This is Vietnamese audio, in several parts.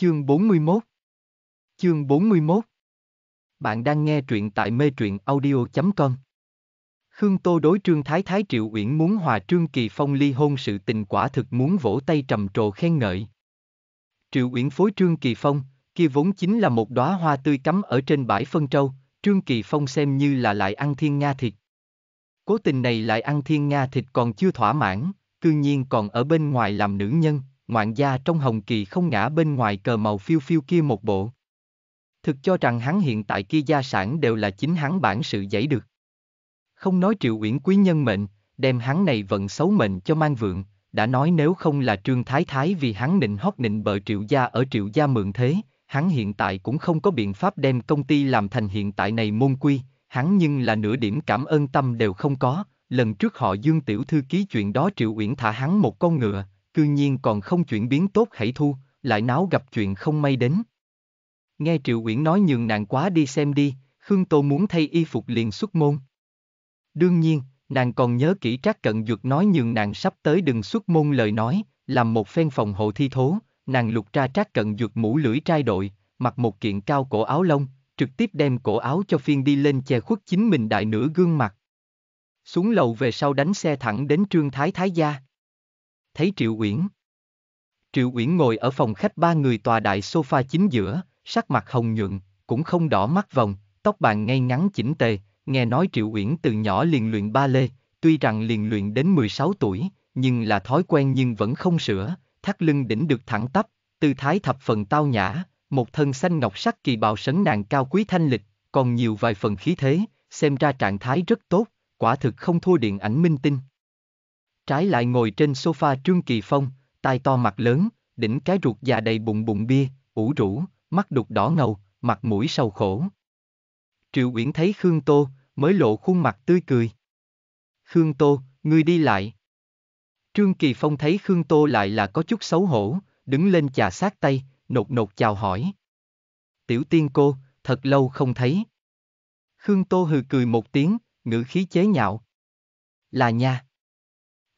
Chương 41 Chương 41 Bạn đang nghe truyện tại mê truyện audio.com Khương Tô đối Trương Thái Thái Triệu Uyển muốn hòa Trương Kỳ Phong ly hôn sự tình quả thực muốn vỗ tay trầm trồ khen ngợi. Triệu Uyển phối Trương Kỳ Phong, kia vốn chính là một đóa hoa tươi cắm ở trên bãi phân trâu, Trương Kỳ Phong xem như là lại ăn thiên nga thịt. Cố tình này lại ăn thiên nga thịt còn chưa thỏa mãn, cương nhiên còn ở bên ngoài làm nữ nhân, ngoạn gia trong hồng kỳ không ngã bên ngoài cờ màu phiêu phiêu kia một bộ. Thực cho rằng hắn hiện tại kia gia sản đều là chính hắn bản sự dãy được. Không nói triệu uyển quý nhân mệnh, đem hắn này vận xấu mệnh cho mang vượng, đã nói nếu không là trương thái thái vì hắn nịnh hót nịnh bợ triệu gia ở triệu gia mượn thế, hắn hiện tại cũng không có biện pháp đem công ty làm thành hiện tại này môn quy, hắn nhưng là nửa điểm cảm ơn tâm đều không có, lần trước họ dương tiểu thư ký chuyện đó triệu uyển thả hắn một con ngựa, cư nhiên còn không chuyển biến tốt hãy thu, lại náo gặp chuyện không may đến. Nghe Triệu Uyển nói nhường nàng quá đi xem đi, Khương Tô muốn thay y phục liền xuất môn. Đương nhiên, nàng còn nhớ kỹ Trác Cận Dược nói nhường nàng sắp tới đừng xuất môn lời nói, làm một phen phòng hộ thi thố, nàng lục ra Trác Cận Dược mũ lưỡi trai đội, mặc một kiện cao cổ áo lông, trực tiếp đem cổ áo cho phiên đi lên che khuất chính mình đại nửa gương mặt. Xuống lầu về sau đánh xe thẳng đến Trương Thái Thái gia thấy Triệu Uyển. Triệu Uyển ngồi ở phòng khách ba người tòa đại sofa chính giữa, sắc mặt hồng nhuận, cũng không đỏ mắt vòng, tóc bàn ngay ngắn chỉnh tề, nghe nói Triệu Uyển từ nhỏ liền luyện ba lê, tuy rằng liền luyện đến 16 tuổi, nhưng là thói quen nhưng vẫn không sửa, thắt lưng đỉnh được thẳng tắp, tư thái thập phần tao nhã, một thân xanh ngọc sắc kỳ bào sấn nàng cao quý thanh lịch, còn nhiều vài phần khí thế, xem ra trạng thái rất tốt, quả thực không thua điện ảnh minh tinh. Trái lại ngồi trên sofa Trương Kỳ Phong, tai to mặt lớn, đỉnh cái ruột già đầy bụng bụng bia, ủ rũ, mắt đục đỏ ngầu, mặt mũi sầu khổ. Triệu Uyển thấy Khương Tô, mới lộ khuôn mặt tươi cười. Khương Tô, ngươi đi lại. Trương Kỳ Phong thấy Khương Tô lại là có chút xấu hổ, đứng lên chà sát tay, nột nột chào hỏi. Tiểu tiên cô, thật lâu không thấy. Khương Tô hừ cười một tiếng, ngữ khí chế nhạo. Là nha.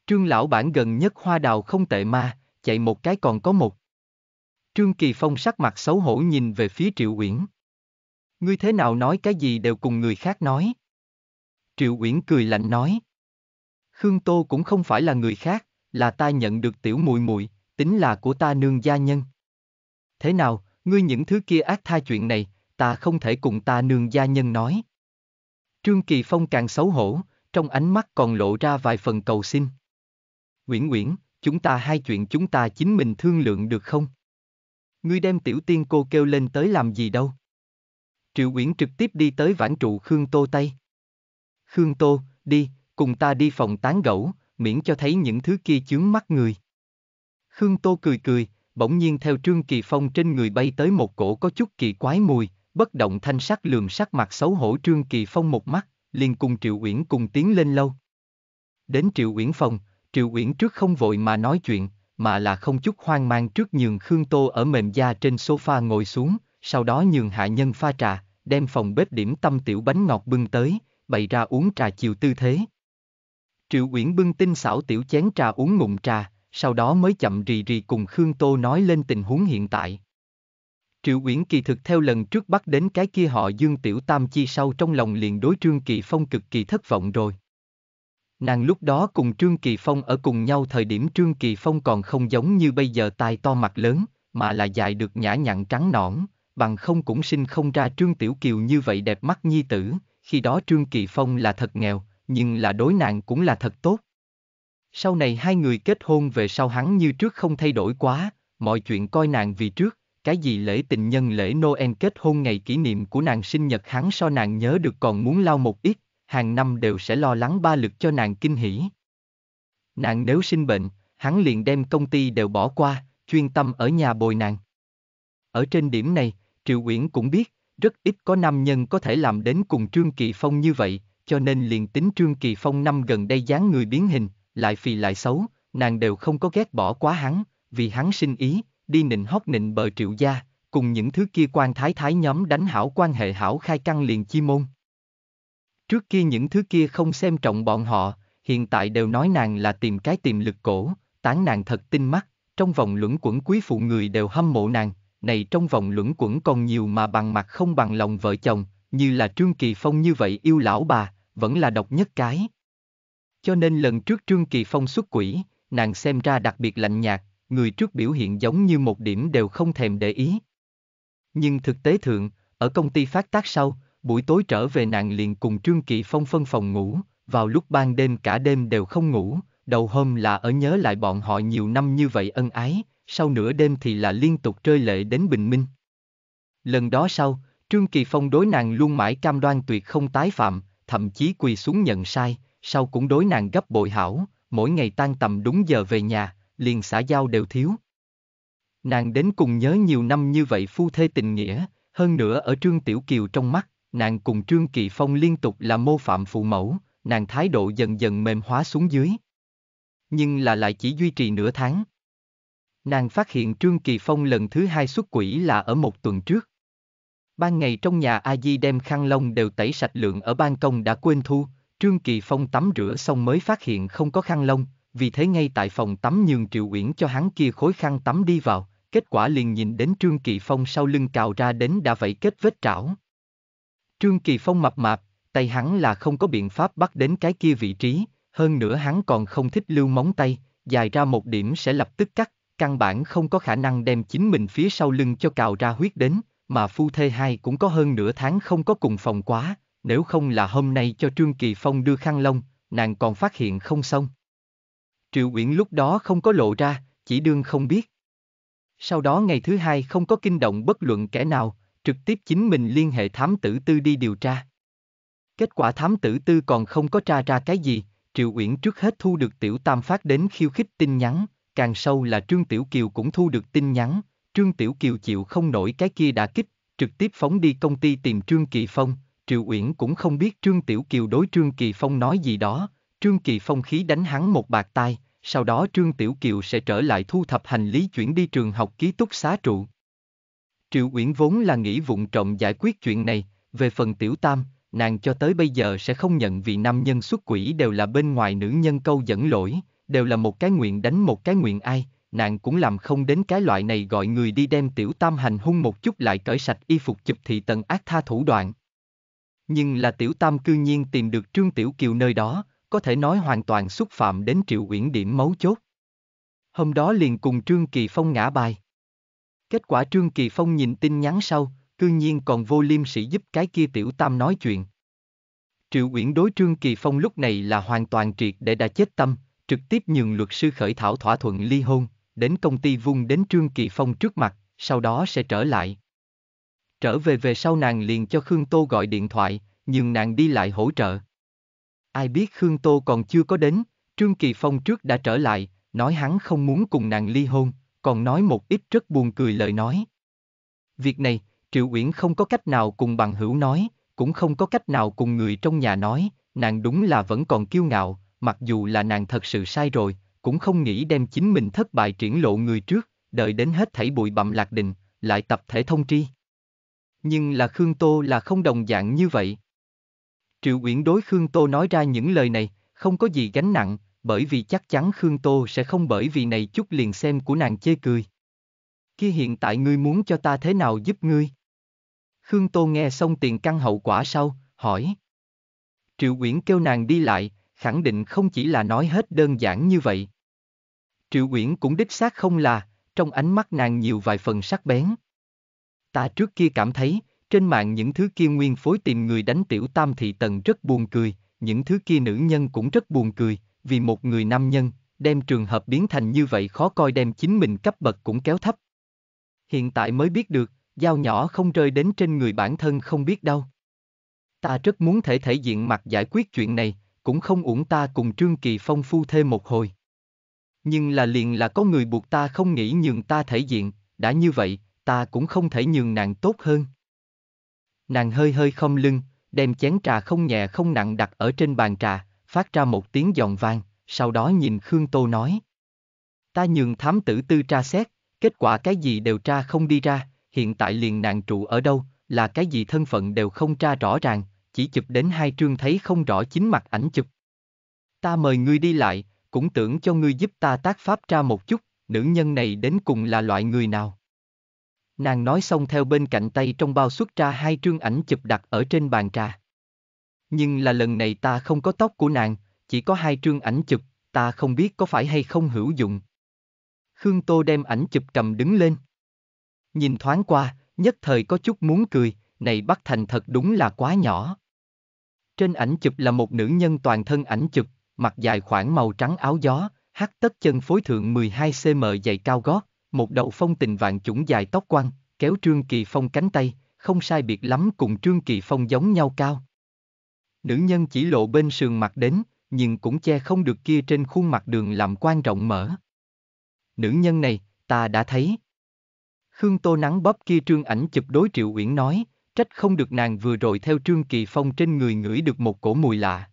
Trương lão bản gần nhất hoa đào không tệ mà, chạy một cái còn có một. Trương Kỳ Phong sắc mặt xấu hổ nhìn về phía Triệu Uyển. Ngươi thế nào nói cái gì đều cùng người khác nói. Triệu Uyển cười lạnh nói. Khương Tô cũng không phải là người khác, là ta nhận được tiểu mùi mùi, tính là của ta nương gia nhân. Thế nào, ngươi những thứ kia ác tha chuyện này, ta không thể cùng ta nương gia nhân nói. Trương Kỳ Phong càng xấu hổ, trong ánh mắt còn lộ ra vài phần cầu xin. Nguyễn Nguyễn, chúng ta hai chuyện chúng ta chính mình thương lượng được không? Ngươi đem tiểu tiên cô kêu lên tới làm gì đâu? Triệu Uyển trực tiếp đi tới vãn trụ Khương Tô Tây. Khương Tô, đi, cùng ta đi phòng tán gẫu, miễn cho thấy những thứ kia chướng mắt người. Khương Tô cười cười, bỗng nhiên theo Trương Kỳ Phong trên người bay tới một cổ có chút kỳ quái mùi, bất động thanh sắc lườm sắc mặt xấu hổ Trương Kỳ Phong một mắt, liền cùng Triệu Uyển cùng tiến lên lâu. Đến Triệu Uyển phòng, Triệu Uyển trước không vội mà nói chuyện, mà là không chút hoang mang trước nhường Khương Tô ở mềm da trên sofa ngồi xuống, sau đó nhường hạ nhân pha trà, đem phòng bếp điểm tâm tiểu bánh ngọt bưng tới, bày ra uống trà chiều tư thế. Triệu Uyển bưng tinh xảo tiểu chén trà uống ngụm trà, sau đó mới chậm rì rì cùng Khương Tô nói lên tình huống hiện tại. Triệu Uyển kỳ thực theo lần trước bắt đến cái kia họ Dương Tiểu Tam Chi sau trong lòng liền đối Trương Kỳ Phong cực kỳ thất vọng rồi. Nàng lúc đó cùng Trương Kỳ Phong ở cùng nhau thời điểm Trương Kỳ Phong còn không giống như bây giờ tai to mặt lớn, mà là dài được nhã nhặn trắng nõn, bằng không cũng sinh không ra Trương Tiểu Kiều như vậy đẹp mắt nhi tử, khi đó Trương Kỳ Phong là thật nghèo, nhưng là đối nàng cũng là thật tốt. Sau này hai người kết hôn về sau hắn như trước không thay đổi quá, mọi chuyện coi nàng vì trước, cái gì lễ tình nhân lễ Noel kết hôn ngày kỷ niệm của nàng sinh nhật hắn so nàng nhớ được còn muốn lao một ít, hàng năm đều sẽ lo lắng ba lực cho nàng kinh hỉ. Nàng nếu sinh bệnh, hắn liền đem công ty đều bỏ qua, chuyên tâm ở nhà bồi nàng. Ở trên điểm này, Triệu Uyển cũng biết, rất ít có nam nhân có thể làm đến cùng Trương Kỳ Phong như vậy, cho nên liền tính Trương Kỳ Phong năm gần đây dáng người biến hình, lại phì lại xấu, nàng đều không có ghét bỏ quá hắn, vì hắn sinh ý, đi nịnh hót nịnh bờ Triệu gia, cùng những thứ kia quan thái thái nhóm đánh hảo quan hệ hảo khai căng liền chi môn. Trước kia những thứ kia không xem trọng bọn họ, hiện tại đều nói nàng là tìm cái tiềm lực cổ, tán nàng thật tinh mắt, trong vòng luẩn quẩn quý phụ người đều hâm mộ nàng, này trong vòng luẩn quẩn còn nhiều mà bằng mặt không bằng lòng vợ chồng, như là Trương Kỳ Phong như vậy yêu lão bà, vẫn là độc nhất cái. Cho nên lần trước Trương Kỳ Phong xuất quỷ, nàng xem ra đặc biệt lạnh nhạt, người trước biểu hiện giống như một điểm đều không thèm để ý. Nhưng thực tế thượng, ở công ty phát tác sau, buổi tối trở về nàng liền cùng Trương Kỵ Phong phân phòng ngủ, vào lúc ban đêm cả đêm đều không ngủ, đầu hôm là ở nhớ lại bọn họ nhiều năm như vậy ân ái, sau nửa đêm thì là liên tục rơi lệ đến bình minh. Lần đó sau, Trương Kỳ Phong đối nàng luôn mãi cam đoan tuyệt không tái phạm, thậm chí quỳ xuống nhận sai, sau cũng đối nàng gấp bội hảo, mỗi ngày tan tầm đúng giờ về nhà, liền xã giao đều thiếu. Nàng đến cùng nhớ nhiều năm như vậy phu thê tình nghĩa, hơn nữa ở Trương Tiểu Kiều trong mắt, nàng cùng Trương Kỳ Phong liên tục là mô phạm phụ mẫu, nàng thái độ dần dần mềm hóa xuống dưới. Nhưng là lại chỉ duy trì nửa tháng. Nàng phát hiện Trương Kỳ Phong lần thứ hai xuất quỷ là ở một tuần trước. Ban ngày trong nhà A Di đem khăn lông đều tẩy sạch lượng ở ban công đã quên thu, Trương Kỳ Phong tắm rửa xong mới phát hiện không có khăn lông, vì thế ngay tại phòng tắm nhường Triệu Uyển cho hắn kia khối khăn tắm đi vào, kết quả liền nhìn đến Trương Kỳ Phong sau lưng cào ra đến đã vậy kết vết trảo. Trương Kỳ Phong mập mạp, tay hắn là không có biện pháp bắt đến cái kia vị trí, hơn nữa hắn còn không thích lưu móng tay, dài ra một điểm sẽ lập tức cắt, căn bản không có khả năng đem chính mình phía sau lưng cho cào ra huyết đến, mà phu thê hai cũng có hơn nửa tháng không có cùng phòng quá, nếu không là hôm nay cho Trương Kỳ Phong đưa khăn lông, nàng còn phát hiện không xong. Triệu Uyển lúc đó không có lộ ra, chỉ đương không biết. Sau đó ngày thứ hai không có kinh động bất luận kẻ nào, trực tiếp chính mình liên hệ thám tử tư đi điều tra. Kết quả thám tử tư còn không có tra ra cái gì, Triệu Uyển trước hết thu được Tiểu Tam phát đến khiêu khích tin nhắn, càng sâu là Trương Tiểu Kiều cũng thu được tin nhắn, Trương Tiểu Kiều chịu không nổi cái kia đã kích, trực tiếp phóng đi công ty tìm Trương Kỳ Phong, Triệu Uyển cũng không biết Trương Tiểu Kiều đối Trương Kỳ Phong nói gì đó, Trương Kỳ Phong khí đánh hắn một bạc tai, sau đó Trương Tiểu Kiều sẽ trở lại thu thập hành lý chuyển đi trường học ký túc xá trụ. Triệu Uyển vốn là nghĩ vụng trộm giải quyết chuyện này, về phần tiểu tam, nàng cho tới bây giờ sẽ không nhận vì nam nhân xuất quỷ đều là bên ngoài nữ nhân câu dẫn lỗi, đều là một cái nguyện đánh một cái nguyện ai, nàng cũng làm không đến cái loại này gọi người đi đem tiểu tam hành hung một chút lại cởi sạch y phục chụp thị tần ác tha thủ đoạn. Nhưng là tiểu tam cư nhiên tìm được Trương Tiểu Kiều nơi đó, có thể nói hoàn toàn xúc phạm đến triệu uyển điểm mấu chốt. Hôm đó liền cùng Trương Kỳ Phong ngã bài. Kết quả Trương Kỳ Phong nhìn tin nhắn sau, cư nhiên còn vô liêm sỉ giúp cái kia tiểu tam nói chuyện. Triệu Uyển đối Trương Kỳ Phong lúc này là hoàn toàn triệt để đã chết tâm, trực tiếp nhường luật sư khởi thảo thỏa thuận ly hôn, đến công ty vung đến Trương Kỳ Phong trước mặt, sau đó sẽ trở lại. Trở về về sau nàng liền cho Khương Tô gọi điện thoại, nhưng nàng đi lại hỗ trợ. Ai biết Khương Tô còn chưa có đến, Trương Kỳ Phong trước đã trở lại, nói hắn không muốn cùng nàng ly hôn, còn nói một ít rất buồn cười lời nói. Việc này, Triệu Uyển không có cách nào cùng bằng hữu nói, cũng không có cách nào cùng người trong nhà nói, nàng đúng là vẫn còn kiêu ngạo, mặc dù là nàng thật sự sai rồi, cũng không nghĩ đem chính mình thất bại triển lộ người trước, đợi đến hết thảy bụi bặm lạc đình, lại tập thể thông tri. Nhưng là Khương Tô là không đồng dạng như vậy. Triệu Uyển đối Khương Tô nói ra những lời này, không có gì gánh nặng, bởi vì chắc chắn Khương Tô sẽ không bởi vì này chút liền xem của nàng chê cười. Khi hiện tại ngươi muốn cho ta thế nào giúp ngươi? Khương Tô nghe xong tiền căn hậu quả sau, hỏi. Triệu Uyển kêu nàng đi lại, khẳng định không chỉ là nói hết đơn giản như vậy. Triệu Uyển cũng đích xác không là, trong ánh mắt nàng nhiều vài phần sắc bén. Ta trước kia cảm thấy, trên mạng những thứ kia nguyên phối tìm người đánh tiểu tam thị tần rất buồn cười, những thứ kia nữ nhân cũng rất buồn cười, vì một người nam nhân, đem trường hợp biến thành như vậy khó coi đem chính mình cấp bậc cũng kéo thấp. Hiện tại mới biết được, dao nhỏ không rơi đến trên người bản thân không biết đâu. Ta rất muốn thể thể diện mặt giải quyết chuyện này, cũng không uổng ta cùng Trương Kỳ Phong phu thêm một hồi. Nhưng là liền là có người buộc ta không nghĩ nhường ta thể diện, đã như vậy, ta cũng không thể nhường nàng tốt hơn. Nàng hơi hơi không lưng, đem chén trà không nhẹ không nặng đặt ở trên bàn trà, phát ra một tiếng giòn vàng, sau đó nhìn Khương Tô nói. Ta nhường thám tử tư tra xét, kết quả cái gì đều tra không đi ra, hiện tại liền nạn trụ ở đâu, là cái gì thân phận đều không tra rõ ràng, chỉ chụp đến hai trương thấy không rõ chính mặt ảnh chụp. Ta mời ngươi đi lại, cũng tưởng cho ngươi giúp ta tác pháp tra một chút, nữ nhân này đến cùng là loại người nào. Nàng nói xong theo bên cạnh tay trong bao xuất ra hai trương ảnh chụp đặt ở trên bàn trà. Nhưng là lần này ta không có tóc của nàng, chỉ có hai trương ảnh chụp, ta không biết có phải hay không hữu dụng. Khương Tô đem ảnh chụp cầm đứng lên. Nhìn thoáng qua, nhất thời có chút muốn cười, này Bắc Thành thật đúng là quá nhỏ. Trên ảnh chụp là một nữ nhân toàn thân ảnh chụp, mặc dài khoảng màu trắng áo gió, hát tất chân phối thượng 12cm dày cao gót, một đầu phong tình vạn chủng dài tóc quăng, kéo Trương Kỳ Phong cánh tay, không sai biệt lắm cùng Trương Kỳ Phong giống nhau cao. Nữ nhân chỉ lộ bên sườn mặt đến, nhưng cũng che không được kia trên khuôn mặt đường làm quan rộng mở. Nữ nhân này, ta đã thấy. Khương Tô nắng bóp kia trương ảnh chụp đối Triệu Uyển nói, trách không được nàng vừa rồi theo Trương Kỳ Phong trên người ngửi được một cổ mùi lạ.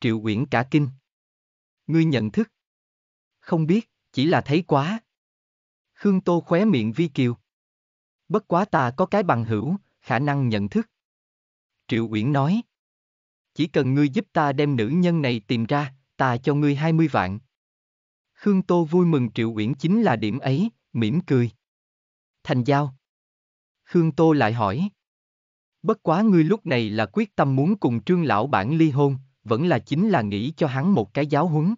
Triệu Uyển cả kinh. Ngươi nhận thức. Không biết, chỉ là thấy quá. Khương Tô khóe miệng vi kiều. Bất quá ta có cái bằng hữu, khả năng nhận thức. Triệu Uyển nói chỉ cần ngươi giúp ta đem nữ nhân này tìm ra, ta cho ngươi 20 vạn. Khương Tô vui mừng Triệu Uyển chính là điểm ấy, mỉm cười. Thành giao. Khương Tô lại hỏi. Bất quá ngươi lúc này là quyết tâm muốn cùng trương lão bản ly hôn, vẫn là chính là nghĩ cho hắn một cái giáo huấn.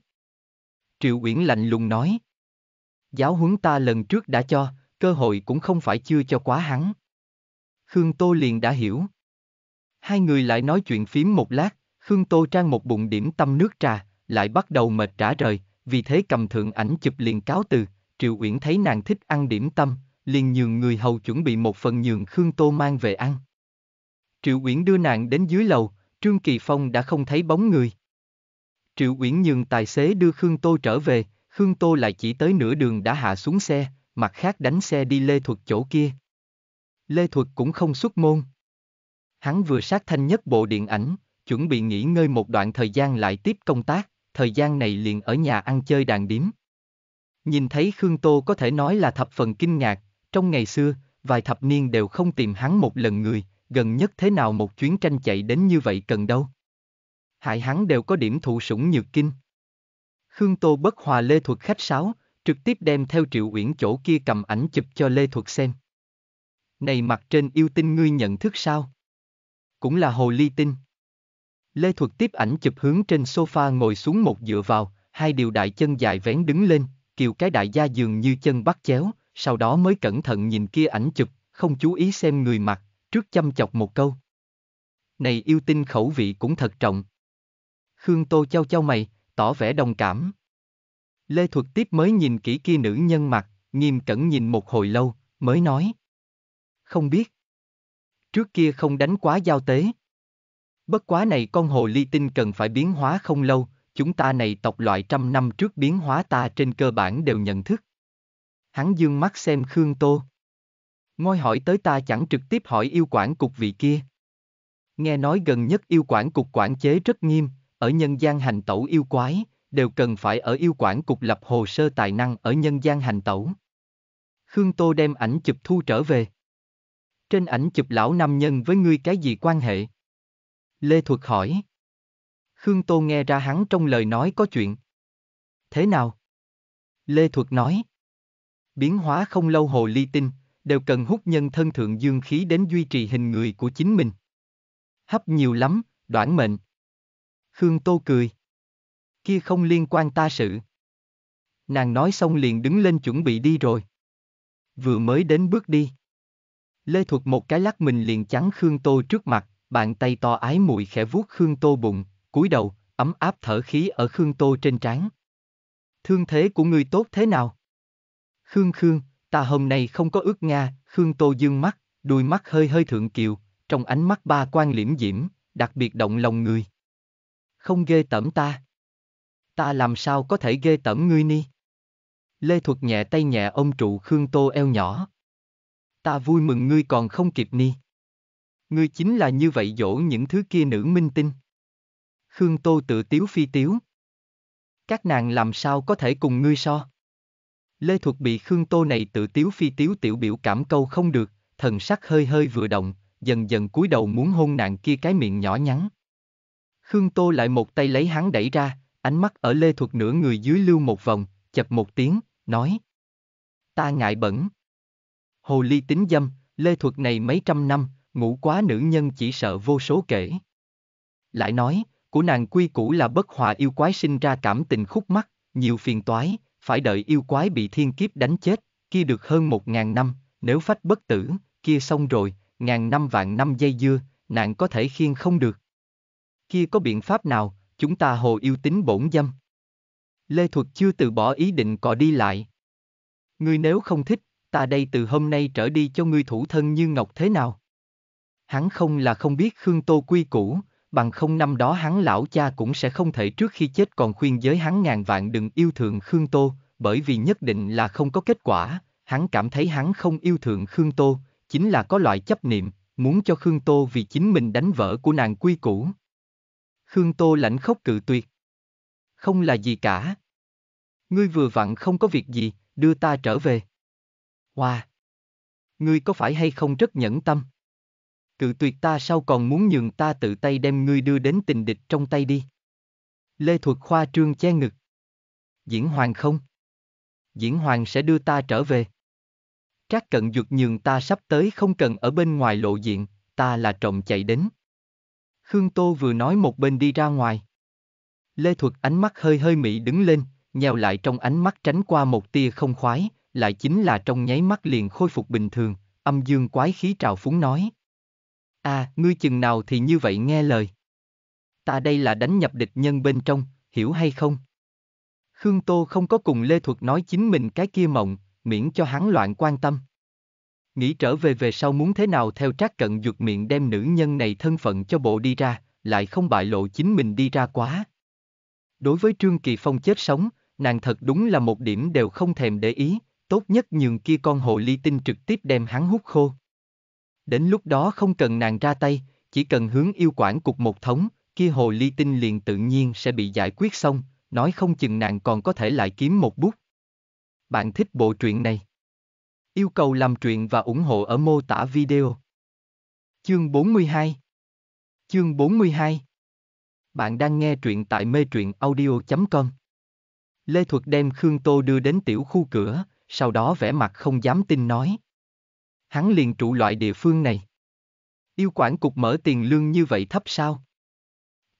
Triệu Uyển lạnh lùng nói. Giáo huấn ta lần trước đã cho, cơ hội cũng không phải chưa cho quá hắn. Khương Tô liền đã hiểu. Hai người lại nói chuyện phím một lát, Khương Tô Trang một bụng điểm tâm nước trà, lại bắt đầu mệt trả rời, vì thế cầm thượng ảnh chụp liền cáo từ, Triệu Uyển thấy nàng thích ăn điểm tâm, liền nhường người hầu chuẩn bị một phần nhường Khương Tô mang về ăn. Triệu Uyển đưa nàng đến dưới lầu, Trương Kỳ Phong đã không thấy bóng người. Triệu Uyển nhường tài xế đưa Khương Tô trở về, Khương Tô lại chỉ tới nửa đường đã hạ xuống xe, mặt khác đánh xe đi Lê Thuật chỗ kia. Lê Thuật cũng không xuất môn. Hắn vừa sát thanh nhất bộ điện ảnh, chuẩn bị nghỉ ngơi một đoạn thời gian lại tiếp công tác, thời gian này liền ở nhà ăn chơi đàn điếm. Nhìn thấy Khương Tô có thể nói là thập phần kinh ngạc, trong ngày xưa, vài thập niên đều không tìm hắn một lần người, gần nhất thế nào một chuyến tranh chạy đến như vậy cần đâu. Hại hắn đều có điểm thụ sủng nhược kinh. Khương Tô bất hòa Lê Thuật khách sáo, trực tiếp đem theo Triệu Uyển chỗ kia cầm ảnh chụp cho Lê Thuật xem. Này mặt trên yêu tinh ngươi nhận thức sao? cũng là hồ ly tinh. Lê Thuật tiếp ảnh chụp hướng trên sofa ngồi xuống một dựa vào, hai điều đại chân dài vén đứng lên, kiều cái đại gia giường như chân bắt chéo, sau đó mới cẩn thận nhìn kia ảnh chụp, không chú ý xem người mặt, trước chăm chọc một câu. Này yêu tinh khẩu vị cũng thật trọng. Khương Tô trao trao mày, tỏ vẻ đồng cảm. Lê Thuật tiếp mới nhìn kỹ kia nữ nhân mặt, nghiêm cẩn nhìn một hồi lâu, mới nói. Không biết. Trước kia không đánh quá giao tế. Bất quá này con hồ ly tinh cần phải biến hóa không lâu, chúng ta này tộc loại trăm năm trước biến hóa ta trên cơ bản đều nhận thức. Hắn dương mắt xem Khương Tô. Ngôi hỏi tới ta chẳng trực tiếp hỏi yêu quản cục vị kia. Nghe nói gần nhất yêu quản cục quản chế rất nghiêm, ở nhân gian hành tẩu yêu quái, đều cần phải ở yêu quản cục lập hồ sơ tài năng ở nhân gian hành tẩu. Khương Tô đem ảnh chụp thu trở về. Trên ảnh chụp lão nam nhân với ngươi cái gì quan hệ? Lê Thuật hỏi. Khương Tô nghe ra hắn trong lời nói có chuyện. Thế nào? Lê Thuật nói. Biến hóa không lâu hồ ly tinh, đều cần hút nhân thân thượng dương khí đến duy trì hình người của chính mình. Hấp nhiều lắm, đoản mệnh. Khương Tô cười. Kia không liên quan ta sự. Nàng nói xong liền đứng lên chuẩn bị đi rồi. Vừa mới đến bước đi. Lê Thuật một cái lắc mình liền chắn Khương Tô trước mặt, bàn tay to ái mùi khẽ vuốt Khương Tô bụng, cúi đầu, ấm áp thở khí ở Khương Tô trên trán. Thương thế của ngươi tốt thế nào? Khương Khương, ta hôm nay không có ước nga, Khương Tô dương mắt, đuôi mắt hơi hơi thượng kiều, trong ánh mắt ba quan liễm diễm, đặc biệt động lòng người. Không ghê tẩm ta. Ta làm sao có thể ghê tẩm ngươi ni? Lê Thuật nhẹ tay nhẹ ôm trụ Khương Tô eo nhỏ, Ta vui mừng ngươi còn không kịp ni. Ngươi chính là như vậy dỗ những thứ kia nữ minh tinh. Khương Tô tự tiếu phi tiếu. Các nàng làm sao có thể cùng ngươi so? Lê Thuật bị Khương Tô này tự tiếu phi tiếu tiểu biểu cảm câu không được, thần sắc hơi hơi vừa động, dần dần cúi đầu muốn hôn nàng kia cái miệng nhỏ nhắn. Khương Tô lại một tay lấy hắn đẩy ra, ánh mắt ở Lê Thuật nửa người dưới lưu một vòng, chập một tiếng, nói. Ta ngại bẩn hồ ly tính dâm, lê thuật này mấy trăm năm, ngủ quá nữ nhân chỉ sợ vô số kể. Lại nói, của nàng quy củ là bất hòa yêu quái sinh ra cảm tình khúc mắc, nhiều phiền toái, phải đợi yêu quái bị thiên kiếp đánh chết, kia được hơn một ngàn năm, nếu phách bất tử, kia xong rồi, ngàn năm vạn năm dây dưa, nạn có thể khiên không được. Kia có biện pháp nào, chúng ta hồ yêu tính bổn dâm. Lê Thuật chưa từ bỏ ý định cọ đi lại. Ngươi nếu không thích, ta đây từ hôm nay trở đi cho ngươi thủ thân như ngọc thế nào? Hắn không là không biết Khương Tô quy củ, bằng không năm đó hắn lão cha cũng sẽ không thể trước khi chết còn khuyên giới hắn ngàn vạn đừng yêu thượng Khương Tô, bởi vì nhất định là không có kết quả, hắn cảm thấy hắn không yêu thượng Khương Tô, chính là có loại chấp niệm, muốn cho Khương Tô vì chính mình đánh vỡ của nàng quy củ. Khương Tô lãnh khóc cự tuyệt. Không là gì cả. Ngươi vừa vặn không có việc gì, đưa ta trở về. Hoa! Wow. Ngươi có phải hay không rất nhẫn tâm? Cự tuyệt ta sao còn muốn nhường ta tự tay đem ngươi đưa đến tình địch trong tay đi? Lê Thuật Khoa trương che ngực. Diễn Hoàng không? Diễn Hoàng sẽ đưa ta trở về. Trác cận dược nhường ta sắp tới không cần ở bên ngoài lộ diện, ta là trộm chạy đến. Khương Tô vừa nói một bên đi ra ngoài. Lê Thuật ánh mắt hơi hơi mị đứng lên, nhào lại trong ánh mắt tránh qua một tia không khoái, lại chính là trong nháy mắt liền khôi phục bình thường, âm dương quái khí trào phúng nói. a à, ngươi chừng nào thì như vậy nghe lời. Ta đây là đánh nhập địch nhân bên trong, hiểu hay không? Khương Tô không có cùng Lê Thuật nói chính mình cái kia mộng, miễn cho hắn loạn quan tâm. Nghĩ trở về về sau muốn thế nào theo trác cận dược miệng đem nữ nhân này thân phận cho bộ đi ra, lại không bại lộ chính mình đi ra quá. Đối với Trương Kỳ Phong chết sống, nàng thật đúng là một điểm đều không thèm để ý, tốt nhất nhường kia con hồ ly tinh trực tiếp đem hắn hút khô. Đến lúc đó không cần nàng ra tay, chỉ cần hướng yêu quản cục một thống, kia hồ ly tinh liền tự nhiên sẽ bị giải quyết xong, nói không chừng nàng còn có thể lại kiếm một bút. Bạn thích bộ truyện này? Yêu cầu làm truyện và ủng hộ ở mô tả video. Chương 42 Chương 42 Bạn đang nghe truyện tại mê truyện audio.com Lê Thuật đem Khương Tô đưa đến tiểu khu cửa, sau đó vẻ mặt không dám tin nói. Hắn liền trụ loại địa phương này. Yêu quản cục mở tiền lương như vậy thấp sao?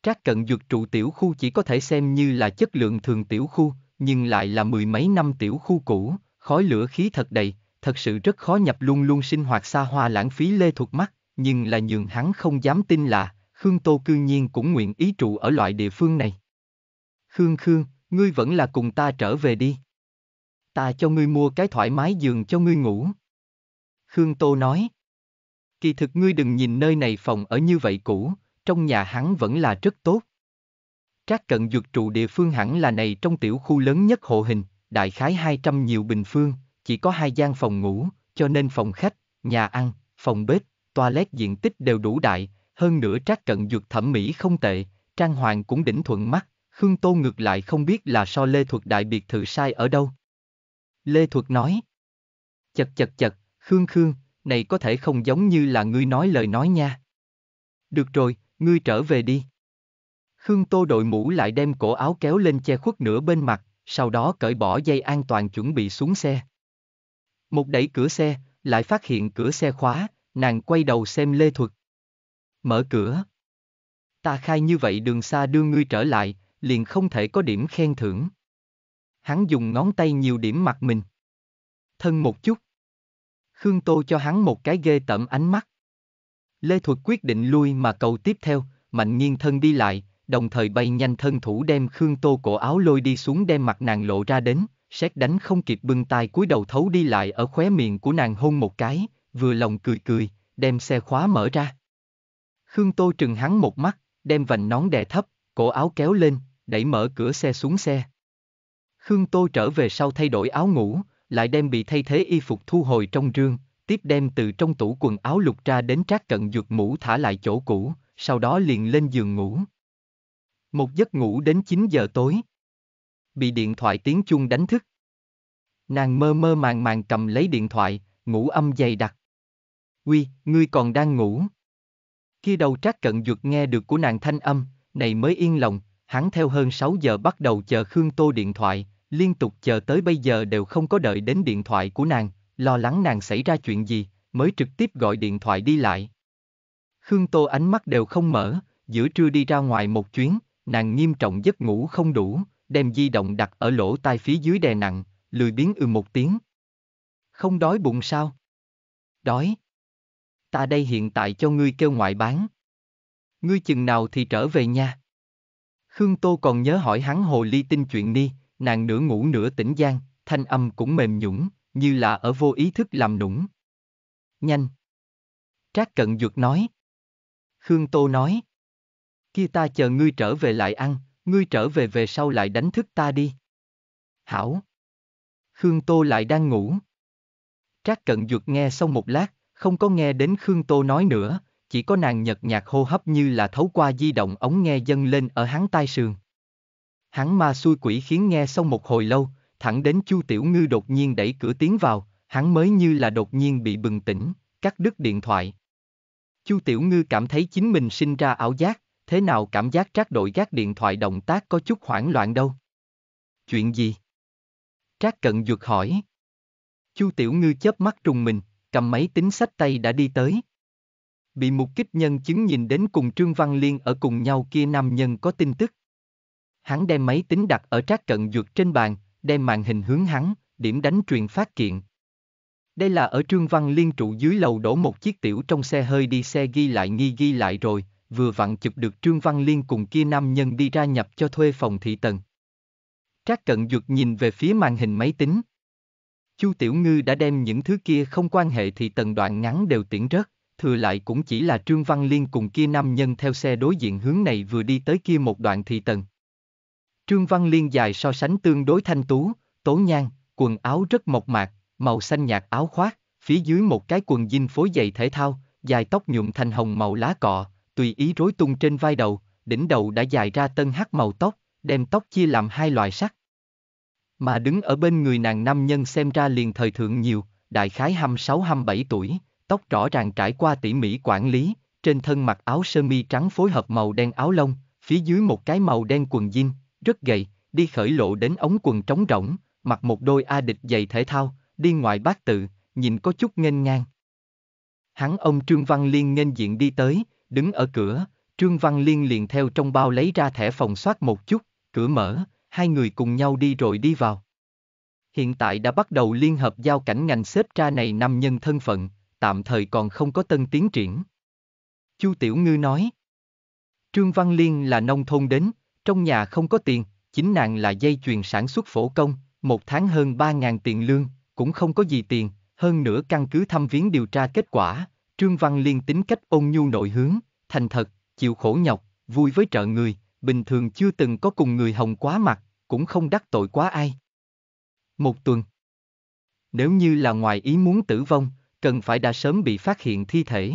Trác cận dược trụ tiểu khu chỉ có thể xem như là chất lượng thường tiểu khu, nhưng lại là mười mấy năm tiểu khu cũ, khói lửa khí thật đầy, thật sự rất khó nhập luôn luôn sinh hoạt xa hoa lãng phí lê thuộc mắt, nhưng là nhường hắn không dám tin là, Khương Tô cư nhiên cũng nguyện ý trụ ở loại địa phương này. Khương Khương, ngươi vẫn là cùng ta trở về đi ta cho ngươi mua cái thoải mái giường cho ngươi ngủ. Khương Tô nói. Kỳ thực ngươi đừng nhìn nơi này phòng ở như vậy cũ, trong nhà hắn vẫn là rất tốt. Trác cận dược trụ địa phương hẳn là này trong tiểu khu lớn nhất hộ hình, đại khái 200 nhiều bình phương, chỉ có hai gian phòng ngủ, cho nên phòng khách, nhà ăn, phòng bếp, toilet diện tích đều đủ đại, hơn nữa trác cận dược thẩm mỹ không tệ, trang hoàng cũng đỉnh thuận mắt, Khương Tô ngược lại không biết là so lê thuật đại biệt thự sai ở đâu. Lê Thuật nói. Chật chật chật, Khương Khương, này có thể không giống như là ngươi nói lời nói nha. Được rồi, ngươi trở về đi. Khương Tô đội mũ lại đem cổ áo kéo lên che khuất nửa bên mặt, sau đó cởi bỏ dây an toàn chuẩn bị xuống xe. Một đẩy cửa xe, lại phát hiện cửa xe khóa, nàng quay đầu xem Lê Thuật. Mở cửa. Ta khai như vậy đường xa đưa ngươi trở lại, liền không thể có điểm khen thưởng hắn dùng ngón tay nhiều điểm mặt mình. Thân một chút. Khương Tô cho hắn một cái ghê tẩm ánh mắt. Lê Thuật quyết định lui mà cầu tiếp theo, mạnh nghiêng thân đi lại, đồng thời bay nhanh thân thủ đem Khương Tô cổ áo lôi đi xuống đem mặt nàng lộ ra đến, xét đánh không kịp bưng tay cúi đầu thấu đi lại ở khóe miệng của nàng hôn một cái, vừa lòng cười cười, đem xe khóa mở ra. Khương Tô trừng hắn một mắt, đem vành nón đè thấp, cổ áo kéo lên, đẩy mở cửa xe xuống xe. Khương Tô trở về sau thay đổi áo ngủ, lại đem bị thay thế y phục thu hồi trong rương, tiếp đem từ trong tủ quần áo lục ra đến trác cận dược mũ thả lại chỗ cũ, sau đó liền lên giường ngủ. Một giấc ngủ đến 9 giờ tối. Bị điện thoại tiếng chuông đánh thức. Nàng mơ mơ màng màng cầm lấy điện thoại, ngủ âm dày đặc. Uy, ngươi còn đang ngủ. Khi đầu trác cận dược nghe được của nàng thanh âm, này mới yên lòng, hắn theo hơn 6 giờ bắt đầu chờ Khương Tô điện thoại, liên tục chờ tới bây giờ đều không có đợi đến điện thoại của nàng, lo lắng nàng xảy ra chuyện gì, mới trực tiếp gọi điện thoại đi lại. Khương Tô ánh mắt đều không mở, giữa trưa đi ra ngoài một chuyến, nàng nghiêm trọng giấc ngủ không đủ, đem di động đặt ở lỗ tai phía dưới đè nặng, lười biến ư một tiếng. Không đói bụng sao? Đói. Ta đây hiện tại cho ngươi kêu ngoại bán. Ngươi chừng nào thì trở về nha. Khương Tô còn nhớ hỏi hắn hồ ly tinh chuyện ni, nàng nửa ngủ nửa tỉnh gian, thanh âm cũng mềm nhũng, như là ở vô ý thức làm nũng. Nhanh! Trác cận dược nói. Khương Tô nói. Kia ta chờ ngươi trở về lại ăn, ngươi trở về về sau lại đánh thức ta đi. Hảo! Khương Tô lại đang ngủ. Trác cận dược nghe xong một lát, không có nghe đến Khương Tô nói nữa, chỉ có nàng nhật nhạt hô hấp như là thấu qua di động ống nghe dâng lên ở hắn tai sườn hắn ma xui quỷ khiến nghe xong một hồi lâu, thẳng đến Chu Tiểu Ngư đột nhiên đẩy cửa tiến vào, hắn mới như là đột nhiên bị bừng tỉnh, cắt đứt điện thoại. Chu Tiểu Ngư cảm thấy chính mình sinh ra ảo giác, thế nào cảm giác trác đội gác điện thoại động tác có chút hoảng loạn đâu. Chuyện gì? Trác cận dược hỏi. Chu Tiểu Ngư chớp mắt trùng mình, cầm máy tính sách tay đã đi tới. Bị mục kích nhân chứng nhìn đến cùng Trương Văn Liên ở cùng nhau kia nam nhân có tin tức hắn đem máy tính đặt ở trác cận dược trên bàn, đem màn hình hướng hắn, điểm đánh truyền phát kiện. Đây là ở Trương Văn Liên trụ dưới lầu đổ một chiếc tiểu trong xe hơi đi xe ghi lại nghi ghi lại rồi, vừa vặn chụp được Trương Văn Liên cùng kia nam nhân đi ra nhập cho thuê phòng thị tần. Trác cận dược nhìn về phía màn hình máy tính. Chu Tiểu Ngư đã đem những thứ kia không quan hệ thị tần đoạn ngắn đều tiễn rớt, thừa lại cũng chỉ là Trương Văn Liên cùng kia nam nhân theo xe đối diện hướng này vừa đi tới kia một đoạn thị tần. Trương Văn Liên dài so sánh tương đối thanh tú, tố nhan, quần áo rất mộc mạc, màu xanh nhạt áo khoác, phía dưới một cái quần jean phối giày thể thao, dài tóc nhuộm thành hồng màu lá cọ, tùy ý rối tung trên vai đầu, đỉnh đầu đã dài ra tân hắc màu tóc, đem tóc chia làm hai loại sắc. Mà đứng ở bên người nàng nam nhân xem ra liền thời thượng nhiều, đại khái 26-27 tuổi, tóc rõ ràng trải qua tỉ mỉ quản lý, trên thân mặc áo sơ mi trắng phối hợp màu đen áo lông, phía dưới một cái màu đen quần jean, rất gầy, đi khởi lộ đến ống quần trống rỗng, mặc một đôi a địch giày thể thao, đi ngoài bát tự, nhìn có chút nghênh ngang. Hắn ông Trương Văn Liên nghênh diện đi tới, đứng ở cửa, Trương Văn Liên liền theo trong bao lấy ra thẻ phòng soát một chút, cửa mở, hai người cùng nhau đi rồi đi vào. Hiện tại đã bắt đầu liên hợp giao cảnh ngành xếp tra này năm nhân thân phận, tạm thời còn không có tân tiến triển. Chu Tiểu Ngư nói. Trương Văn Liên là nông thôn đến, trong nhà không có tiền, chính nàng là dây chuyền sản xuất phổ công, một tháng hơn 3.000 tiền lương, cũng không có gì tiền, hơn nữa căn cứ thăm viếng điều tra kết quả, Trương Văn Liên tính cách ôn nhu nội hướng, thành thật, chịu khổ nhọc, vui với trợ người, bình thường chưa từng có cùng người hồng quá mặt, cũng không đắc tội quá ai. Một tuần Nếu như là ngoài ý muốn tử vong, cần phải đã sớm bị phát hiện thi thể.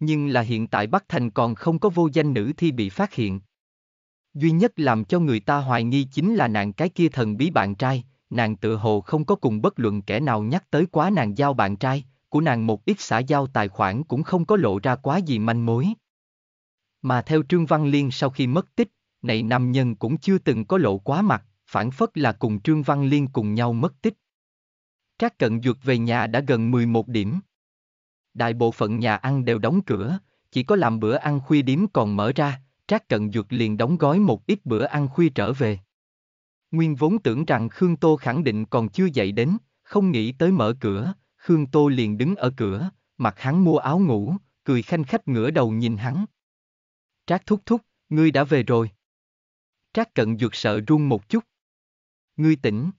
Nhưng là hiện tại Bắc Thành còn không có vô danh nữ thi bị phát hiện, Duy nhất làm cho người ta hoài nghi chính là nàng cái kia thần bí bạn trai, nàng tự hồ không có cùng bất luận kẻ nào nhắc tới quá nàng giao bạn trai, của nàng một ít xã giao tài khoản cũng không có lộ ra quá gì manh mối. Mà theo Trương Văn Liên sau khi mất tích, này nam nhân cũng chưa từng có lộ quá mặt, phản phất là cùng Trương Văn Liên cùng nhau mất tích. các Cận Dược về nhà đã gần 11 điểm. Đại bộ phận nhà ăn đều đóng cửa, chỉ có làm bữa ăn khuya điếm còn mở ra, Trác Cận Dược liền đóng gói một ít bữa ăn khuya trở về. Nguyên vốn tưởng rằng Khương Tô khẳng định còn chưa dậy đến, không nghĩ tới mở cửa, Khương Tô liền đứng ở cửa, mặc hắn mua áo ngủ, cười khanh khách ngửa đầu nhìn hắn. Trác thúc thúc, ngươi đã về rồi. Trác Cận Dược sợ run một chút. Ngươi tỉnh.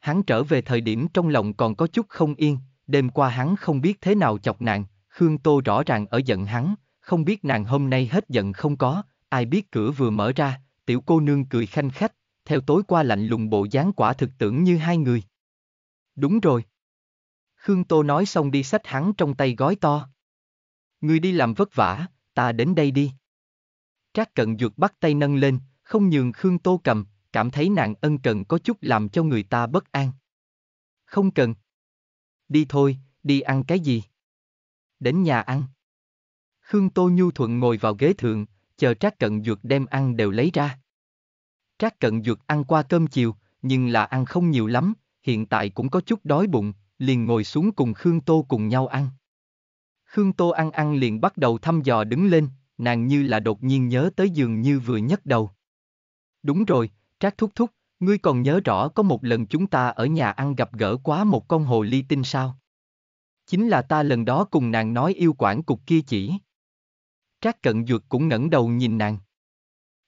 Hắn trở về thời điểm trong lòng còn có chút không yên, đêm qua hắn không biết thế nào chọc nạn, Khương Tô rõ ràng ở giận hắn, không biết nàng hôm nay hết giận không có, ai biết cửa vừa mở ra, tiểu cô nương cười khanh khách, theo tối qua lạnh lùng bộ dáng quả thực tưởng như hai người. Đúng rồi. Khương Tô nói xong đi sách hắn trong tay gói to. Người đi làm vất vả, ta đến đây đi. Trác cận dược bắt tay nâng lên, không nhường Khương Tô cầm, cảm thấy nàng ân cần có chút làm cho người ta bất an. Không cần. Đi thôi, đi ăn cái gì? Đến nhà ăn. Khương Tô Nhu Thuận ngồi vào ghế thượng, chờ Trác Cận Dược đem ăn đều lấy ra. Trác Cận Dược ăn qua cơm chiều, nhưng là ăn không nhiều lắm, hiện tại cũng có chút đói bụng, liền ngồi xuống cùng Khương Tô cùng nhau ăn. Khương Tô ăn ăn liền bắt đầu thăm dò đứng lên, nàng như là đột nhiên nhớ tới giường như vừa nhấc đầu. Đúng rồi, Trác Thúc Thúc, ngươi còn nhớ rõ có một lần chúng ta ở nhà ăn gặp gỡ quá một con hồ ly tinh sao? Chính là ta lần đó cùng nàng nói yêu quản cục kia chỉ. Trác cận dược cũng ngẩng đầu nhìn nàng.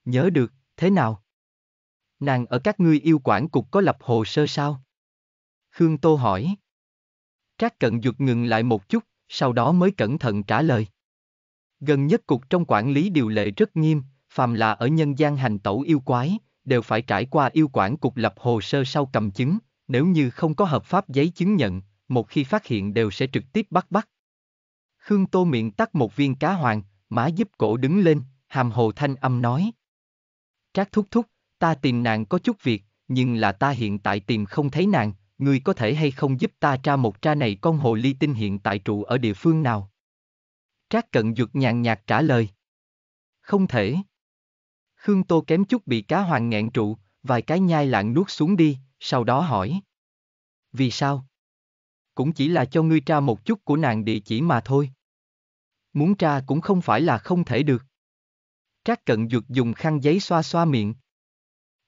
Nhớ được, thế nào? Nàng ở các ngươi yêu quản cục có lập hồ sơ sao? Khương Tô hỏi. Trác cận dược ngừng lại một chút, sau đó mới cẩn thận trả lời. Gần nhất cục trong quản lý điều lệ rất nghiêm, phàm là ở nhân gian hành tẩu yêu quái, đều phải trải qua yêu quản cục lập hồ sơ sau cầm chứng, nếu như không có hợp pháp giấy chứng nhận, một khi phát hiện đều sẽ trực tiếp bắt bắt. Khương Tô miệng tắt một viên cá hoàng, má giúp cổ đứng lên, hàm hồ thanh âm nói. Trác thúc thúc, ta tìm nàng có chút việc, nhưng là ta hiện tại tìm không thấy nàng, ngươi có thể hay không giúp ta tra một tra này con hồ ly tinh hiện tại trụ ở địa phương nào? Trác cận dược nhàn nhạt trả lời. Không thể. Khương Tô kém chút bị cá hoàng nghẹn trụ, vài cái nhai lạng nuốt xuống đi, sau đó hỏi. Vì sao? Cũng chỉ là cho ngươi tra một chút của nàng địa chỉ mà thôi muốn tra cũng không phải là không thể được. Trác cận dược dùng khăn giấy xoa xoa miệng.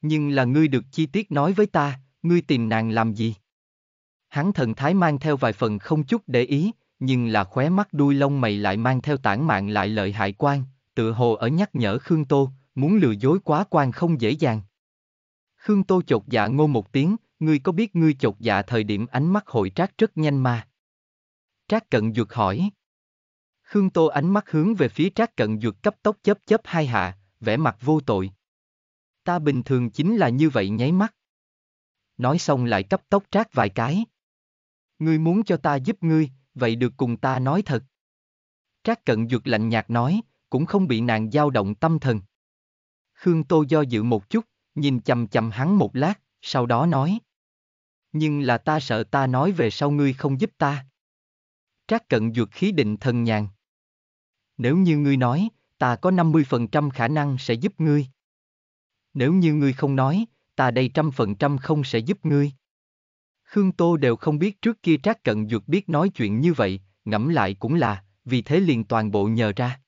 Nhưng là ngươi được chi tiết nói với ta, ngươi tìm nàng làm gì? Hắn thần thái mang theo vài phần không chút để ý, nhưng là khóe mắt đuôi lông mày lại mang theo tản mạng lại lợi hại quan, tựa hồ ở nhắc nhở Khương Tô, muốn lừa dối quá quan không dễ dàng. Khương Tô chột dạ ngô một tiếng, ngươi có biết ngươi chột dạ thời điểm ánh mắt hội trác rất nhanh mà. Trác cận dược hỏi. Khương Tô ánh mắt hướng về phía Trác Cận Dược cấp tốc chớp chớp hai hạ, vẻ mặt vô tội. Ta bình thường chính là như vậy nháy mắt. Nói xong lại cấp tốc trác vài cái. Ngươi muốn cho ta giúp ngươi, vậy được cùng ta nói thật. Trác Cận Dược lạnh nhạt nói, cũng không bị nàng dao động tâm thần. Khương Tô do dự một chút, nhìn chầm chầm hắn một lát, sau đó nói. Nhưng là ta sợ ta nói về sau ngươi không giúp ta. Trác Cận Dược khí định thần nhàn. Nếu như ngươi nói, ta có 50% khả năng sẽ giúp ngươi. Nếu như ngươi không nói, ta đây trăm phần trăm không sẽ giúp ngươi. Khương Tô đều không biết trước kia Trác Cận Dược biết nói chuyện như vậy, ngẫm lại cũng là, vì thế liền toàn bộ nhờ ra.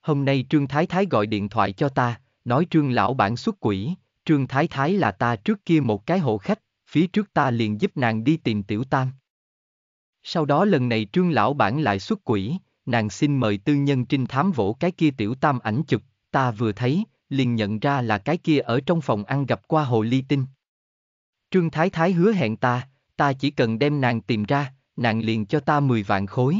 Hôm nay Trương Thái Thái gọi điện thoại cho ta, nói Trương Lão Bản xuất quỷ, Trương Thái Thái là ta trước kia một cái hộ khách, phía trước ta liền giúp nàng đi tìm Tiểu Tam. Sau đó lần này Trương Lão Bản lại xuất quỷ, nàng xin mời tư nhân trinh thám vỗ cái kia tiểu tam ảnh chụp, ta vừa thấy, liền nhận ra là cái kia ở trong phòng ăn gặp qua hồ ly tinh. Trương Thái Thái hứa hẹn ta, ta chỉ cần đem nàng tìm ra, nàng liền cho ta 10 vạn khối.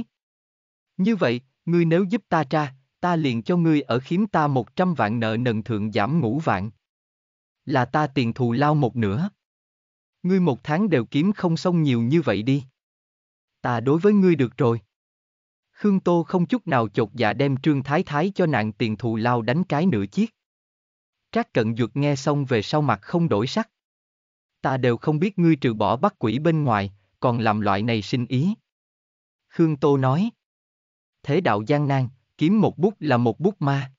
Như vậy, ngươi nếu giúp ta tra, ta liền cho ngươi ở khiếm ta 100 vạn nợ nần thượng giảm ngũ vạn. Là ta tiền thù lao một nửa. Ngươi một tháng đều kiếm không xong nhiều như vậy đi. Ta đối với ngươi được rồi. Khương Tô không chút nào chột dạ đem Trương Thái Thái cho nạn tiền thù lao đánh cái nửa chiếc. Trác cận dược nghe xong về sau mặt không đổi sắc. Ta đều không biết ngươi trừ bỏ bắt quỷ bên ngoài, còn làm loại này sinh ý. Khương Tô nói. Thế đạo gian nan, kiếm một bút là một bút ma.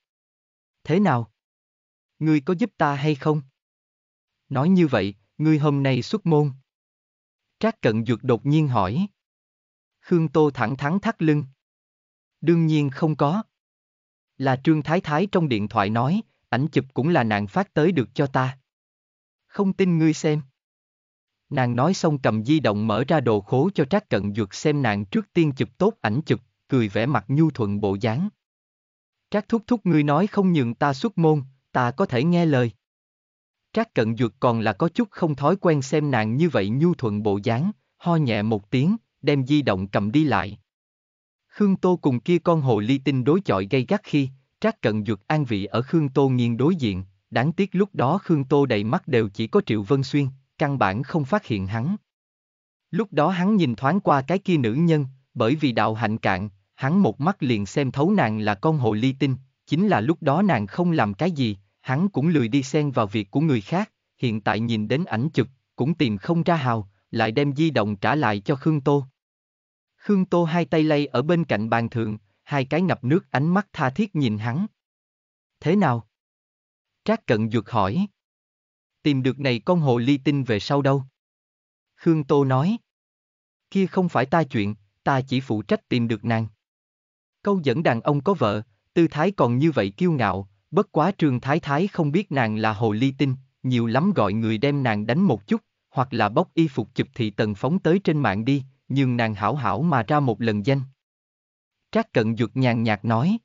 Thế nào? Ngươi có giúp ta hay không? Nói như vậy, ngươi hôm nay xuất môn. Trác cận dược đột nhiên hỏi. Khương Tô thẳng thắn thắt lưng. Đương nhiên không có. Là Trương Thái Thái trong điện thoại nói, ảnh chụp cũng là nàng phát tới được cho ta. Không tin ngươi xem. Nàng nói xong cầm di động mở ra đồ khố cho Trác Cận Dược xem nàng trước tiên chụp tốt ảnh chụp, cười vẻ mặt nhu thuận bộ dáng. Trác thúc thúc ngươi nói không nhường ta xuất môn, ta có thể nghe lời. Trác Cận Dược còn là có chút không thói quen xem nàng như vậy nhu thuận bộ dáng, ho nhẹ một tiếng, đem di động cầm đi lại. Khương Tô cùng kia con hồ ly tinh đối chọi gây gắt khi, Trác Cận Duật an vị ở Khương Tô nghiêng đối diện, đáng tiếc lúc đó Khương Tô đầy mắt đều chỉ có Triệu Vân Xuyên, căn bản không phát hiện hắn. Lúc đó hắn nhìn thoáng qua cái kia nữ nhân, bởi vì đạo hạnh cạn, hắn một mắt liền xem thấu nàng là con hồ ly tinh, chính là lúc đó nàng không làm cái gì, hắn cũng lười đi xen vào việc của người khác, hiện tại nhìn đến ảnh chụp, cũng tìm không ra hào, lại đem di động trả lại cho Khương Tô. Khương Tô hai tay lay ở bên cạnh bàn thượng, hai cái ngập nước ánh mắt tha thiết nhìn hắn. Thế nào? Trác cận dược hỏi. Tìm được này con hồ ly tinh về sau đâu? Khương Tô nói. Kia không phải ta chuyện, ta chỉ phụ trách tìm được nàng. Câu dẫn đàn ông có vợ, tư thái còn như vậy kiêu ngạo, bất quá trường thái thái không biết nàng là hồ ly tinh, nhiều lắm gọi người đem nàng đánh một chút, hoặc là bóc y phục chụp thị tần phóng tới trên mạng đi, nhưng nàng hảo hảo mà ra một lần danh. Trác cận dược nhàn nhạt nói.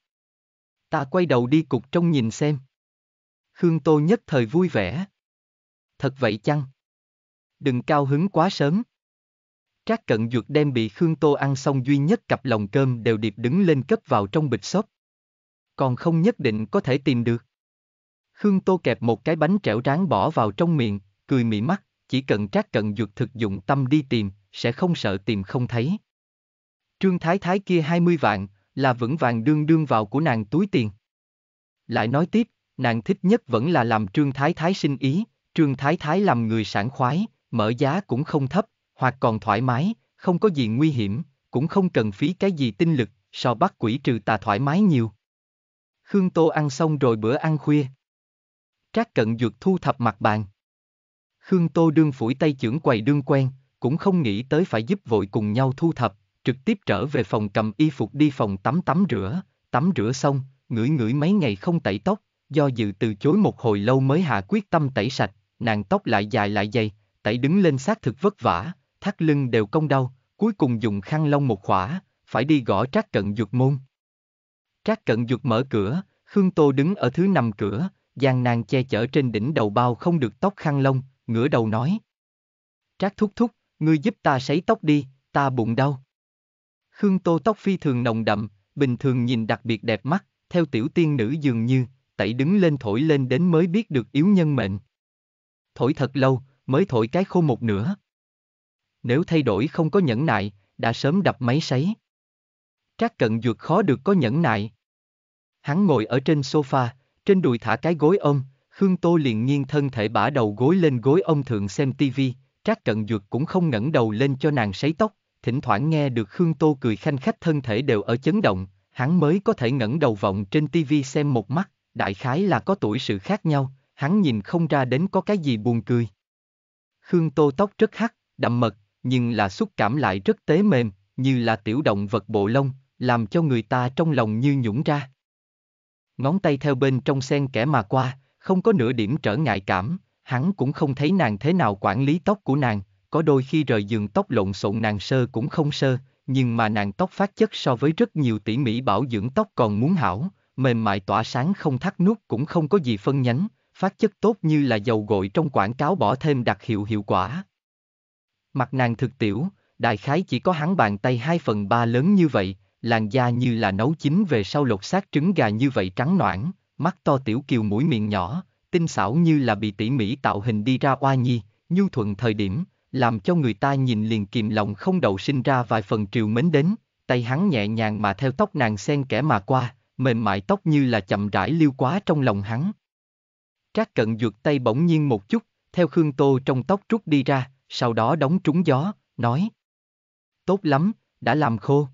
Ta quay đầu đi cục trong nhìn xem. Khương Tô nhất thời vui vẻ. Thật vậy chăng? Đừng cao hứng quá sớm. Trác cận dược đem bị Khương Tô ăn xong duy nhất cặp lòng cơm đều điệp đứng lên cấp vào trong bịch xốp. Còn không nhất định có thể tìm được. Khương Tô kẹp một cái bánh trẻo rán bỏ vào trong miệng, cười mị mắt, chỉ cần trác cận dược thực dụng tâm đi tìm, sẽ không sợ tìm không thấy. Trương Thái Thái kia 20 vạn, là vững vàng đương đương vào của nàng túi tiền. Lại nói tiếp, nàng thích nhất vẫn là làm Trương Thái Thái sinh ý, Trương Thái Thái làm người sảng khoái, mở giá cũng không thấp, hoặc còn thoải mái, không có gì nguy hiểm, cũng không cần phí cái gì tinh lực, so bắt quỷ trừ tà thoải mái nhiều. Khương Tô ăn xong rồi bữa ăn khuya. Trác Cận Dược thu thập mặt bàn. Khương Tô đương phủi tay trưởng quầy đương quen, cũng không nghĩ tới phải giúp vội cùng nhau thu thập, trực tiếp trở về phòng cầm y phục đi phòng tắm tắm rửa, tắm rửa xong, ngửi ngửi mấy ngày không tẩy tóc, do dự từ chối một hồi lâu mới hạ quyết tâm tẩy sạch, nàng tóc lại dài lại dày, tẩy đứng lên xác thực vất vả, thắt lưng đều công đau, cuối cùng dùng khăn lông một khỏa, phải đi gõ trác cận dược môn. Trác cận dược mở cửa, Khương Tô đứng ở thứ nằm cửa, gian nàng che chở trên đỉnh đầu bao không được tóc khăn lông, ngửa đầu nói. Trác thúc thúc, ngươi giúp ta sấy tóc đi, ta bụng đau. Khương Tô tóc phi thường nồng đậm, bình thường nhìn đặc biệt đẹp mắt, theo tiểu tiên nữ dường như, tẩy đứng lên thổi lên đến mới biết được yếu nhân mệnh. Thổi thật lâu, mới thổi cái khô một nửa. Nếu thay đổi không có nhẫn nại, đã sớm đập máy sấy. Các cận dược khó được có nhẫn nại. Hắn ngồi ở trên sofa, trên đùi thả cái gối ôm, Khương Tô liền nghiêng thân thể bả đầu gối lên gối ông thượng xem tivi, Trác Cận Dược cũng không ngẩng đầu lên cho nàng sấy tóc, thỉnh thoảng nghe được Khương Tô cười khanh khách thân thể đều ở chấn động, hắn mới có thể ngẩng đầu vọng trên TV xem một mắt, đại khái là có tuổi sự khác nhau, hắn nhìn không ra đến có cái gì buồn cười. Khương Tô tóc rất hắc, đậm mật, nhưng là xúc cảm lại rất tế mềm, như là tiểu động vật bộ lông, làm cho người ta trong lòng như nhũng ra. Ngón tay theo bên trong sen kẻ mà qua, không có nửa điểm trở ngại cảm, hắn cũng không thấy nàng thế nào quản lý tóc của nàng, có đôi khi rời giường tóc lộn xộn nàng sơ cũng không sơ, nhưng mà nàng tóc phát chất so với rất nhiều tỉ mỉ bảo dưỡng tóc còn muốn hảo, mềm mại tỏa sáng không thắt nút cũng không có gì phân nhánh, phát chất tốt như là dầu gội trong quảng cáo bỏ thêm đặc hiệu hiệu quả. Mặt nàng thực tiểu, đại khái chỉ có hắn bàn tay 2 phần 3 lớn như vậy, làn da như là nấu chín về sau lột xác trứng gà như vậy trắng noãn, mắt to tiểu kiều mũi miệng nhỏ, tinh xảo như là bị tỉ mỉ tạo hình đi ra oa nhi, nhu thuận thời điểm, làm cho người ta nhìn liền kìm lòng không đậu sinh ra vài phần triều mến đến, tay hắn nhẹ nhàng mà theo tóc nàng sen kẻ mà qua, mềm mại tóc như là chậm rãi lưu quá trong lòng hắn. Trác cận duột tay bỗng nhiên một chút, theo Khương Tô trong tóc trút đi ra, sau đó đóng trúng gió, nói. Tốt lắm, đã làm khô.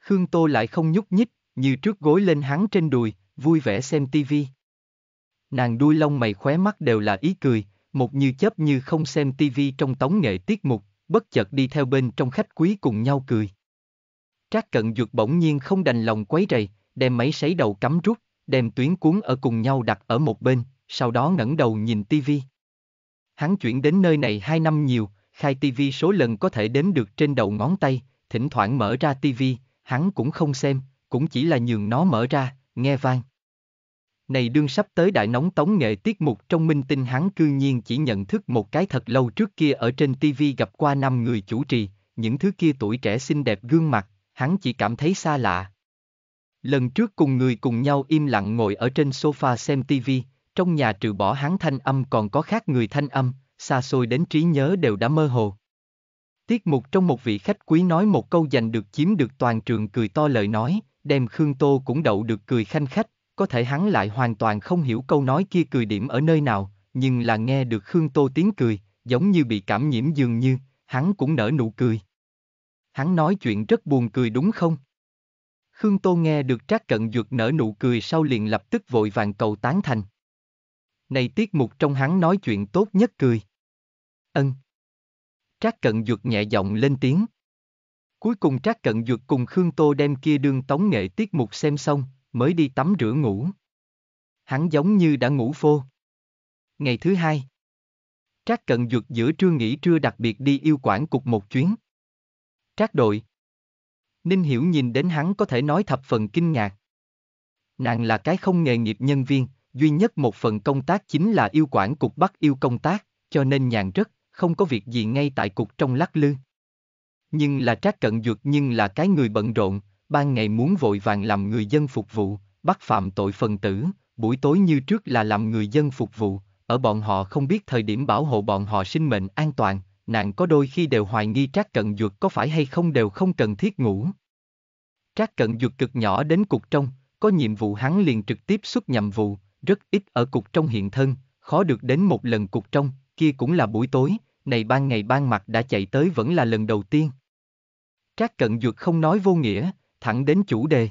Khương Tô lại không nhúc nhích, như trước gối lên hắn trên đùi, vui vẻ xem tivi. Nàng đuôi lông mày khóe mắt đều là ý cười, một như chớp như không xem tivi trong tống nghệ tiết mục, bất chợt đi theo bên trong khách quý cùng nhau cười. Trác cận dược bỗng nhiên không đành lòng quấy rầy, đem máy sấy đầu cắm rút, đem tuyến cuốn ở cùng nhau đặt ở một bên, sau đó ngẩng đầu nhìn tivi. Hắn chuyển đến nơi này hai năm nhiều, khai tivi số lần có thể đếm được trên đầu ngón tay, thỉnh thoảng mở ra tivi, hắn cũng không xem, cũng chỉ là nhường nó mở ra, nghe vang này đương sắp tới đại nóng tống nghệ tiết mục trong minh tinh hắn cư nhiên chỉ nhận thức một cái thật lâu trước kia ở trên TV gặp qua năm người chủ trì, những thứ kia tuổi trẻ xinh đẹp gương mặt, hắn chỉ cảm thấy xa lạ. Lần trước cùng người cùng nhau im lặng ngồi ở trên sofa xem TV, trong nhà trừ bỏ hắn thanh âm còn có khác người thanh âm, xa xôi đến trí nhớ đều đã mơ hồ. Tiết mục trong một vị khách quý nói một câu giành được chiếm được toàn trường cười to lời nói, đem Khương Tô cũng đậu được cười khanh khách, có thể hắn lại hoàn toàn không hiểu câu nói kia cười điểm ở nơi nào, nhưng là nghe được Khương Tô tiếng cười, giống như bị cảm nhiễm dường như, hắn cũng nở nụ cười. Hắn nói chuyện rất buồn cười đúng không? Khương Tô nghe được Trác Cận Dược nở nụ cười sau liền lập tức vội vàng cầu tán thành. Này tiết mục trong hắn nói chuyện tốt nhất cười. Ân. Trác Cận Dược nhẹ giọng lên tiếng. Cuối cùng Trác Cận Dược cùng Khương Tô đem kia đương tống nghệ tiết mục xem xong, mới đi tắm rửa ngủ. Hắn giống như đã ngủ phô. Ngày thứ hai, Trác Cận Duật giữa trưa nghỉ trưa đặc biệt đi yêu quản cục một chuyến. Trác đội. Ninh Hiểu nhìn đến hắn có thể nói thập phần kinh ngạc. Nàng là cái không nghề nghiệp nhân viên, duy nhất một phần công tác chính là yêu quản cục bắt yêu công tác, cho nên nhàn rất, không có việc gì ngay tại cục trong lắc lư. Nhưng là Trác Cận Duật nhưng là cái người bận rộn, ban ngày muốn vội vàng làm người dân phục vụ, bắt phạm tội phần tử, buổi tối như trước là làm người dân phục vụ, ở bọn họ không biết thời điểm bảo hộ bọn họ sinh mệnh an toàn, nàng có đôi khi đều hoài nghi Trác Cận Duật có phải hay không đều không cần thiết ngủ. Trác Cận Duật cực nhỏ đến cục trong, có nhiệm vụ hắn liền trực tiếp xuất nhậm vụ, rất ít ở cục trong hiện thân, khó được đến một lần cục trong, kia cũng là buổi tối, này ban ngày ban mặt đã chạy tới vẫn là lần đầu tiên. Trác Cận Duật không nói vô nghĩa, thẳng đến chủ đề.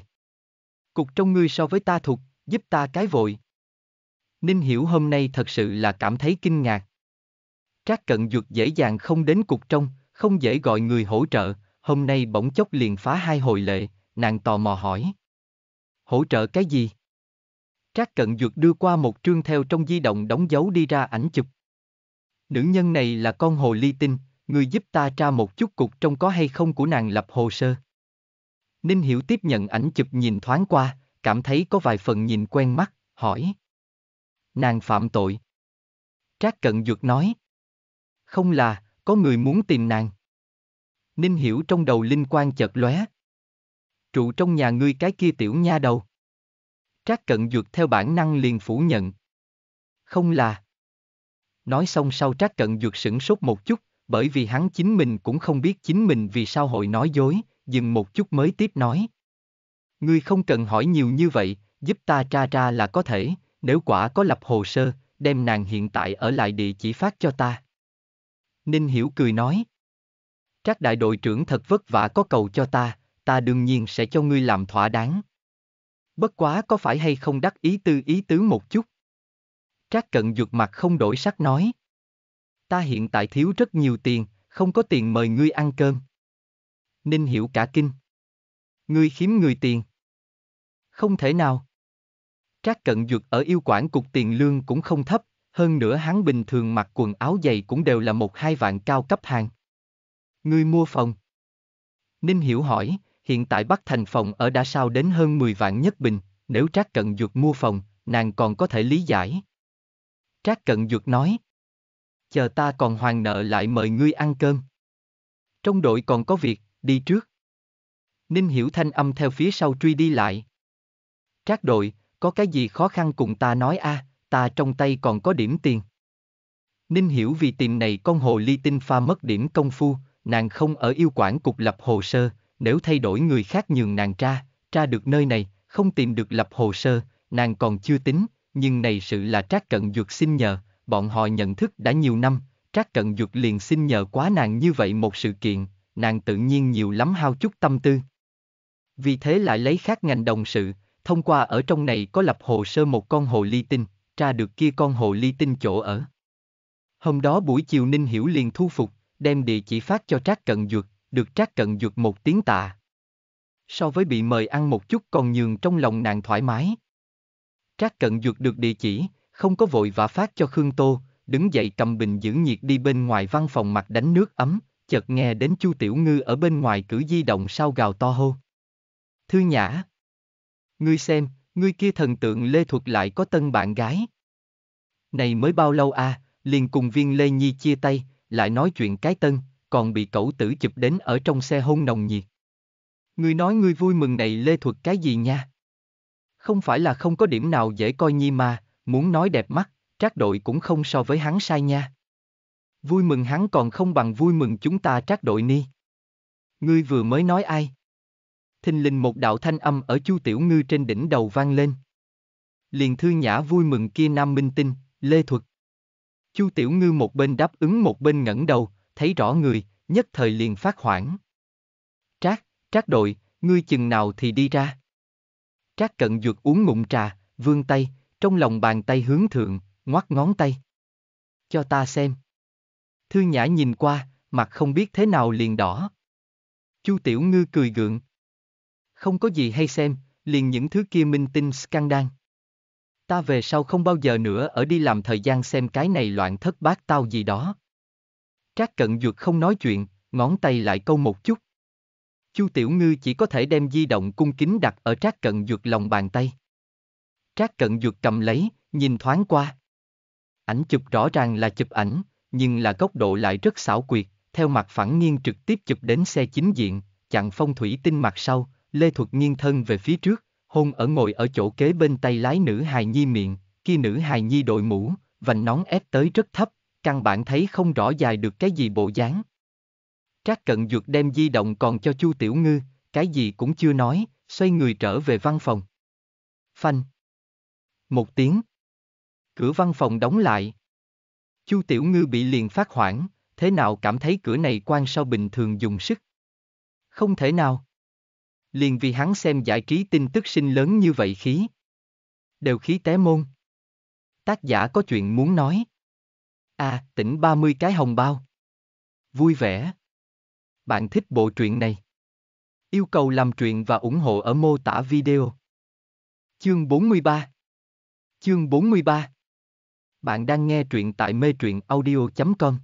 Cục trong ngươi so với ta thuộc, giúp ta cái vội. Ninh Hiểu hôm nay thật sự là cảm thấy kinh ngạc. Trác cận duật dễ dàng không đến cục trong, không dễ gọi người hỗ trợ, hôm nay bỗng chốc liền phá hai hồi lệ, nàng tò mò hỏi. Hỗ trợ cái gì? Trác cận duật đưa qua một trương theo trong di động đóng dấu đi ra ảnh chụp. Nữ nhân này là con hồ ly tinh, người giúp ta tra một chút cục trong có hay không của nàng lập hồ sơ. Ninh Hiểu tiếp nhận ảnh chụp nhìn thoáng qua, cảm thấy có vài phần nhìn quen mắt, hỏi. Nàng phạm tội. Trác Cận Dược nói. Không là, có người muốn tìm nàng. Ninh Hiểu trong đầu linh quan chợt lóe. Trụ trong nhà ngươi cái kia tiểu nha đầu. Trác Cận Dược theo bản năng liền phủ nhận. Không là. Nói xong sau Trác Cận Dược sửng sốt một chút, bởi vì hắn chính mình cũng không biết chính mình vì sao hội nói dối, dừng một chút mới tiếp nói. Ngươi không cần hỏi nhiều như vậy, giúp ta tra ra là có thể, nếu quả có lập hồ sơ, đem nàng hiện tại ở lại địa chỉ phát cho ta. Ninh Hiểu cười nói. Trác đại đội trưởng thật vất vả có cầu cho ta, ta đương nhiên sẽ cho ngươi làm thỏa đáng. Bất quá có phải hay không đắc ý tư ý tứ một chút? Trác cận dược mặt không đổi sắc nói. Ta hiện tại thiếu rất nhiều tiền, không có tiền mời ngươi ăn cơm. Ninh Hiểu cả kinh. Ngươi khiếm người tiền. Không thể nào. Trác cận dược ở yêu quản cục tiền lương cũng không thấp, hơn nữa hắn bình thường mặc quần áo dày cũng đều là một hai vạn cao cấp hàng. Ngươi mua phòng. Ninh Hiểu hỏi, hiện tại Bắc Thành phòng ở đã sao đến hơn 10 vạn nhất bình, nếu Trác Cận Dược mua phòng, nàng còn có thể lý giải. Trác Cận Dược nói, chờ ta còn hoàn nợ lại mời ngươi ăn cơm. Trong đội còn có việc, đi trước. Ninh Hiểu thanh âm theo phía sau truy đi lại. Trác đội, có cái gì khó khăn cùng ta nói a, à, ta trong tay còn có điểm tiền. Ninh Hiểu vì tiền này con hồ ly tinh pha mất điểm công phu, nàng không ở yêu quản cục lập hồ sơ, nếu thay đổi người khác nhường nàng tra, tra được nơi này, không tìm được lập hồ sơ, nàng còn chưa tính, nhưng này sự là Trác Cận Dược xin nhờ, bọn họ nhận thức đã nhiều năm, Trác Cận Dược liền xin nhờ quá nàng như vậy một sự kiện, nàng tự nhiên nhiều lắm hao chút tâm tư. Vì thế lại lấy khác ngành đồng sự, thông qua ở trong này có lập hồ sơ một con hồ ly tinh, tra được kia con hồ ly tinh chỗ ở. Hôm đó buổi chiều Ninh Hiểu liền thu phục, đem địa chỉ phát cho Trác Cận duật, được Trác Cận duật một tiếng tạ. So với bị mời ăn một chút còn nhường trong lòng nàng thoải mái. Trác Cận duật được địa chỉ, không có vội và phát cho Khương Tô, đứng dậy cầm bình giữ nhiệt đi bên ngoài văn phòng mặt đánh nước ấm, chợt nghe đến Chu Tiểu Ngư ở bên ngoài cử di động sau gào to hô. Thư Nhã. Ngươi xem, ngươi kia thần tượng Lê Thuật lại có tân bạn gái. Này mới bao lâu à, liền cùng viên Lê Nhi chia tay, lại nói chuyện cái tân, còn bị Cẩu tử chụp đến ở trong xe hôn nồng nhiệt. Ngươi nói ngươi vui mừng này Lê Thuật cái gì nha? Không phải là không có điểm nào dễ coi nhi mà, muốn nói đẹp mắt, trác đội cũng không so với hắn sai nha. Vui mừng hắn còn không bằng vui mừng chúng ta trác đội ni. Ngươi vừa mới nói ai? Thình linh một đạo thanh âm ở chu tiểu ngư trên đỉnh đầu vang lên. Liền thư nhã vui mừng kia nam minh tinh, lê thuật. Chu tiểu ngư một bên đáp ứng một bên ngẩng đầu, thấy rõ người, nhất thời liền phát hoảng. Trác, trác đội, ngươi chừng nào thì đi ra. Trác cận dược uống ngụm trà, vương tay, trong lòng bàn tay hướng thượng, ngoắt ngón tay. Cho ta xem. Thư Nhã nhìn qua, mặt không biết thế nào liền đỏ. Chu Tiểu Ngư cười gượng. Không có gì hay xem, liền những thứ kia minh tinh scandal. Ta về sau không bao giờ nữa ở đi làm thời gian xem cái này loạn thất bát tao gì đó. Trác cận duật không nói chuyện, ngón tay lại câu một chút. Chu Tiểu Ngư chỉ có thể đem di động cung kính đặt ở trác cận duật lòng bàn tay. Trác cận duật cầm lấy, nhìn thoáng qua. Ảnh chụp rõ ràng là chụp ảnh nhưng là góc độ lại rất xảo quyệt, theo mặt phẳng nghiêng trực tiếp chụp đến xe chính diện, chặn phong thủy tinh mặt sau, Lê Thuật nghiêng thân về phía trước, hôn ở ngồi ở chỗ kế bên tay lái nữ hài nhi miệng, kia nữ hài nhi đội mũ, vành nón ép tới rất thấp, căn bản thấy không rõ dài được cái gì bộ dáng. Trác cận dược đem di động còn cho Chu Tiểu Ngư, cái gì cũng chưa nói, xoay người trở về văn phòng. Phanh. Một tiếng. Cửa văn phòng đóng lại, Chu Tiểu Ngư bị liền phát hoảng, thế nào cảm thấy cửa này quan sao bình thường dùng sức? Không thể nào. Liền vì hắn xem giải trí tin tức sinh lớn như vậy khí. Đều khí té môn. Tác giả có chuyện muốn nói. À, tỉnh 30 cái hồng bao. Vui vẻ. Bạn thích bộ truyện này. Yêu cầu làm truyện và ủng hộ ở mô tả video. Chương 43 Chương 43 bạn đang nghe truyện tại mê truyện audio.com.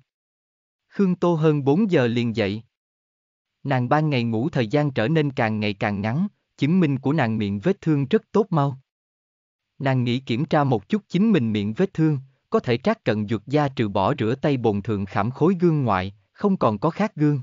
Khương Tô hơn 4 giờ liền dậy. Nàng ban ngày ngủ thời gian trở nên càng ngày càng ngắn, chứng minh của nàng miệng vết thương rất tốt mau. Nàng nghĩ kiểm tra một chút chính mình miệng vết thương, có thể trác cận dược da trừ bỏ rửa tay bồn thường khảm khối gương ngoại, không còn có khác gương.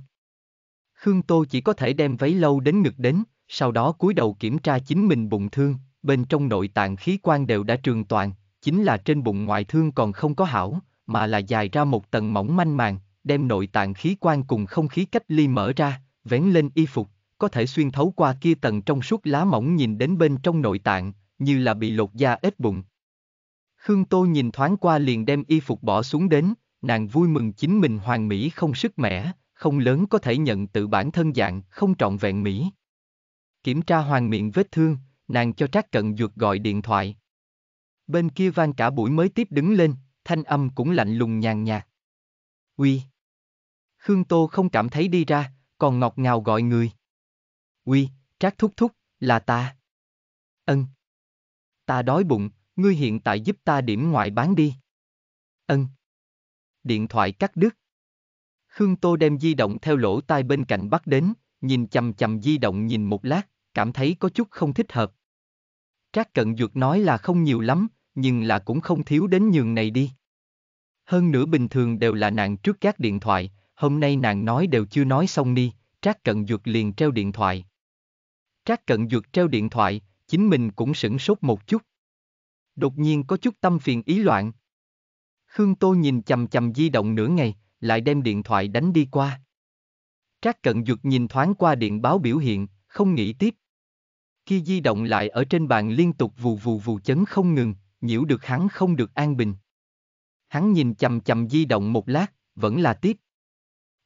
Khương Tô chỉ có thể đem váy lâu đến ngực đến, sau đó cúi đầu kiểm tra chính mình bụng thương, bên trong nội tạng khí quan đều đã trường toàn, chính là trên bụng ngoại thương còn không có hảo, mà là dài ra một tầng mỏng manh màng, đem nội tạng khí quan cùng không khí cách ly mở ra, vén lên y phục, có thể xuyên thấu qua kia tầng trong suốt lá mỏng nhìn đến bên trong nội tạng, như là bị lột da ếch bụng. Khương Tô nhìn thoáng qua liền đem y phục bỏ xuống đến, nàng vui mừng chính mình hoàn mỹ không sức mẻ, không lớn có thể nhận tự bản thân dạng, không trọn vẹn mỹ. Kiểm tra hoàn miệng vết thương, nàng cho Trác Cận Duật gọi điện thoại, Bên kia vang cả buổi mới tiếp đứng lên, thanh âm cũng lạnh lùng nhàn nhạt. Uy. Khương Tô không cảm thấy đi ra, còn ngọt ngào gọi người. Uy, Trác thúc thúc, là ta. Ân. Ta đói bụng, ngươi hiện tại giúp ta điểm ngoại bán đi. Ân. Điện thoại cắt đứt. Khương Tô đem di động theo lỗ tai bên cạnh bắt đến, nhìn chầm chầm di động nhìn một lát, cảm thấy có chút không thích hợp, Trác Cận Dược nói là không nhiều lắm, nhưng là cũng không thiếu đến nhường này đi. Hơn nữa bình thường đều là nàng trước các điện thoại, hôm nay nàng nói đều chưa nói xong đi, Trác Cận Dược liền treo điện thoại. Trác Cận Dược treo điện thoại, chính mình cũng sửng sốt một chút. Đột nhiên có chút tâm phiền ý loạn. Khương Tô nhìn chầm chầm di động nửa ngày, lại đem điện thoại đánh đi qua. Trác Cận Dược nhìn thoáng qua điện báo biểu hiện, không nghĩ tiếp. Khi di động lại ở trên bàn liên tục vù vù vù chấn không ngừng, nhiễu được hắn không được an bình. Hắn nhìn chầm chầm di động một lát, vẫn là tiếp.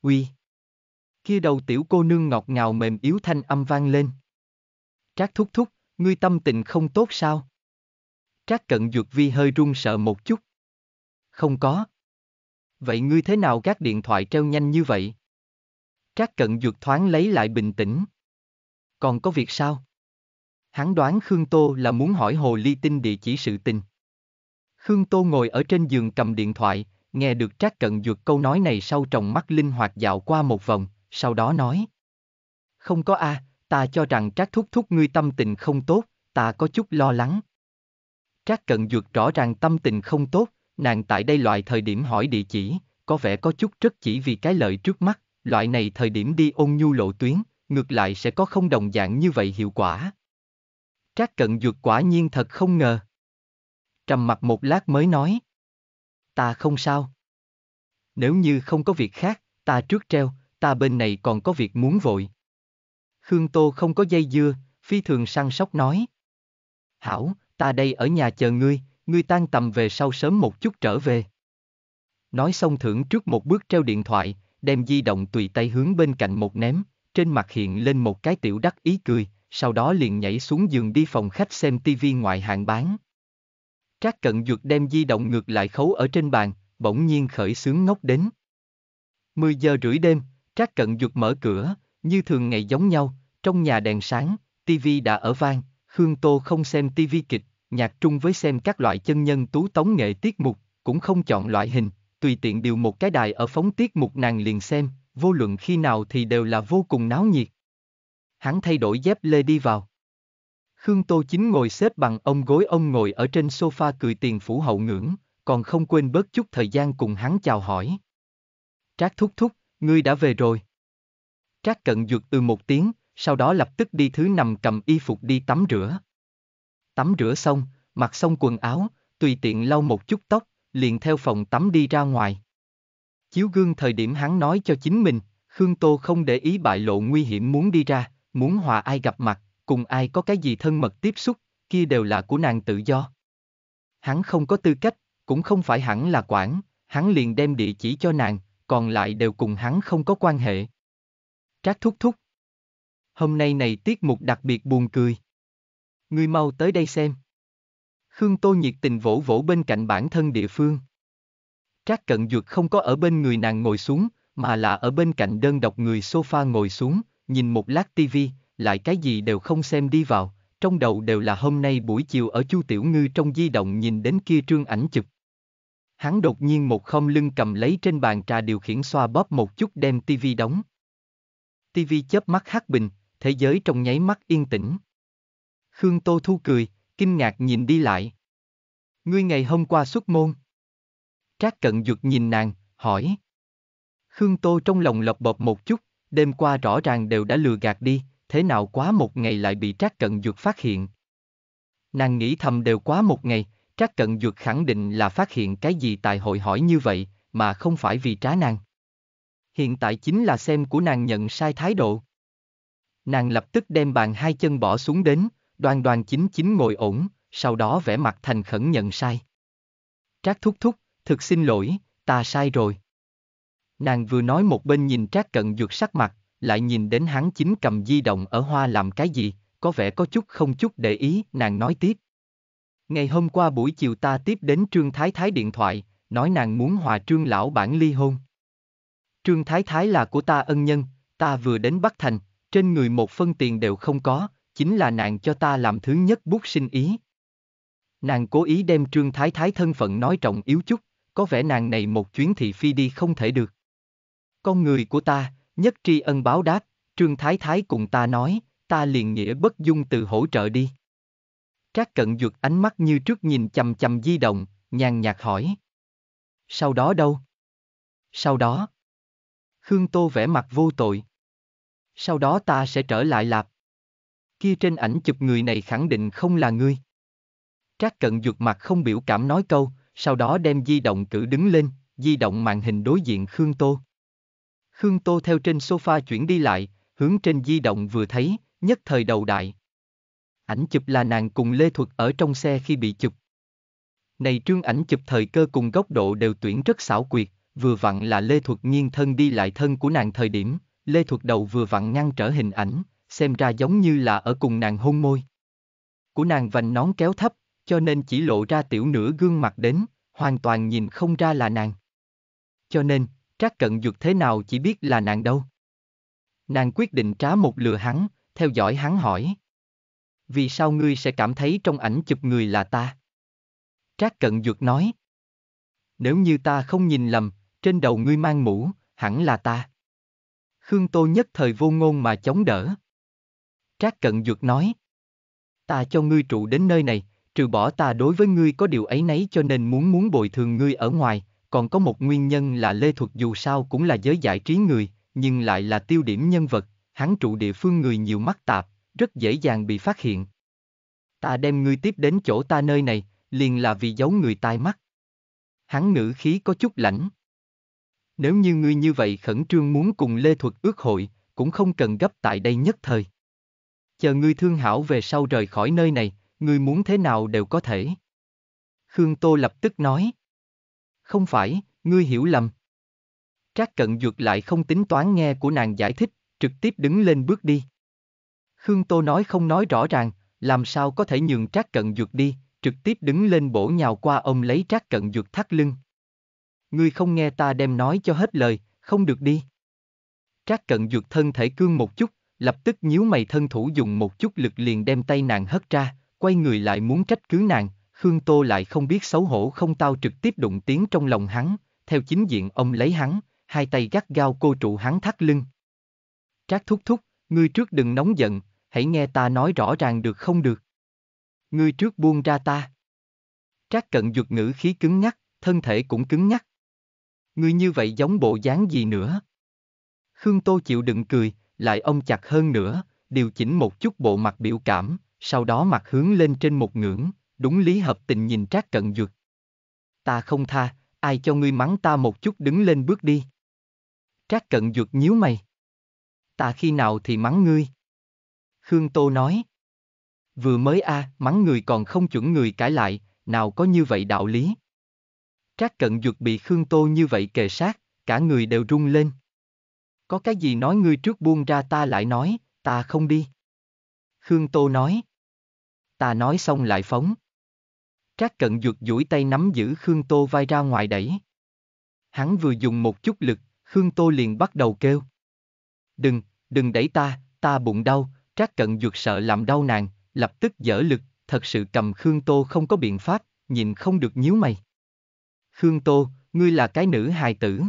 Uy. Kia đầu tiểu cô nương ngọt ngào mềm yếu thanh âm vang lên. Trác thúc thúc, ngươi tâm tình không tốt sao? Trác cận dược vi hơi run sợ một chút. Không có. Vậy ngươi thế nào các điện thoại treo nhanh như vậy? Trác cận dược thoáng lấy lại bình tĩnh. Còn có việc sao? Hắn đoán Khương Tô là muốn hỏi hồ ly tinh địa chỉ sự tình. Khương Tô ngồi ở trên giường cầm điện thoại, nghe được Trác Cận Dược câu nói này sau trồng mắt linh hoạt dạo qua một vòng, sau đó nói. Không có a, à, ta cho rằng Trác Thúc Thúc ngươi tâm tình không tốt, ta có chút lo lắng. Trác Cận Dược rõ ràng tâm tình không tốt, nàng tại đây loại thời điểm hỏi địa chỉ, có vẻ có chút rất chỉ vì cái lợi trước mắt, loại này thời điểm đi ôn nhu lộ tuyến, ngược lại sẽ có không đồng dạng như vậy hiệu quả. Trác cận dược quả nhiên thật không ngờ. Trầm mặt một lát mới nói. Ta không sao. Nếu như không có việc khác, ta trước treo, ta bên này còn có việc muốn vội. Khương Tô không có dây dưa, phi thường săn sóc nói. Hảo, ta đây ở nhà chờ ngươi, ngươi tan tầm về sau sớm một chút trở về. Nói xong thưởng trước một bước treo điện thoại, đem di động tùy tay hướng bên cạnh một ném, trên mặt hiện lên một cái tiểu đắc ý cười, sau đó liền nhảy xuống giường đi phòng khách xem tivi ngoại hạng bán. Trác cận dược đem di động ngược lại khấu ở trên bàn, bỗng nhiên khởi sướng ngốc đến. 10 giờ rưỡi đêm, Trác cận dược mở cửa, như thường ngày giống nhau, trong nhà đèn sáng, tivi đã ở vang, Khương Tô không xem tivi kịch, nhạc trung với xem các loại chân nhân tú tống nghệ tiết mục, cũng không chọn loại hình, tùy tiện điều một cái đài ở phóng tiết mục nàng liền xem, vô luận khi nào thì đều là vô cùng náo nhiệt hắn thay đổi dép lê đi vào. Khương Tô Chính ngồi xếp bằng ông gối ông ngồi ở trên sofa cười tiền phủ hậu ngưỡng, còn không quên bớt chút thời gian cùng hắn chào hỏi. Trác thúc thúc, ngươi đã về rồi. Trác cận dược từ một tiếng, sau đó lập tức đi thứ nằm cầm y phục đi tắm rửa. Tắm rửa xong, mặc xong quần áo, tùy tiện lau một chút tóc, liền theo phòng tắm đi ra ngoài. Chiếu gương thời điểm hắn nói cho chính mình, Khương Tô không để ý bại lộ nguy hiểm muốn đi ra, muốn hòa ai gặp mặt, cùng ai có cái gì thân mật tiếp xúc, kia đều là của nàng tự do. Hắn không có tư cách, cũng không phải hẳn là quản, hắn liền đem địa chỉ cho nàng, còn lại đều cùng hắn không có quan hệ. Trác thúc thúc. Hôm nay này tiết mục đặc biệt buồn cười. Ngươi mau tới đây xem. Khương Tô nhiệt tình vỗ vỗ bên cạnh bản thân địa phương. Trác cận duật không có ở bên người nàng ngồi xuống, mà là ở bên cạnh đơn độc người sofa ngồi xuống, nhìn một lát tivi, lại cái gì đều không xem đi vào, trong đầu đều là hôm nay buổi chiều ở Chu Tiểu Ngư trong di động nhìn đến kia trương ảnh chụp. Hắn đột nhiên một không lưng cầm lấy trên bàn trà điều khiển xoa bóp một chút đem tivi đóng. Tivi chớp mắt hát bình, thế giới trong nháy mắt yên tĩnh. Khương Tô Thu cười, kinh ngạc nhìn đi lại. Ngươi ngày hôm qua xuất môn. Trác cận dược nhìn nàng, hỏi. Khương Tô trong lòng lọc bọt một chút, đêm qua rõ ràng đều đã lừa gạt đi, thế nào quá một ngày lại bị Trác Cận Dược phát hiện. Nàng nghĩ thầm đều quá một ngày, Trác Cận Dược khẳng định là phát hiện cái gì tại hội hỏi như vậy, mà không phải vì trá nàng. Hiện tại chính là xem của nàng nhận sai thái độ. Nàng lập tức đem bàn hai chân bỏ xuống đến, đoan đoan chính chính ngồi ổn, sau đó vẽ mặt thành khẩn nhận sai. Trác thúc thúc, thực xin lỗi, ta sai rồi. Nàng vừa nói một bên nhìn Trác Cận Dược sắc mặt, lại nhìn đến hắn chính cầm di động ở hoa làm cái gì, có vẻ có chút không chút để ý, nàng nói tiếp. Ngày hôm qua buổi chiều ta tiếp đến Trương Thái Thái điện thoại, nói nàng muốn hòa Trương lão bản ly hôn. Trương Thái Thái là của ta ân nhân, ta vừa đến Bắc Thành, trên người một phân tiền đều không có, chính là nàng cho ta làm thứ nhất bút sinh ý. Nàng cố ý đem Trương Thái Thái thân phận nói trọng yếu chút, có vẻ nàng này một chuyến thị phi đi không thể được. Con người của ta, nhất tri ân báo đáp, Trương Thái Thái cùng ta nói, ta liền nghĩa bất dung từ hỗ trợ đi. Trác cận dược ánh mắt như trước nhìn chầm chầm di động, nhàn nhạt hỏi. Sau đó đâu? Sau đó? Khương Tô vẻ mặt vô tội. Sau đó ta sẽ trở lại lạp. Kia trên ảnh chụp người này khẳng định không là ngươi. Trác cận dược mặt không biểu cảm nói câu, sau đó đem di động cử đứng lên, di động màn hình đối diện Khương Tô. Khương Tô theo trên sofa chuyển đi lại, hướng trên di động vừa thấy, nhất thời đầu đại. Ảnh chụp là nàng cùng Lê Thuật ở trong xe khi bị chụp. Này trương ảnh chụp thời cơ cùng góc độ đều tuyển rất xảo quyệt, vừa vặn là Lê Thuật nghiêng thân đi lại thân của nàng thời điểm, Lê Thuật đầu vừa vặn ngăn trở hình ảnh, xem ra giống như là ở cùng nàng hôn môi. Của nàng vành nón kéo thấp, cho nên chỉ lộ ra tiểu nửa gương mặt đến, hoàn toàn nhìn không ra là nàng. Cho nên, Trác Cận Dược thế nào chỉ biết là nàng đâu. Nàng quyết định trá một lừa hắn, theo dõi hắn hỏi. Vì sao ngươi sẽ cảm thấy trong ảnh chụp người là ta? Trác Cận Dược nói. Nếu như ta không nhìn lầm, trên đầu ngươi mang mũ, hẳn là ta. Khương Tô nhất thời vô ngôn mà chống đỡ. Trác Cận Dược nói. Ta cho ngươi trụ đến nơi này, trừ bỏ ta đối với ngươi có điều ấy nấy cho nên muốn muốn bồi thường ngươi ở ngoài, còn có một nguyên nhân là Lê Thuật dù sao cũng là giới giải trí người, nhưng lại là tiêu điểm nhân vật, hắn trụ địa phương người nhiều mắt tạp, rất dễ dàng bị phát hiện. Ta đem ngươi tiếp đến chỗ ta nơi này, liền là vì giấu người tai mắt. Hắn ngữ khí có chút lãnh. Nếu như ngươi như vậy khẩn trương muốn cùng Lê Thuật ước hội, cũng không cần gấp tại đây nhất thời. Chờ ngươi thương hảo về sau rời khỏi nơi này, ngươi muốn thế nào đều có thể. Khương Tô lập tức nói không phải, ngươi hiểu lầm. Trác cận dược lại không tính toán nghe của nàng giải thích, trực tiếp đứng lên bước đi. Khương Tô nói không nói rõ ràng, làm sao có thể nhường trác cận dược đi, trực tiếp đứng lên bổ nhào qua ông lấy trác cận dược thắt lưng. Ngươi không nghe ta đem nói cho hết lời, không được đi. Trác cận dược thân thể cương một chút, lập tức nhíu mày thân thủ dùng một chút lực liền đem tay nàng hất ra, quay người lại muốn trách cứ nàng, Khương Tô lại không biết xấu hổ không tao trực tiếp đụng tiếng trong lòng hắn, theo chính diện ông lấy hắn, hai tay gắt gao cô trụ hắn thắt lưng. Trác thúc thúc, ngươi trước đừng nóng giận, hãy nghe ta nói rõ ràng được không được. Ngươi trước buông ra ta. Trác cận duật ngữ khí cứng nhắc, thân thể cũng cứng nhắc. Ngươi như vậy giống bộ dáng gì nữa? Khương Tô chịu đựng cười, lại ông chặt hơn nữa, điều chỉnh một chút bộ mặt biểu cảm, sau đó mặt hướng lên trên một ngưỡng, đúng lý hợp tình nhìn Trác Cận Dược. Ta không tha, ai cho ngươi mắng ta một chút đứng lên bước đi. Trác Cận Dược nhíu mày. Ta khi nào thì mắng ngươi? Khương Tô nói. Vừa mới a, à, mắng người còn không chuẩn người cãi lại, nào có như vậy đạo lý. Trác Cận Dược bị Khương Tô như vậy kề sát, cả người đều run lên. Có cái gì nói ngươi trước buông ra ta lại nói, ta không đi. Khương Tô nói. Ta nói xong lại phóng. Trác cận duột duỗi tay nắm giữ Khương Tô vai ra ngoài đẩy. Hắn vừa dùng một chút lực, Khương Tô liền bắt đầu kêu. Đừng, đừng đẩy ta, ta bụng đau, Trác cận duột sợ làm đau nàng, lập tức dở lực, thật sự cầm Khương Tô không có biện pháp, nhìn không được nhíu mày. Khương Tô, ngươi là cái nữ hài tử.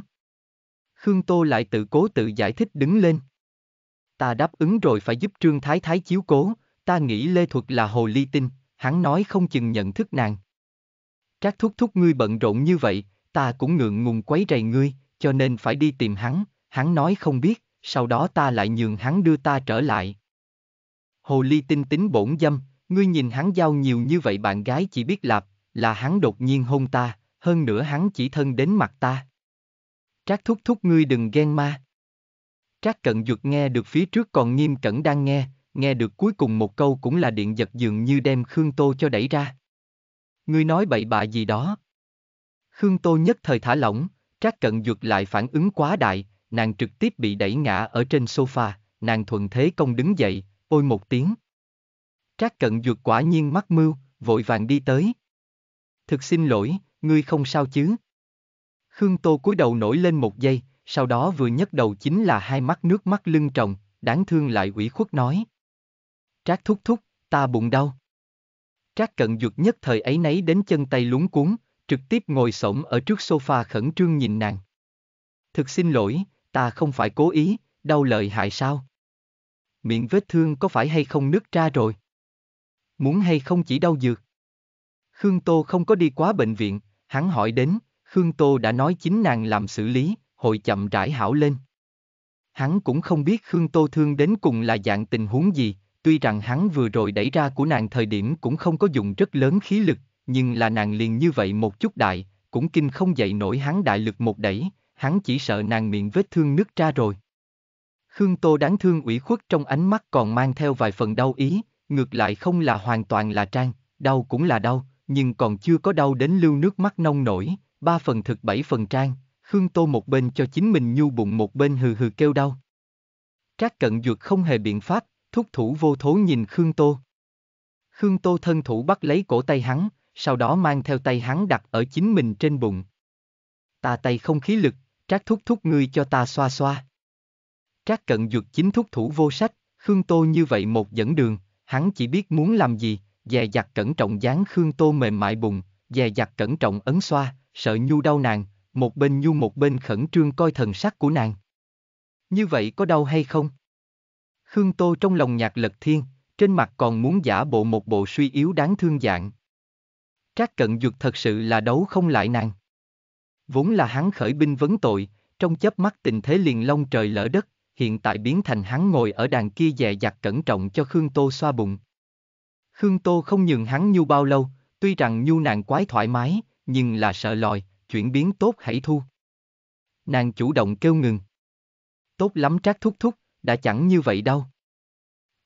Khương Tô lại tự cố tự giải thích đứng lên. Ta đáp ứng rồi phải giúp Trương Thái Thái chiếu cố, ta nghĩ Lê Thuật là hồ ly tinh, hắn nói không chừng nhận thức nàng. Trác thúc thúc ngươi bận rộn như vậy, ta cũng ngượng ngùng quấy rầy ngươi, cho nên phải đi tìm hắn, hắn nói không biết, sau đó ta lại nhường hắn đưa ta trở lại. Hồ ly tinh tính bổn dâm, ngươi nhìn hắn giao nhiều như vậy bạn gái chỉ biết lạp, là hắn đột nhiên hôn ta, hơn nữa hắn chỉ thân đến mặt ta. Trác thúc thúc ngươi đừng ghen ma. Trác cận duật nghe được phía trước còn nghiêm cẩn đang nghe, nghe được cuối cùng một câu cũng là điện giật dường như đem Khương Tô cho đẩy ra. Ngươi nói bậy bạ gì đó. Khương Tô nhất thời thả lỏng, Trác Cận Dược lại phản ứng quá đại, nàng trực tiếp bị đẩy ngã ở trên sofa, nàng thuận thế công đứng dậy, ôi một tiếng. Trác Cận Dược quả nhiên mắc mưu, vội vàng đi tới. Thực xin lỗi, ngươi không sao chứ? Khương Tô cúi đầu nổi lên một giây, sau đó vừa nhấc đầu chính là hai mắt nước mắt lưng trồng, đáng thương lại ủy khuất nói. Trác thúc thúc, ta bụng đau. Trác cận duật nhất thời ấy nấy đến chân tay lúng cuốn, trực tiếp ngồi xổm ở trước sofa khẩn trương nhìn nàng. Thực xin lỗi, ta không phải cố ý, đau lợi hại sao? Miệng vết thương có phải hay không nứt ra rồi? Muốn hay không chỉ đau dược? Khương Tô không có đi quá bệnh viện, hắn hỏi đến, Khương Tô đã nói chính nàng làm xử lý, hội chậm rãi hảo lên. Hắn cũng không biết Khương Tô thương đến cùng là dạng tình huống gì, Tuy rằng hắn vừa rồi đẩy ra của nàng thời điểm cũng không có dùng rất lớn khí lực, nhưng là nàng liền như vậy một chút đại, cũng kinh không dậy nổi hắn đại lực một đẩy, hắn chỉ sợ nàng miệng vết thương nứt ra rồi. Khương Tô đáng thương ủy khuất trong ánh mắt còn mang theo vài phần đau ý, ngược lại không là hoàn toàn là trang, đau cũng là đau, nhưng còn chưa có đau đến lưu nước mắt nông nổi, ba phần thực bảy phần trang, Khương Tô một bên cho chính mình nhu bụng một bên hừ hừ kêu đau. Trác cận dược không hề biện pháp, thúc thủ vô thố nhìn Khương Tô. Khương Tô thân thủ bắt lấy cổ tay hắn, sau đó mang theo tay hắn đặt ở chính mình trên bụng. Ta tay không khí lực, trác thúc thúc ngươi cho ta xoa xoa. Trác cận dược chính thúc thủ vô sách, Khương Tô như vậy một dẫn đường, hắn chỉ biết muốn làm gì, dè dặt cẩn trọng dán Khương Tô mềm mại bụng, dè dặt cẩn trọng ấn xoa, sợ nhu đau nàng, một bên nhu một bên khẩn trương coi thần sắc của nàng. Như vậy có đau hay không? Khương Tô trong lòng nhạc lật thiên, trên mặt còn muốn giả bộ một bộ suy yếu đáng thương dạng. Trác cận dược thật sự là đấu không lại nàng. Vốn là hắn khởi binh vấn tội, trong chớp mắt tình thế liền long trời lỡ đất, hiện tại biến thành hắn ngồi ở đàn kia dè dặt cẩn trọng cho Khương Tô xoa bụng. Khương Tô không nhường hắn nhu bao lâu, tuy rằng nhu nàng quái thoải mái, nhưng là sợ lòi, chuyển biến tốt hãy thu. Nàng chủ động kêu ngừng. Tốt lắm trác thúc thúc, đã chẳng như vậy đâu.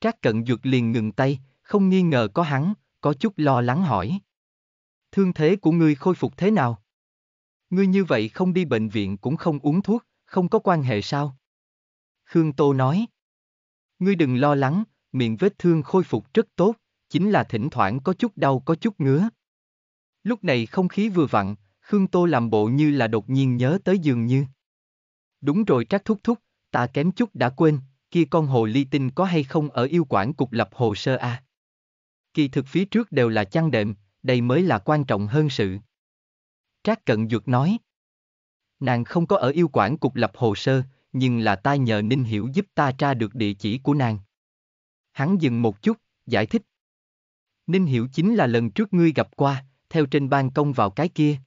Trác cận dược liền ngừng tay, không nghi ngờ có hắn, có chút lo lắng hỏi. Thương thế của ngươi khôi phục thế nào? Ngươi như vậy không đi bệnh viện cũng không uống thuốc, không có quan hệ sao? Khương Tô nói. Ngươi đừng lo lắng, miệng vết thương khôi phục rất tốt, chính là thỉnh thoảng có chút đau có chút ngứa. Lúc này không khí vừa vặn, Khương Tô làm bộ như là đột nhiên nhớ tới giường như. Đúng rồi trác thúc thúc, ta kém chút đã quên, kia con hồ ly tinh có hay không ở yêu quản cục lập hồ sơ a à? Kỳ thực phía trước đều là chăn đệm, đây mới là quan trọng hơn sự. Trác Cận Dược nói. Nàng không có ở yêu quản cục lập hồ sơ, nhưng là ta nhờ Ninh Hiểu giúp ta tra được địa chỉ của nàng. Hắn dừng một chút, giải thích. Ninh Hiểu chính là lần trước ngươi gặp qua, theo trên ban công vào cái kia.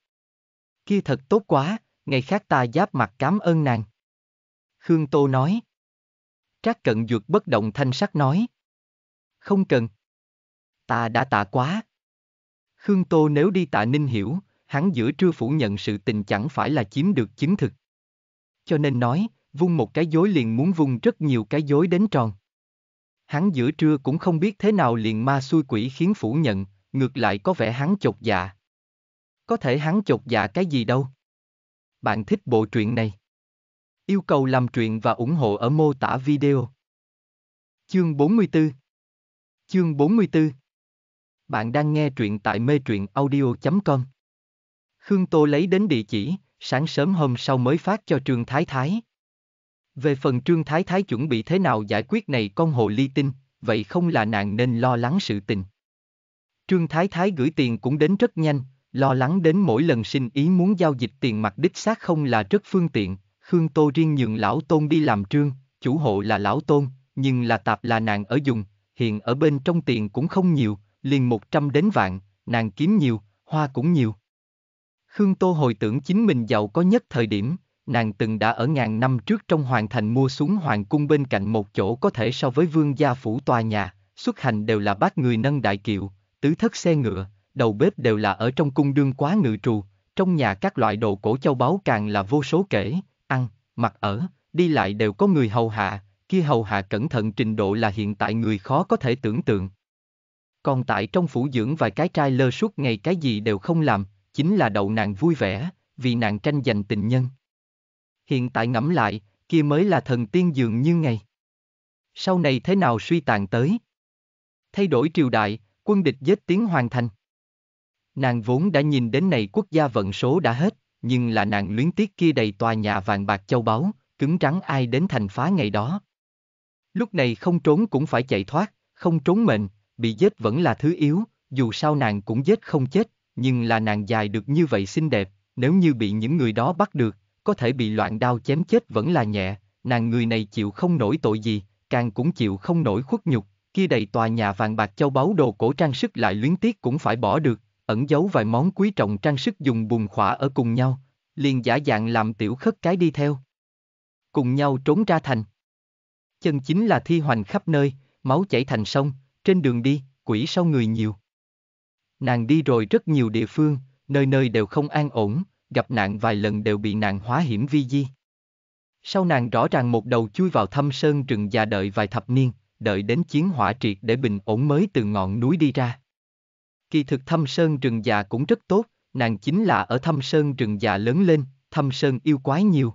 Kia thật tốt quá, ngày khác ta giáp mặt cảm ơn nàng. Khương Tô nói. Trác cận dược bất động thanh sắc nói. Không cần. Ta đã tạ quá. Khương Tô nếu đi tạ Ninh Hiểu, hắn giữa trưa phủ nhận sự tình chẳng phải là chiếm được chứng thực. Cho nên nói, vung một cái dối liền muốn vung rất nhiều cái dối đến tròn. Hắn giữa trưa cũng không biết thế nào liền ma xui quỷ khiến phủ nhận, ngược lại có vẻ hắn chột dạ. Có thể hắn chột dạ cái gì đâu. Bạn thích bộ truyện này? Yêu cầu làm truyện và ủng hộ ở mô tả video. Chương 44 Chương 44 Bạn đang nghe truyện tại mê truyện audio.com Khương Tô lấy đến địa chỉ, sáng sớm hôm sau mới phát cho Trương Thái Thái. Về phần Trương Thái Thái chuẩn bị thế nào giải quyết này con hồ ly tinh, vậy không là nàng nên lo lắng sự tình. Trương Thái Thái gửi tiền cũng đến rất nhanh, lo lắng đến mỗi lần sinh ý muốn giao dịch tiền mặt đích xác không là rất phương tiện, Khương Tô riêng nhường lão tôn đi làm trương, chủ hộ là lão tôn, nhưng là tạp là nàng ở dùng, hiện ở bên trong tiền cũng không nhiều, liền một trăm đến vạn, nàng kiếm nhiều, hoa cũng nhiều. Khương Tô hồi tưởng chính mình giàu có nhất thời điểm, nàng từng đã ở ngàn năm trước trong hoàng thành mua xuống hoàng cung bên cạnh một chỗ có thể so với vương gia phủ tòa nhà, xuất hành đều là bác người nâng đại kiệu, tứ thất xe ngựa, đầu bếp đều là ở trong cung đương quá ngự trù, trong nhà các loại đồ cổ châu báu càng là vô số kể, ăn, mặc ở, đi lại đều có người hầu hạ, kia hầu hạ cẩn thận trình độ là hiện tại người khó có thể tưởng tượng. Còn tại trong phủ dưỡng vài cái trai lơ suốt ngày cái gì đều không làm, chính là đậu nàng vui vẻ, vì nàng tranh giành tình nhân. Hiện tại ngẫm lại, kia mới là thần tiên dường như ngày. Sau này thế nào suy tàn tới? Thay đổi triều đại, quân địch giết tiếng hoàn thành. Nàng vốn đã nhìn đến này quốc gia vận số đã hết nhưng là nàng luyến tiếc kia đầy tòa nhà vàng bạc châu báu, cứng rắn ai đến thành phá ngày đó. Lúc này không trốn cũng phải chạy thoát, không trốn mệnh, bị giết vẫn là thứ yếu, dù sao nàng cũng giết không chết, nhưng là nàng dài được như vậy xinh đẹp, nếu như bị những người đó bắt được, có thể bị loạn đao chém chết vẫn là nhẹ, nàng người này chịu không nổi tội gì, càng cũng chịu không nổi khuất nhục, kia đầy tòa nhà vàng bạc châu báu đồ cổ trang sức lại luyến tiếc cũng phải bỏ được, ẩn giấu vài món quý trọng trang sức dùng bùn khỏa ở cùng nhau, liền giả dạng làm tiểu khất cái đi theo. Cùng nhau trốn ra thành. Chân chính là thi hoành khắp nơi, máu chảy thành sông, trên đường đi, quỷ sau người nhiều. Nàng đi rồi rất nhiều địa phương, nơi nơi đều không an ổn, gặp nạn vài lần đều bị nạn hóa hiểm vi di. Sau nàng rõ ràng một đầu chui vào thâm sơn rừng già đợi vài thập niên, đợi đến chiến hỏa triệt để bình ổn mới từ ngọn núi đi ra. Kỳ thực thâm sơn rừng già cũng rất tốt, nàng chính là ở thâm sơn rừng già lớn lên, thâm sơn yêu quái nhiều.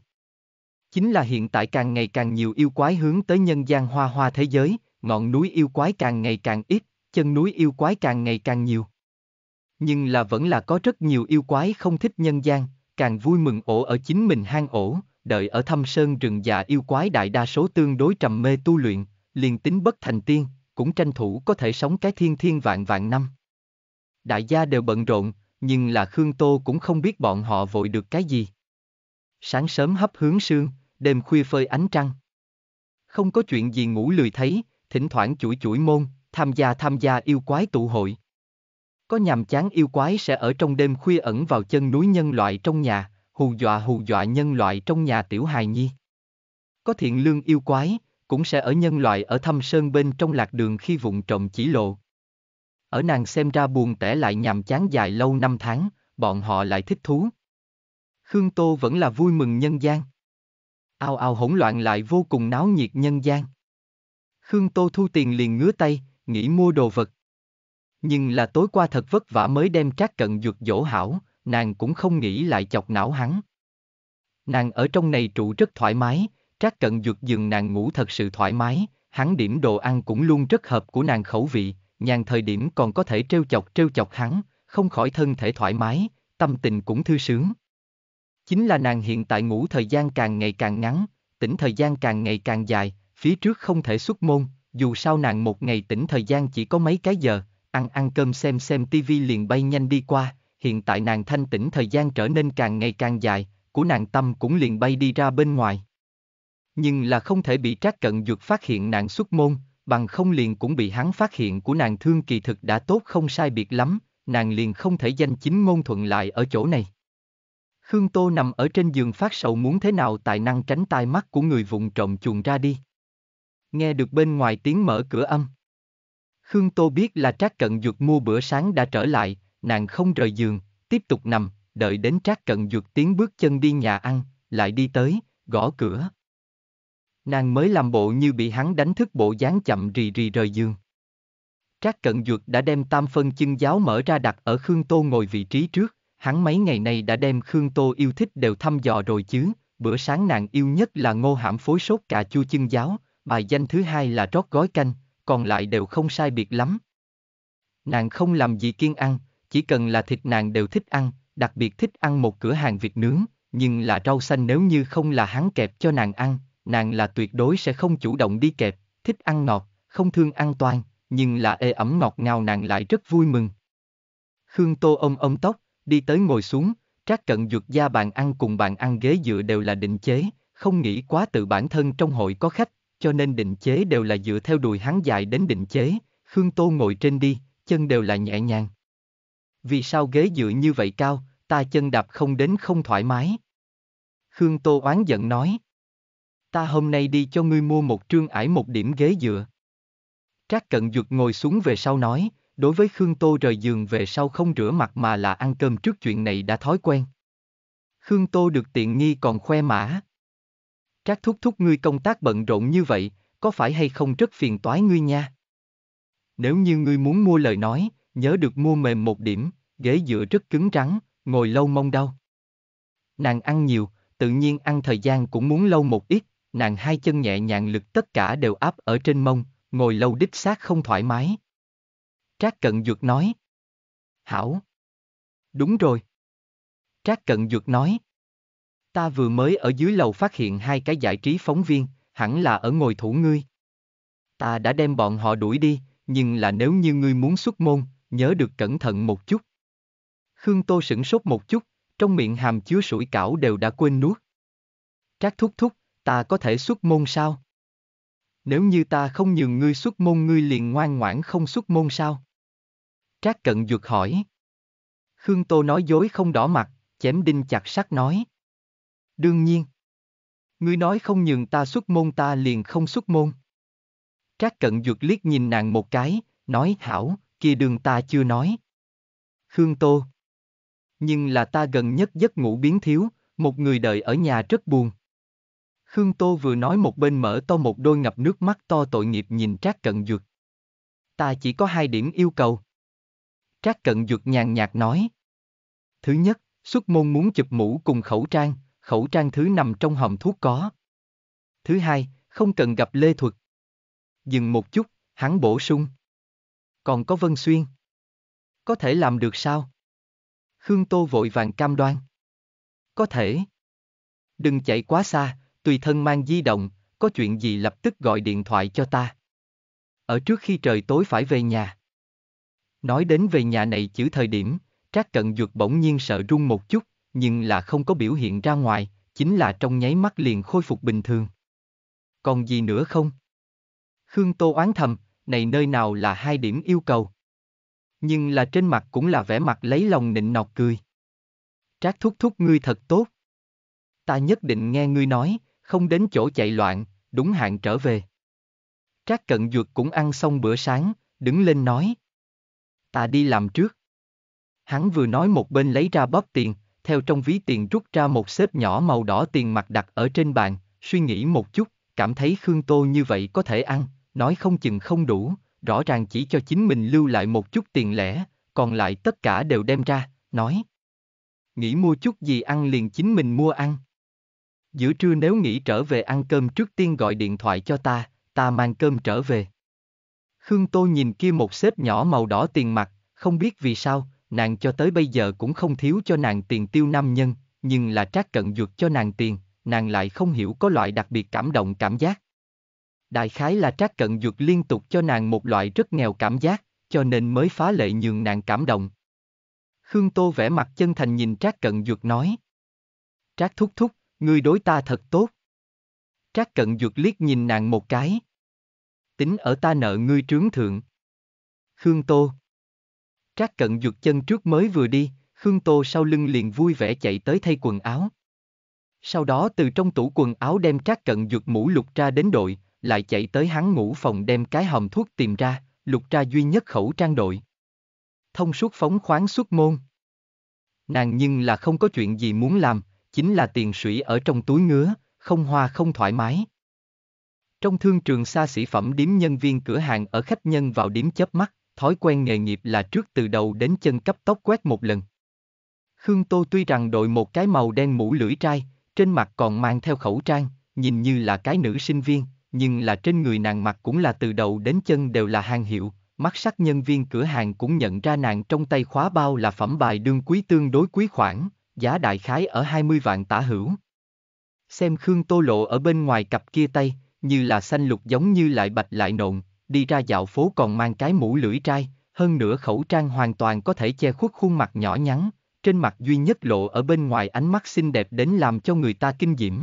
Chính là hiện tại càng ngày càng nhiều yêu quái hướng tới nhân gian hoa hoa thế giới, ngọn núi yêu quái càng ngày càng ít, chân núi yêu quái càng ngày càng nhiều. Nhưng là vẫn là có rất nhiều yêu quái không thích nhân gian, càng vui mừng ổ ở chính mình hang ổ, đợi ở thâm sơn rừng già yêu quái đại đa số tương đối trầm mê tu luyện, liền tính bất thành tiên, cũng tranh thủ có thể sống cái thiên thiên vạn vạn năm đại gia đều bận rộn, nhưng là Khương Tô cũng không biết bọn họ vội được cái gì. Sáng sớm hấp hướng sương, đêm khuya phơi ánh trăng. Không có chuyện gì ngủ lười thấy, thỉnh thoảng chuỗi chuỗi môn, tham gia tham gia yêu quái tụ hội. Có nhàm chán yêu quái sẽ ở trong đêm khuya ẩn vào chân núi nhân loại trong nhà, hù dọa hù dọa nhân loại trong nhà tiểu hài nhi. Có thiện lương yêu quái, cũng sẽ ở nhân loại ở thâm sơn bên trong lạc đường khi vụng trộm chỉ lộ ở nàng xem ra buồn tẻ lại nhàm chán dài lâu năm tháng, bọn họ lại thích thú. Khương Tô vẫn là vui mừng nhân gian. Ao ao hỗn loạn lại vô cùng náo nhiệt nhân gian. Khương Tô thu tiền liền ngứa tay, nghĩ mua đồ vật. Nhưng là tối qua thật vất vả mới đem trác cận dược dỗ hảo, nàng cũng không nghĩ lại chọc não hắn. Nàng ở trong này trụ rất thoải mái, trác cận dược giường nàng ngủ thật sự thoải mái, hắn điểm đồ ăn cũng luôn rất hợp của nàng khẩu vị, nhàn thời điểm còn có thể trêu chọc trêu chọc hắn, không khỏi thân thể thoải mái, tâm tình cũng thư sướng. Chính là nàng hiện tại ngủ thời gian càng ngày càng ngắn, tỉnh thời gian càng ngày càng dài, phía trước không thể xuất môn, dù sao nàng một ngày tỉnh thời gian chỉ có mấy cái giờ, ăn ăn cơm xem xem tivi liền bay nhanh đi qua, hiện tại nàng thanh tỉnh thời gian trở nên càng ngày càng dài, của nàng tâm cũng liền bay đi ra bên ngoài. Nhưng là không thể bị trác cận dược phát hiện nàng xuất môn, bằng không liền cũng bị hắn phát hiện của nàng thương kỳ thực đã tốt không sai biệt lắm, nàng liền không thể danh chính ngôn thuận lại ở chỗ này. Khương Tô nằm ở trên giường phát sầu muốn thế nào tài năng tránh tai mắt của người vùng trộm chuồn ra đi. Nghe được bên ngoài tiếng mở cửa âm. Khương Tô biết là Trác Cận duật mua bữa sáng đã trở lại, nàng không rời giường, tiếp tục nằm, đợi đến Trác Cận duật tiếng bước chân đi nhà ăn, lại đi tới, gõ cửa nàng mới làm bộ như bị hắn đánh thức bộ dáng chậm rì rì rời giường. Trác Cận Dược đã đem tam phân chân giáo mở ra đặt ở Khương Tô ngồi vị trí trước, hắn mấy ngày nay đã đem Khương Tô yêu thích đều thăm dò rồi chứ, bữa sáng nàng yêu nhất là ngô hãm phối sốt cà chua chân giáo, bài danh thứ hai là rót gói canh, còn lại đều không sai biệt lắm. Nàng không làm gì kiên ăn, chỉ cần là thịt nàng đều thích ăn, đặc biệt thích ăn một cửa hàng vịt nướng, nhưng là rau xanh nếu như không là hắn kẹp cho nàng ăn, nàng là tuyệt đối sẽ không chủ động đi kẹp, thích ăn ngọt, không thương ăn toan, nhưng là ê ẩm ngọt ngào nàng lại rất vui mừng. Khương Tô ôm ôm tóc, đi tới ngồi xuống, Trác Cận Dược ra bàn ăn cùng bàn ăn ghế dựa đều là định chế, không nghĩ quá tự bản thân trong hội có khách, cho nên định chế đều là dựa theo đùi hắn dài đến định chế, Khương Tô ngồi trên đi, chân đều là nhẹ nhàng. Vì sao ghế dựa như vậy cao, ta chân đạp không đến không thoải mái? Khương Tô oán giận nói ta hôm nay đi cho ngươi mua một trương ải một điểm ghế dựa. Trác cận duật ngồi xuống về sau nói, đối với Khương Tô rời giường về sau không rửa mặt mà là ăn cơm trước chuyện này đã thói quen. Khương Tô được tiện nghi còn khoe mã. Trác thúc thúc ngươi công tác bận rộn như vậy, có phải hay không rất phiền toái ngươi nha? Nếu như ngươi muốn mua lời nói, nhớ được mua mềm một điểm, ghế dựa rất cứng rắn, ngồi lâu mong đau. Nàng ăn nhiều, tự nhiên ăn thời gian cũng muốn lâu một ít, nàng hai chân nhẹ nhàng lực tất cả đều áp ở trên mông, ngồi lâu đích xác không thoải mái. Trác Cận Dược nói. Hảo. Đúng rồi. Trác Cận Dược nói. Ta vừa mới ở dưới lầu phát hiện hai cái giải trí phóng viên, hẳn là ở ngồi thủ ngươi. Ta đã đem bọn họ đuổi đi, nhưng là nếu như ngươi muốn xuất môn, nhớ được cẩn thận một chút. Khương Tô sửng sốt một chút, trong miệng hàm chứa sủi cảo đều đã quên nuốt. Trác thúc thúc, ta có thể xuất môn sao? Nếu như ta không nhường ngươi xuất môn ngươi liền ngoan ngoãn không xuất môn sao? Trác cận dược hỏi. Khương Tô nói dối không đỏ mặt, chém đinh chặt sắt nói. Đương nhiên. Ngươi nói không nhường ta xuất môn ta liền không xuất môn. Trác cận dược liếc nhìn nàng một cái, nói hảo, kia đường ta chưa nói. Khương Tô. Nhưng là ta gần nhất giấc ngủ biến thiếu, một người đợi ở nhà rất buồn. Khương Tô vừa nói một bên mở to một đôi ngập nước mắt to tội nghiệp nhìn Trác Cận Dược. Ta chỉ có hai điểm yêu cầu. Trác Cận Dược nhàn nhạt nói. Thứ nhất, xuất môn muốn chụp mũ cùng khẩu trang, khẩu trang thứ nằm trong hòm thuốc có. Thứ hai, không cần gặp Lê Thuật. Dừng một chút, hắn bổ sung. Còn có Vân Xuyên. Có thể làm được sao? Khương Tô vội vàng cam đoan. Có thể. Đừng chạy quá xa, tùy thân mang di động, có chuyện gì lập tức gọi điện thoại cho ta. Ở trước khi trời tối phải về nhà. Nói đến về nhà này chữ thời điểm, Trác Cận Dược bỗng nhiên sợ run một chút, nhưng là không có biểu hiện ra ngoài, chính là trong nháy mắt liền khôi phục bình thường. Còn gì nữa không? Khương Tô oán thầm, này nơi nào là hai điểm yêu cầu. Nhưng là trên mặt cũng là vẻ mặt lấy lòng nịnh nọt cười. Trác thúc thúc ngươi thật tốt. Ta nhất định nghe ngươi nói, không đến chỗ chạy loạn, đúng hạn trở về. Trác cận dược cũng ăn xong bữa sáng, đứng lên nói. Ta đi làm trước. Hắn vừa nói một bên lấy ra bóp tiền, theo trong ví tiền rút ra một xếp nhỏ màu đỏ tiền mặt đặt ở trên bàn, suy nghĩ một chút, cảm thấy Khương Tô như vậy có thể ăn, nói không chừng không đủ, rõ ràng chỉ cho chính mình lưu lại một chút tiền lẻ, còn lại tất cả đều đem ra, nói. Nghĩ mua chút gì ăn liền chính mình mua ăn. Giữa trưa nếu nghĩ trở về ăn cơm trước tiên gọi điện thoại cho ta, ta mang cơm trở về. Khương Tô nhìn kia một xếp nhỏ màu đỏ tiền mặt, không biết vì sao, nàng cho tới bây giờ cũng không thiếu cho nàng tiền tiêu nam nhân, nhưng là trác cận duật cho nàng tiền, nàng lại không hiểu có loại đặc biệt cảm động cảm giác. Đại khái là trác cận duật liên tục cho nàng một loại rất nghèo cảm giác, cho nên mới phá lệ nhường nàng cảm động. Khương Tô vẻ mặt chân thành nhìn trác cận duật nói. Trác thúc thúc, Ngươi đối ta thật tốt. Trác cận dược liếc nhìn nàng một cái. Tính ở ta nợ ngươi trướng thượng. Khương Tô. Trác cận dược chân trước mới vừa đi, Khương Tô sau lưng liền vui vẻ chạy tới thay quần áo. Sau đó từ trong tủ quần áo đem trác cận dược mũ lục ra đến đội, lại chạy tới hắn ngủ phòng đem cái hòm thuốc tìm ra, lục ra duy nhất khẩu trang đội. Thông suốt phóng khoáng xuất môn. Nàng nhưng là không có chuyện gì muốn làm, chính là tiền sủy ở trong túi ngứa, không hoa không thoải mái. Trong thương trường xa xỉ phẩm điếm nhân viên cửa hàng ở khách nhân vào điếm chớp mắt, thói quen nghề nghiệp là trước từ đầu đến chân cấp tóc quét một lần. Khương Tô tuy rằng đội một cái màu đen mũ lưỡi trai, trên mặt còn mang theo khẩu trang, nhìn như là cái nữ sinh viên, nhưng là trên người nàng mặc cũng là từ đầu đến chân đều là hàng hiệu, mắt sắc nhân viên cửa hàng cũng nhận ra nàng trong tay khóa bao là phẩm bài đương quý tương đối quý khoản, giá đại khái ở 20 vạn tả hữu. Xem Khương Tô Lộ ở bên ngoài cặp kia tay, như là xanh lục giống như lại bạch lại nộn, đi ra dạo phố còn mang cái mũ lưỡi trai, hơn nữa khẩu trang hoàn toàn có thể che khuất khuôn mặt nhỏ nhắn, trên mặt duy nhất lộ ở bên ngoài ánh mắt xinh đẹp đến làm cho người ta kinh diễm.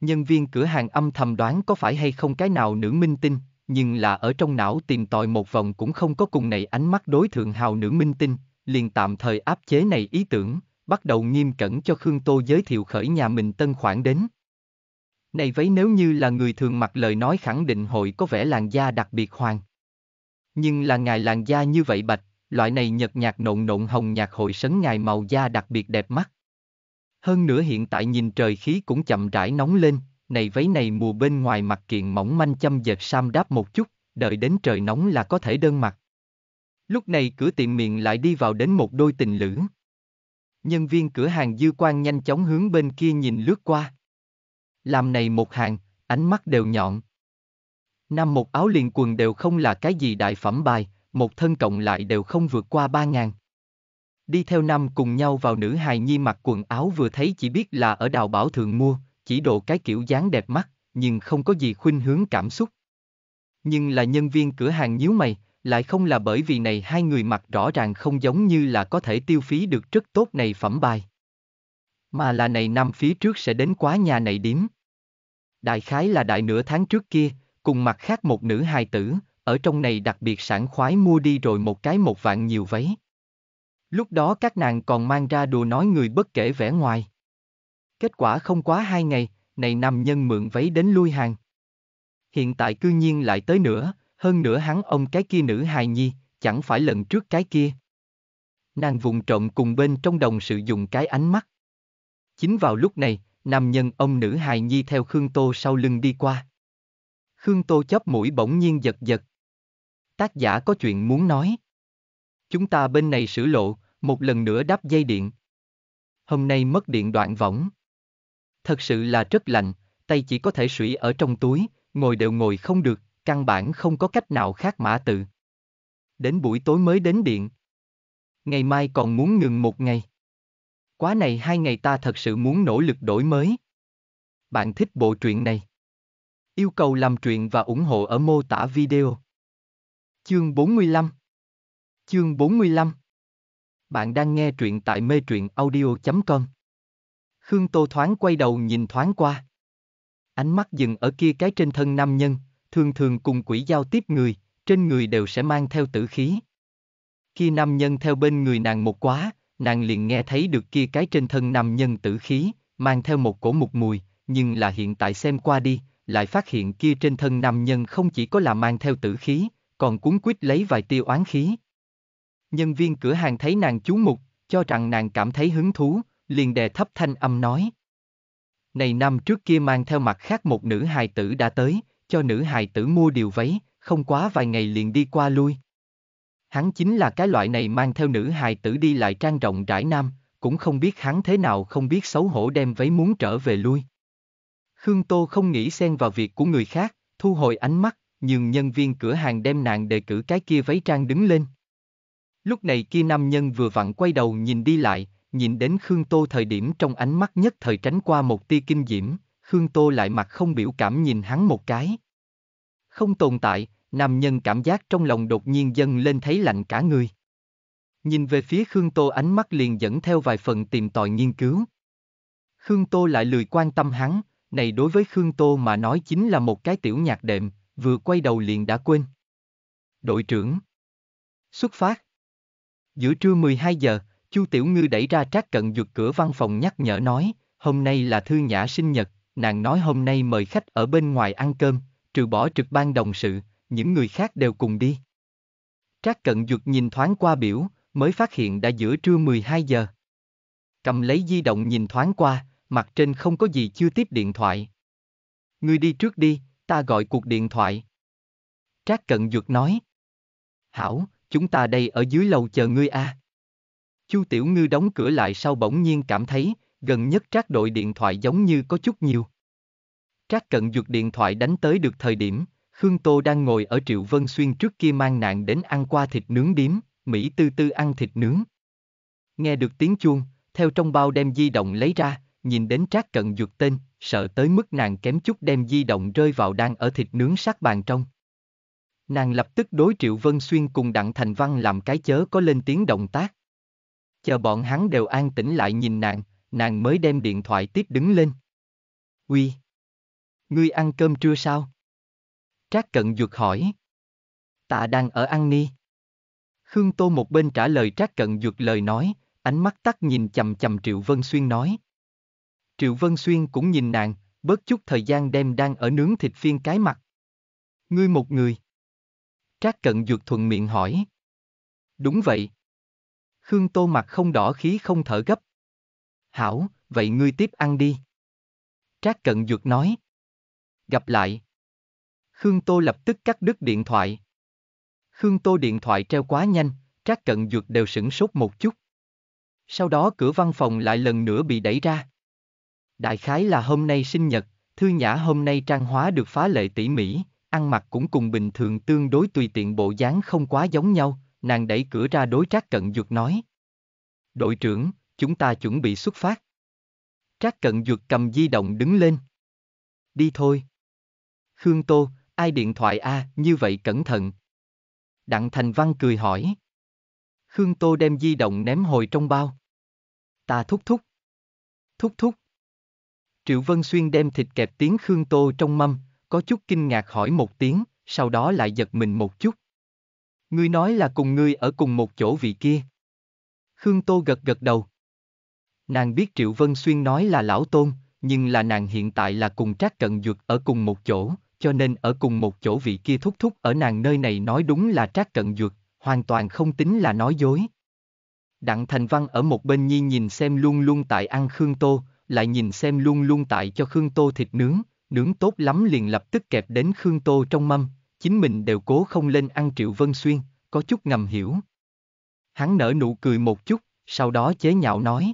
Nhân viên cửa hàng âm thầm đoán có phải hay không cái nào nữ minh tinh, nhưng là ở trong não tìm tòi một vòng cũng không có cùng này ánh mắt đối thượng hào nữ minh tinh, liền tạm thời áp chế này ý tưởng, bắt đầu nghiêm cẩn cho Khương Tô giới thiệu khởi nhà mình tân khoản đến. Này vấy nếu như là người thường mặc lời nói khẳng định hội có vẻ làn da đặc biệt hoàng. Nhưng là ngài làn da như vậy bạch, loại này nhật nhạt nộn nộn hồng nhạt hội sấn ngài màu da đặc biệt đẹp mắt. Hơn nữa hiện tại nhìn trời khí cũng chậm rãi nóng lên, này vấy này mùa bên ngoài mặc kiện mỏng manh châm dệt sam đáp một chút, đợi đến trời nóng là có thể đơn mặc. Lúc này cửa tiệm miệng lại đi vào đến một đôi tình lưỡng nhân viên cửa hàng dư quan nhanh chóng hướng bên kia nhìn lướt qua. Làm này một hàng, ánh mắt đều nhọn. Năm một áo liền quần đều không là cái gì đại phẩm bài, một thân cộng lại đều không vượt qua ba ngàn. Đi theo năm cùng nhau vào nữ hài nhi mặc quần áo vừa thấy chỉ biết là ở đào bảo thường mua, chỉ độ cái kiểu dáng đẹp mắt, nhưng không có gì khuynh hướng cảm xúc. Nhưng là nhân viên cửa hàng nhíu mày, lại không là bởi vì này hai người mặc rõ ràng không giống như là có thể tiêu phí được rất tốt này phẩm bài. Mà là này năm phía trước sẽ đến quá nhà này điếm. Đại khái là đại nửa tháng trước kia, cùng mặt khác một nữ hài tử, ở trong này đặc biệt sản khoái mua đi rồi một cái một vạn nhiều váy. Lúc đó các nàng còn mang ra đùa nói người bất kể vẻ ngoài. Kết quả không quá hai ngày, này nam nhân mượn váy đến lui hàng. Hiện tại cư nhiên lại tới nữa, hơn nữa hắn ông cái kia nữ hài nhi, chẳng phải lần trước cái kia. Nàng vùng trộm cùng bên trong đồng sử dụng cái ánh mắt. Chính vào lúc này, nam nhân ông nữ hài nhi theo Khương Tô sau lưng đi qua. Khương Tô chóp mũi bỗng nhiên giật giật. Tác giả có chuyện muốn nói. Chúng ta bên này sửa lộ, một lần nữa đáp dây điện. Hôm nay mất điện đoạn võng. Thật sự là rất lạnh, tay chỉ có thể sủy ở trong túi, ngồi đều ngồi không được, căn bản không có cách nào khác mã tự. Đến buổi tối mới đến điện. Ngày mai còn muốn ngừng một ngày. Quá này hai ngày ta thật sự muốn nỗ lực đổi mới. Bạn thích bộ truyện này? Yêu cầu làm truyện và ủng hộ ở mô tả video. Chương 45 Chương 45 Bạn đang nghe truyện tại mê truyện audio.com Khương Tô thoáng quay đầu nhìn thoáng qua. Ánh mắt dừng ở kia cái trên thân nam nhân, thường thường cùng quỷ giao tiếp người, trên người đều sẽ mang theo tử khí. Khi nam nhân theo bên người nàng một quá, nàng liền nghe thấy được kia cái trên thân nam nhân tử khí, mang theo một cổ mục mùi, nhưng là hiện tại xem qua đi, lại phát hiện kia trên thân nam nhân không chỉ có là mang theo tử khí, còn cuốn quýt lấy vài tiêu oán khí. Nhân viên cửa hàng thấy nàng chú mục, cho rằng nàng cảm thấy hứng thú, liền đè thấp thanh âm nói. Này năm trước kia mang theo mặt khác một nữ hài tử đã tới, cho nữ hài tử mua điều váy, không quá vài ngày liền đi qua lui. Hắn chính là cái loại này mang theo nữ hài tử đi lại trang rộng rãi nam, cũng không biết hắn thế nào không biết xấu hổ đem váy muốn trở về lui. Khương Tô không nghĩ xen vào việc của người khác, thu hồi ánh mắt, nhường nhân viên cửa hàng đem nàng đề cử cái kia váy trang đứng lên. Lúc này kia nam nhân vừa vặn quay đầu nhìn đi lại, nhìn đến Khương Tô thời điểm trong ánh mắt nhất thời tránh qua một tia kinh diễm, Khương Tô lại mặt không biểu cảm nhìn hắn một cái. Không tồn tại, nam nhân cảm giác trong lòng đột nhiên dâng lên thấy lạnh cả người. Nhìn về phía Khương Tô ánh mắt liền dẫn theo vài phần tìm tòi nghiên cứu. Khương Tô lại lười quan tâm hắn, này đối với Khương Tô mà nói chính là một cái tiểu nhạc đệm, vừa quay đầu liền đã quên. Đội trưởng Xuất phát Giữa trưa 12 giờ, Chu Tiểu Ngư đẩy ra trác cận dược cửa văn phòng nhắc nhở nói, hôm nay là thư nhã sinh nhật, nàng nói hôm nay mời khách ở bên ngoài ăn cơm, trừ bỏ trực ban đồng sự, những người khác đều cùng đi. Trác Cận Dược nhìn thoáng qua biểu, mới phát hiện đã giữa trưa 12 giờ. Cầm lấy di động nhìn thoáng qua, mặt trên không có gì chưa tiếp điện thoại. người đi trước đi, ta gọi cuộc điện thoại. Trác Cận Dược nói. Hảo, chúng ta đây ở dưới lầu chờ ngươi a. À. Chu Tiểu Ngư đóng cửa lại sau bỗng nhiên cảm thấy, gần nhất trác đội điện thoại giống như có chút nhiều. Trác cận dược điện thoại đánh tới được thời điểm, Khương Tô đang ngồi ở Triệu Vân Xuyên trước kia mang nạn đến ăn qua thịt nướng điếm, Mỹ tư tư ăn thịt nướng. Nghe được tiếng chuông, theo trong bao đem di động lấy ra, nhìn đến trác cận dược tên, sợ tới mức nàng kém chút đem di động rơi vào đang ở thịt nướng sát bàn trong. Nàng lập tức đối Triệu Vân Xuyên cùng Đặng Thành Văn làm cái chớ có lên tiếng động tác. Chờ bọn hắn đều an tĩnh lại nhìn nàng, nàng mới đem điện thoại tiếp đứng lên. Uy! Ngươi ăn cơm trưa sao? Trác cận duật hỏi. Tạ đang ở ăn ni. Khương Tô một bên trả lời Trác cận duật lời nói, ánh mắt tắt nhìn chầm chầm Triệu Vân Xuyên nói. Triệu Vân Xuyên cũng nhìn nàng, bớt chút thời gian đem đang ở nướng thịt phiên cái mặt. Ngươi một người. Trác cận duật thuận miệng hỏi. Đúng vậy. Khương Tô mặt không đỏ khí không thở gấp, Hảo, vậy ngươi tiếp ăn đi. Trác Cận Dược nói. Gặp lại. Khương Tô lập tức cắt đứt điện thoại. Khương Tô điện thoại treo quá nhanh, Trác Cận Dược đều sửng sốt một chút. Sau đó cửa văn phòng lại lần nữa bị đẩy ra. Đại khái là hôm nay sinh nhật, Thư Nhã hôm nay trang hóa được phá lệ tỉ mỉ, ăn mặc cũng cùng bình thường tương đối tùy tiện bộ dáng không quá giống nhau, nàng đẩy cửa ra đối Trác Cận Dược nói. Đội trưởng, chúng ta chuẩn bị xuất phát. Trác cận dược cầm di động đứng lên. Đi thôi. Khương Tô, ai điện thoại a à, như vậy cẩn thận. Đặng Thành Văn cười hỏi. Khương Tô đem di động ném hồi trong bao. Ta thúc thúc. Thúc thúc. Triệu Vân Xuyên đem thịt kẹp tiếng Khương Tô trong mâm, có chút kinh ngạc hỏi một tiếng, sau đó lại giật mình một chút. Ngươi nói là cùng ngươi ở cùng một chỗ vị kia. Khương Tô gật gật đầu. Nàng biết Triệu Vân Xuyên nói là lão tôn, nhưng là nàng hiện tại là cùng Trác Cận Dược ở cùng một chỗ, cho nên ở cùng một chỗ vị kia thúc thúc ở nàng nơi này nói đúng là Trác Cận Dược, hoàn toàn không tính là nói dối. Đặng Thành Văn ở một bên nhi nhìn xem luôn luôn tại ăn Khương Tô, lại nhìn xem luôn luôn tại cho Khương Tô thịt nướng, nướng tốt lắm liền lập tức kẹp đến Khương Tô trong mâm, chính mình đều cố không lên ăn Triệu Vân Xuyên, có chút ngầm hiểu. Hắn nở nụ cười một chút, sau đó chế nhạo nói.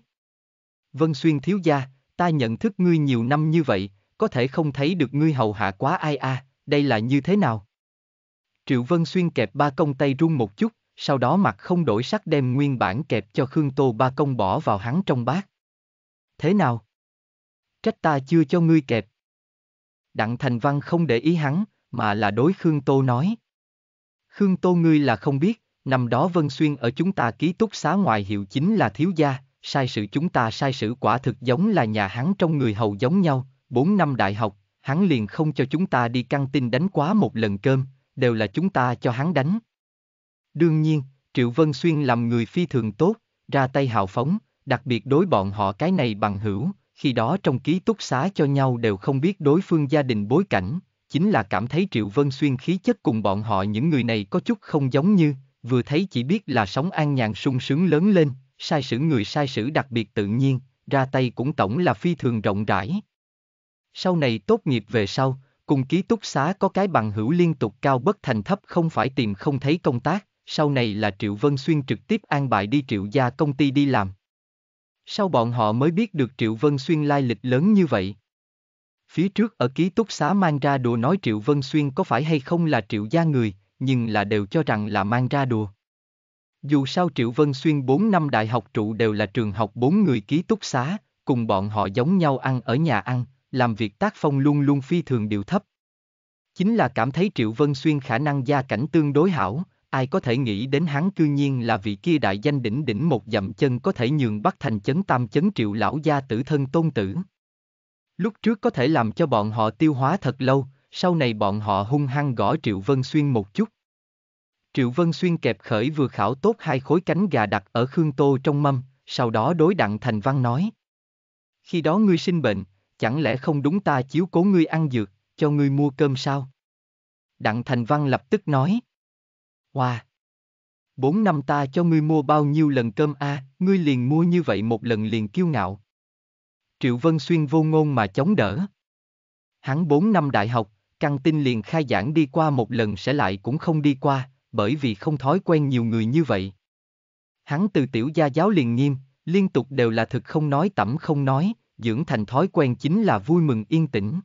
Vân Xuyên thiếu gia, ta nhận thức ngươi nhiều năm như vậy, có thể không thấy được ngươi hầu hạ quá ai a, à, đây là như thế nào? Triệu Vân Xuyên kẹp ba công tay run một chút, sau đó mặt không đổi sắc đem nguyên bản kẹp cho Khương Tô ba công bỏ vào hắn trong bát. Thế nào? Trách ta chưa cho ngươi kẹp. Đặng Thành Văn không để ý hắn, mà là đối Khương Tô nói. Khương Tô ngươi là không biết, năm đó Vân Xuyên ở chúng ta ký túc xá ngoài hiệu chính là thiếu gia, sai sử chúng ta sai sử quả thực giống là nhà hắn trong người hầu giống nhau, 4 năm đại học, hắn liền không cho chúng ta đi căng tin đánh quá một lần cơm, đều là chúng ta cho hắn đánh. Đương nhiên, Triệu Vân Xuyên làm người phi thường tốt, ra tay hào phóng, đặc biệt đối bọn họ cái này bằng hữu, khi đó trong ký túc xá cho nhau đều không biết đối phương gia đình bối cảnh, chính là cảm thấy Triệu Vân Xuyên khí chất cùng bọn họ những người này có chút không giống như, vừa thấy chỉ biết là sống an nhàn sung sướng lớn lên, sai sử người sai sử đặc biệt tự nhiên, ra tay cũng tổng là phi thường rộng rãi. Sau này tốt nghiệp về sau, cùng ký túc xá có cái bằng hữu liên tục cao bất thành thấp không phải tìm không thấy công tác, sau này là Triệu Vân Xuyên trực tiếp an bài đi Triệu gia công ty đi làm. Sau bọn họ mới biết được Triệu Vân Xuyên lai lịch lớn như vậy. Phía trước ở ký túc xá mang ra đùa nói Triệu Vân Xuyên có phải hay không là Triệu gia người, nhưng là đều cho rằng là mang ra đùa. Dù sao Triệu Vân Xuyên 4 năm đại học trụ đều là trường học bốn người ký túc xá, cùng bọn họ giống nhau ăn ở nhà ăn, làm việc tác phong luôn luôn phi thường điều thấp. Chính là cảm thấy Triệu Vân Xuyên khả năng gia cảnh tương đối hảo, ai có thể nghĩ đến hắn cư nhiên là vị kia đại danh đỉnh đỉnh một dặm chân có thể nhường bắt thành chấn tam chấn triệu lão gia tử thân tôn tử. Lúc trước có thể làm cho bọn họ tiêu hóa thật lâu, sau này bọn họ hung hăng gõ Triệu Vân Xuyên một chút, Triệu Vân Xuyên kẹp khởi vừa khảo tốt hai khối cánh gà đặt ở Khương Tô trong mâm, sau đó đối đặng Thành Văn nói. Khi đó ngươi sinh bệnh, chẳng lẽ không đúng ta chiếu cố ngươi ăn dược, cho ngươi mua cơm sao? Đặng Thành Văn lập tức nói. Wow! Bốn năm ta cho ngươi mua bao nhiêu lần cơm a, à, ngươi liền mua như vậy một lần liền kiêu ngạo. Triệu Vân Xuyên vô ngôn mà chống đỡ. Hắn bốn năm đại học, căng tin liền khai giảng đi qua một lần sẽ lại cũng không đi qua, bởi vì không thói quen nhiều người như vậy. Hắn từ tiểu gia giáo liền nghiêm, liên tục đều là thực không nói tẩm không nói, dưỡng thành thói quen chính là vui mừng yên tĩnh.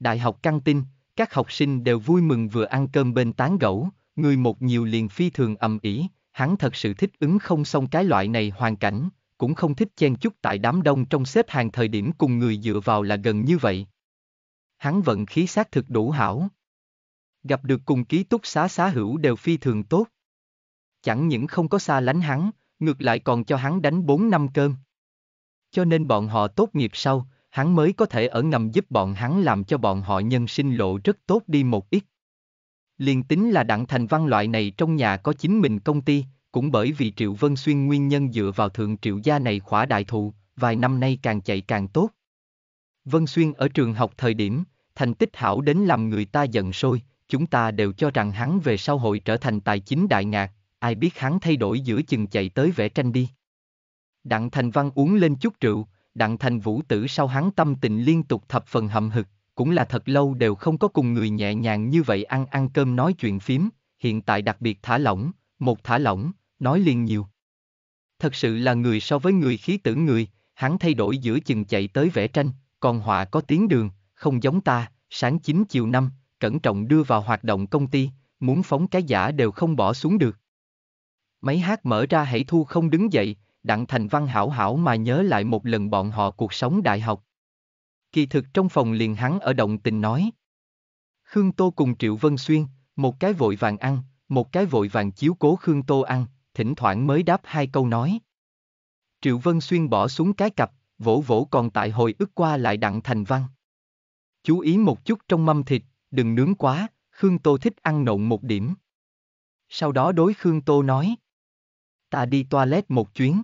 Đại học căng tin, các học sinh đều vui mừng vừa ăn cơm bên tán gẫu, người một nhiều liền phi thường ầm ĩ, hắn thật sự thích ứng không xong cái loại này hoàn cảnh, cũng không thích chen chúc tại đám đông trong xếp hàng thời điểm cùng người dựa vào là gần như vậy. Hắn vận khí xác thực đủ hảo gặp được cùng ký túc xá xá hữu đều phi thường tốt. Chẳng những không có xa lánh hắn, ngược lại còn cho hắn đánh 4 năm cơm. Cho nên bọn họ tốt nghiệp sau, hắn mới có thể ở ngầm giúp bọn hắn làm cho bọn họ nhân sinh lộ rất tốt đi một ít. Liên tính là đặng thành văn loại này trong nhà có chính mình công ty, cũng bởi vì Triệu Vân Xuyên nguyên nhân dựa vào thượng triệu gia này khỏa đại thụ, vài năm nay càng chạy càng tốt. Vân Xuyên ở trường học thời điểm, thành tích hảo đến làm người ta giận sôi, chúng ta đều cho rằng hắn về sau hội trở thành tài chính đại ngạc, ai biết hắn thay đổi giữa chừng chạy tới vẽ tranh đi. Đặng Thành Văn uống lên chút rượu, Đặng Thành Vũ tử sau hắn tâm tình liên tục thập phần hậm hực, cũng là thật lâu đều không có cùng người nhẹ nhàng như vậy ăn ăn cơm nói chuyện phím, hiện tại đặc biệt thả lỏng, một thả lỏng, nói liền nhiều. Thật sự là người so với người khí tử người, hắn thay đổi giữa chừng chạy tới vẽ tranh, còn họa có tiếng đường, không giống ta, sáng 9 chiều 5, cẩn trọng đưa vào hoạt động công ty, muốn phóng cái giả đều không bỏ xuống được. Máy hát mở ra hãy thu không đứng dậy, Đặng Thành Văn hảo hảo mà nhớ lại một lần bọn họ cuộc sống đại học. Kỳ thực trong phòng liền hắn ở động tình nói. Khương Tô cùng Triệu Vân Xuyên, một cái vội vàng ăn, một cái vội vàng chiếu cố Khương Tô ăn, thỉnh thoảng mới đáp hai câu nói. Triệu Vân Xuyên bỏ xuống cái cặp, vỗ vỗ còn tại hồi ức qua lại Đặng Thành Văn. Chú ý một chút trong mâm thịt, đừng nướng quá, Khương Tô thích ăn nộn một điểm. Sau đó đối Khương Tô nói. Ta đi toilet một chuyến.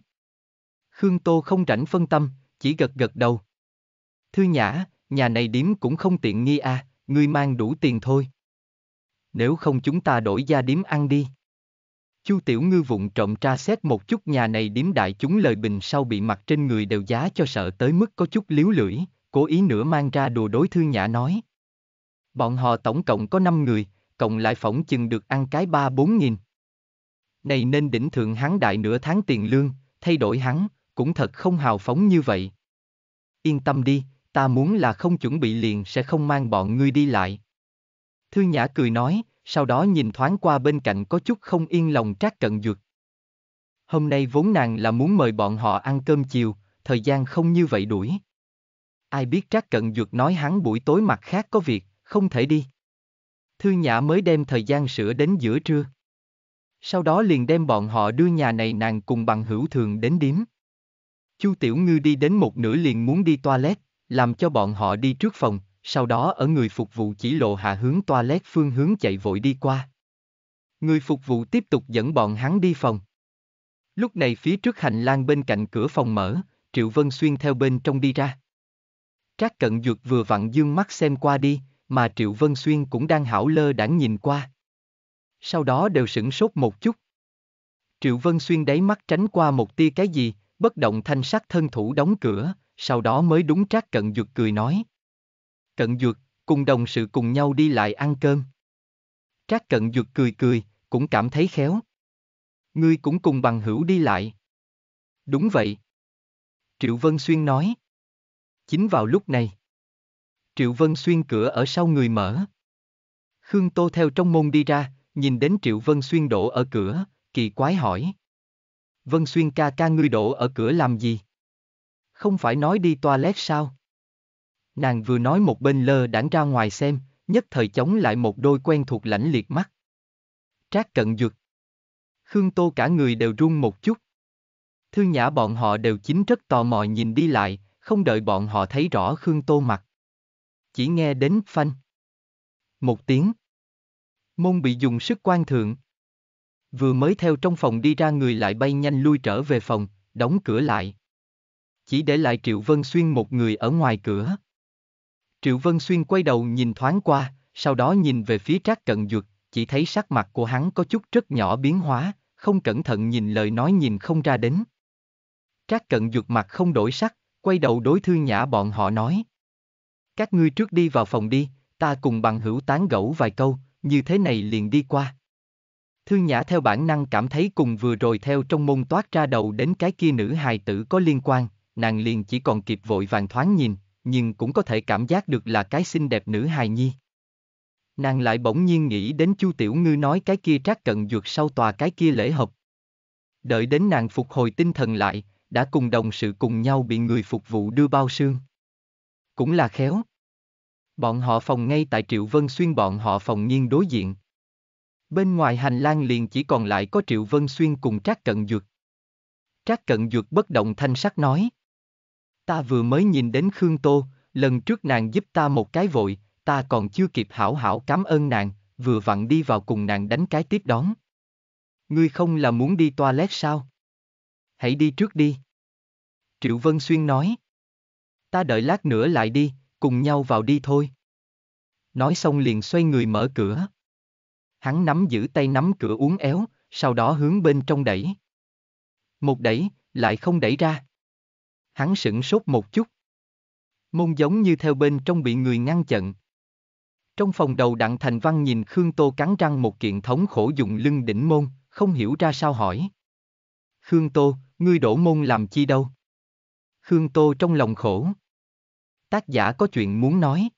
Khương Tô không rảnh phân tâm, chỉ gật gật đầu. Thư nhã, nhà này điếm cũng không tiện nghi à, ngươi mang đủ tiền thôi. Nếu không chúng ta đổi ra điếm ăn đi. Chu Tiểu Ngư vụng trộm tra xét một chút nhà này điếm đại chúng lời bình sau bị mặt trên người đều giá cho sợ tới mức có chút liếu lưỡi, cố ý nữa mang ra đùa đối thư nhã nói. Bọn họ tổng cộng có 5 người, cộng lại phỏng chừng được ăn cái 3-4 nghìn. Này nên đỉnh thượng hắn đại nửa tháng tiền lương, thay đổi hắn, cũng thật không hào phóng như vậy. Yên tâm đi, ta muốn là không chuẩn bị liền sẽ không mang bọn ngươi đi lại. Thư Nhã cười nói, sau đó nhìn thoáng qua bên cạnh có chút không yên lòng trác cận dược. Hôm nay vốn nàng là muốn mời bọn họ ăn cơm chiều, thời gian không như vậy đuổi. Ai biết trác cận dược nói hắn buổi tối mặt khác có việc, không thể đi. Thư Nhã mới đem thời gian sửa đến giữa trưa. Sau đó liền đem bọn họ đưa nhà này nàng cùng bằng hữu thường đến điếm. Chu Tiểu Ngư đi đến một nửa liền muốn đi toilet, làm cho bọn họ đi trước phòng, sau đó ở người phục vụ chỉ lộ hạ hướng toilet phương hướng chạy vội đi qua. Người phục vụ tiếp tục dẫn bọn hắn đi phòng. Lúc này phía trước hành lang bên cạnh cửa phòng mở, Triệu Vân Xuyên theo bên trong đi ra. Trác Cận Dược vừa vặn dương mắt xem qua đi, mà Triệu Vân Xuyên cũng đang hảo lơ đãng nhìn qua. Sau đó đều sửng sốt một chút. Triệu Vân Xuyên đáy mắt tránh qua một tia cái gì, bất động thanh sắc thân thủ đóng cửa, sau đó mới đúng trác cận dược cười nói. Cận dược, cùng đồng sự cùng nhau đi lại ăn cơm. Trác cận dược cười cười, cũng cảm thấy khéo. Ngươi cũng cùng bằng hữu đi lại. Đúng vậy. Triệu Vân Xuyên nói. Chính vào lúc này. Triệu Vân Xuyên cửa ở sau người mở. Khương Tô theo trong môn đi ra, nhìn đến Triệu Vân Xuyên đổ ở cửa, kỳ quái hỏi. Vân Xuyên ca ca ngươi đổ ở cửa làm gì? Không phải nói đi toilet sao? Nàng vừa nói một bên lơ đãng ra ngoài xem, nhất thời chống lại một đôi quen thuộc lãnh liệt mắt. Trác cận dược. Khương Tô cả người đều run một chút. Thư nhã bọn họ đều chính rất tò mò nhìn đi lại, không đợi bọn họ thấy rõ Khương Tô mặt chỉ nghe đến phanh. Một tiếng. Môn bị dùng sức quan thượng. Vừa mới theo trong phòng đi ra người lại bay nhanh lui trở về phòng, đóng cửa lại. Chỉ để lại Triệu Vân Xuyên một người ở ngoài cửa. Triệu Vân Xuyên quay đầu nhìn thoáng qua, sau đó nhìn về phía Trác Cận duật, chỉ thấy sắc mặt của hắn có chút rất nhỏ biến hóa, không cẩn thận nhìn lời nói nhìn không ra đến. Trác Cận duật mặt không đổi sắc, quay đầu đối Thư Nhã bọn họ nói. Các ngươi trước đi vào phòng đi, ta cùng bằng hữu tán gẫu vài câu, như thế này liền đi qua. thư Nhã theo bản năng cảm thấy cùng vừa rồi theo trong môn toát ra đầu đến cái kia nữ hài tử có liên quan, nàng liền chỉ còn kịp vội vàng thoáng nhìn, nhưng cũng có thể cảm giác được là cái xinh đẹp nữ hài nhi. Nàng lại bỗng nhiên nghĩ đến Chu Tiểu Ngư nói cái kia trác cận dược sau tòa cái kia lễ hợp. Đợi đến nàng phục hồi tinh thần lại, đã cùng đồng sự cùng nhau bị người phục vụ đưa bao xương. Cũng là khéo. Bọn họ phòng ngay tại Triệu Vân Xuyên bọn họ phòng nhiên đối diện. Bên ngoài hành lang liền chỉ còn lại có Triệu Vân Xuyên cùng Trác Cận duật. Trác Cận duật bất động thanh sắc nói. Ta vừa mới nhìn đến Khương Tô, lần trước nàng giúp ta một cái vội, ta còn chưa kịp hảo hảo cảm ơn nàng, vừa vặn đi vào cùng nàng đánh cái tiếp đón. Ngươi không là muốn đi toilet sao? Hãy đi trước đi. Triệu Vân Xuyên nói ta đợi lát nữa lại đi, cùng nhau vào đi thôi. Nói xong liền xoay người mở cửa. Hắn nắm giữ tay nắm cửa uốn éo, sau đó hướng bên trong đẩy. Một đẩy, lại không đẩy ra. Hắn sửng sốt một chút. Môn giống như theo bên trong bị người ngăn chặn. Trong phòng đầu Đặng Thành Văn nhìn Khương Tô cắn răng một kiện thống khổ dùng lưng đỉnh môn, không hiểu ra sao hỏi. Khương Tô, ngươi đổ môn làm chi đâu? Khương Tô trong lòng khổ tác giả có chuyện muốn nói.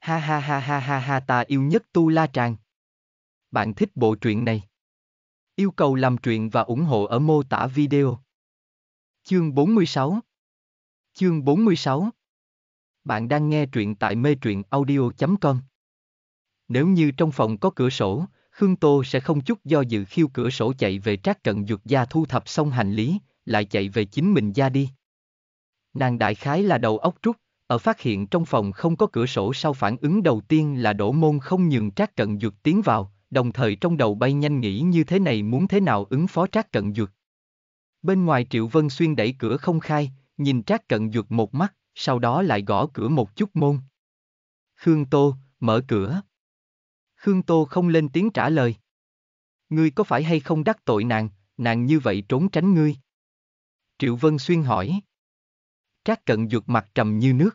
Ha ha ha ha ha ha ta yêu nhất Tu La Tràng. Bạn thích bộ truyện này? Yêu cầu làm truyện và ủng hộ ở mô tả video. Chương 46 Chương 46 Bạn đang nghe truyện tại mê truyện audio.com Nếu như trong phòng có cửa sổ, Khương Tô sẽ không chút do dự khiêu cửa sổ chạy về trác cận dược gia thu thập xong hành lý, lại chạy về chính mình gia đi. Nàng đại khái là đầu óc trúc, ở phát hiện trong phòng không có cửa sổ sau phản ứng đầu tiên là đổ môn không nhường trác cận dược tiến vào, đồng thời trong đầu bay nhanh nghĩ như thế này muốn thế nào ứng phó trác cận dược. Bên ngoài Triệu Vân Xuyên đẩy cửa không khai, nhìn trác cận dược một mắt, sau đó lại gõ cửa một chút môn. Khương Tô, mở cửa. Khương Tô không lên tiếng trả lời. Ngươi có phải hay không đắc tội nàng, nàng như vậy trốn tránh ngươi? Triệu Vân Xuyên hỏi. Trác cận dược mặt trầm như nước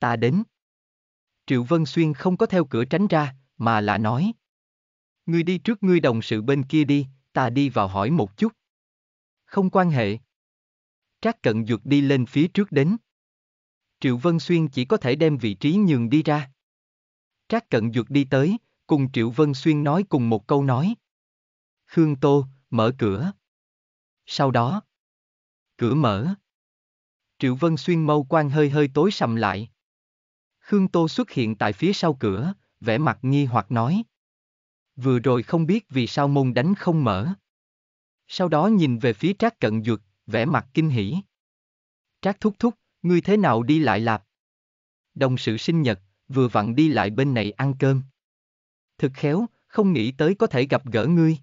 ta đến. Triệu Vân Xuyên không có theo cửa tránh ra, mà là nói. Ngươi đi trước ngươi đồng sự bên kia đi, ta đi vào hỏi một chút. Không quan hệ. Trác cận dược đi lên phía trước đến. Triệu Vân Xuyên chỉ có thể đem vị trí nhường đi ra. Trác cận dược đi tới, cùng Triệu Vân Xuyên nói cùng một câu nói. Khương Tô, mở cửa. Sau đó, cửa mở. Triệu Vân Xuyên mâu quan hơi hơi tối sầm lại. Khương Tô xuất hiện tại phía sau cửa, vẻ mặt nghi hoặc nói. Vừa rồi không biết vì sao môn đánh không mở. Sau đó nhìn về phía Trác Cận Dược, vẻ mặt kinh hỉ. Trác thúc thúc, ngươi thế nào đi lại lạp? Đồng sự sinh nhật, vừa vặn đi lại bên này ăn cơm. Thực khéo, không nghĩ tới có thể gặp gỡ ngươi.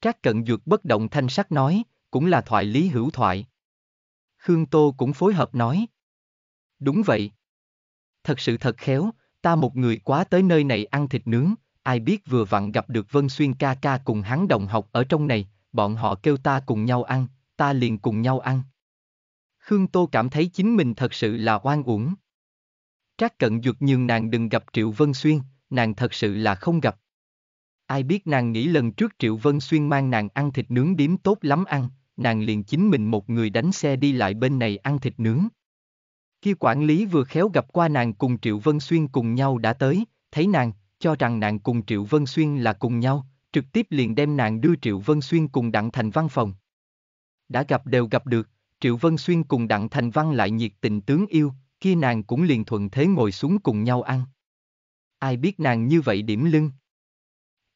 Trác Cận Dược bất động thanh sắc nói, cũng là thoại lý hữu thoại. Khương Tô cũng phối hợp nói. Đúng vậy thật sự thật khéo, ta một người quá tới nơi này ăn thịt nướng, ai biết vừa vặn gặp được Vân Xuyên ca ca cùng hắn đồng học ở trong này, bọn họ kêu ta cùng nhau ăn, ta liền cùng nhau ăn. Khương Tô cảm thấy chính mình thật sự là oan uổng. Trác cận dược nhường nàng đừng gặp Triệu Vân Xuyên, nàng thật sự là không gặp. Ai biết nàng nghĩ lần trước Triệu Vân Xuyên mang nàng ăn thịt nướng điếm tốt lắm ăn, nàng liền chính mình một người đánh xe đi lại bên này ăn thịt nướng. Kia quản lý vừa khéo gặp qua nàng cùng Triệu Vân Xuyên cùng nhau đã tới, thấy nàng, cho rằng nàng cùng Triệu Vân Xuyên là cùng nhau, trực tiếp liền đem nàng đưa Triệu Vân Xuyên cùng Đặng Thành Văn phòng. Đã gặp đều gặp được, Triệu Vân Xuyên cùng Đặng Thành Văn lại nhiệt tình tướng yêu, kia nàng cũng liền thuận thế ngồi xuống cùng nhau ăn. Ai biết nàng như vậy điểm lưng.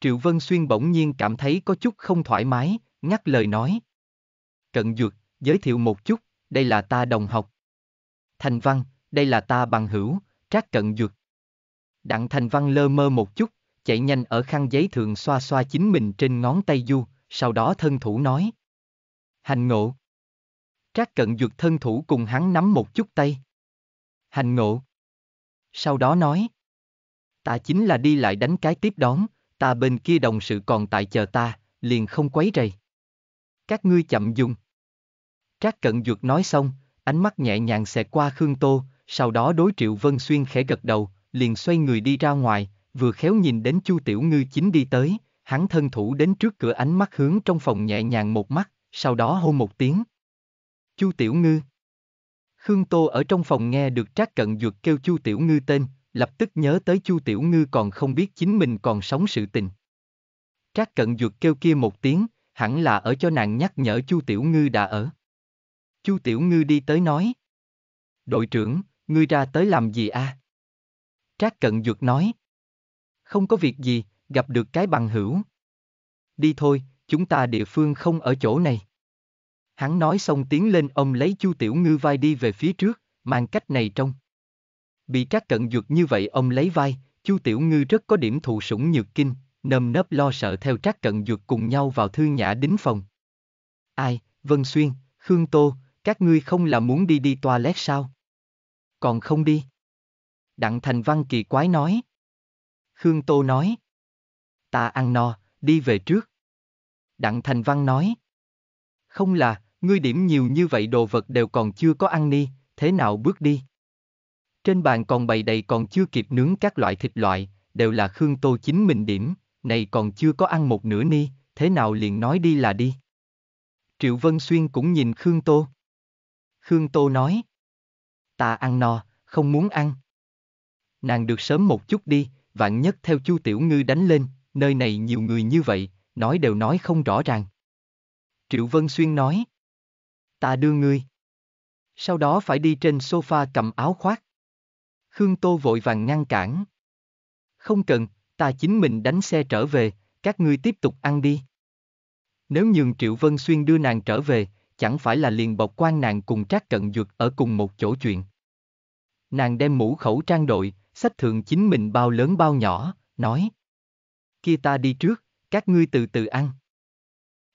Triệu Vân Xuyên bỗng nhiên cảm thấy có chút không thoải mái, ngắt lời nói. Cận dược, giới thiệu một chút, đây là ta đồng học, Thành Văn, đây là ta bằng hữu, Trác Cận Dược. Đặng Thành Văn lơ mơ một chút, chạy nhanh ở khăn giấy thường xoa xoa chính mình trên ngón tay du, sau đó thân thủ nói. Hành ngộ. Trác Cận Dược thân thủ cùng hắn nắm một chút tay. Hành ngộ. Sau đó nói. Ta chính là đi lại đánh cái tiếp đón, ta bên kia đồng sự còn tại chờ ta, liền không quấy rầy. Các ngươi chậm dùng. Trác Cận Dược nói xong, ánh mắt nhẹ nhàng xẹt qua Khương Tô, sau đó đối Triệu Vân Xuyên khẽ gật đầu, liền xoay người đi ra ngoài, vừa khéo nhìn đến Chu Tiểu Ngư chính đi tới, hắn thân thủ đến trước cửa ánh mắt hướng trong phòng nhẹ nhàng một mắt, sau đó hô một tiếng. Chu Tiểu Ngư Khương Tô ở trong phòng nghe được Trác Cận Dược kêu Chu Tiểu Ngư tên, lập tức nhớ tới Chu Tiểu Ngư còn không biết chính mình còn sống sự tình. Trác Cận Dược kêu kia một tiếng, hẳn là ở cho nàng nhắc nhở Chu Tiểu Ngư đã ở. Chu Tiểu Ngư đi tới nói. Đội trưởng, ngươi ra tới làm gì a? À? Trác Cận Dược nói. Không có việc gì, gặp được cái bằng hữu. Đi thôi, chúng ta địa phương không ở chỗ này. Hắn nói xong tiến lên ông lấy Chu Tiểu Ngư vai đi về phía trước, mang cách này trong. Bị Trác Cận Dược như vậy ông lấy vai, Chu Tiểu Ngư rất có điểm thụ sủng nhược kinh, nơm nớp lo sợ theo Trác Cận Dược cùng nhau vào thư nhã đính phòng. Ai, Vân Xuyên, Khương Tô, các ngươi không là muốn đi đi toilet sao? Còn không đi. Đặng Thành Văn kỳ quái nói. Khương Tô nói. Ta ăn no, đi về trước. Đặng Thành Văn nói. Không là, ngươi điểm nhiều như vậy đồ vật đều còn chưa có ăn ni, thế nào bước đi? Trên bàn còn bày đầy còn chưa kịp nướng các loại thịt loại, đều là Khương Tô chính mình điểm, này còn chưa có ăn một nửa ni, thế nào liền nói đi là đi. Triệu Vân Xuyên cũng nhìn Khương Tô. Khương Tô nói. Ta ăn no, không muốn ăn. Nàng được sớm một chút đi, vạn nhất theo Chu Tiểu Ngư đánh lên, nơi này nhiều người như vậy, nói đều nói không rõ ràng. Triệu Vân Xuyên nói. Ta đưa ngươi. Sau đó phải đi trên sofa cầm áo khoác. Khương Tô vội vàng ngăn cản. Không cần, ta chính mình đánh xe trở về, các ngươi tiếp tục ăn đi. Nếu nhường Triệu Vân Xuyên đưa nàng trở về, chẳng phải là liền bọc quan nàng cùng trác cận dược ở cùng một chỗ chuyện. Nàng đem mũ khẩu trang đội, sách thường chính mình bao lớn bao nhỏ, nói. Kia ta đi trước, các ngươi từ từ ăn.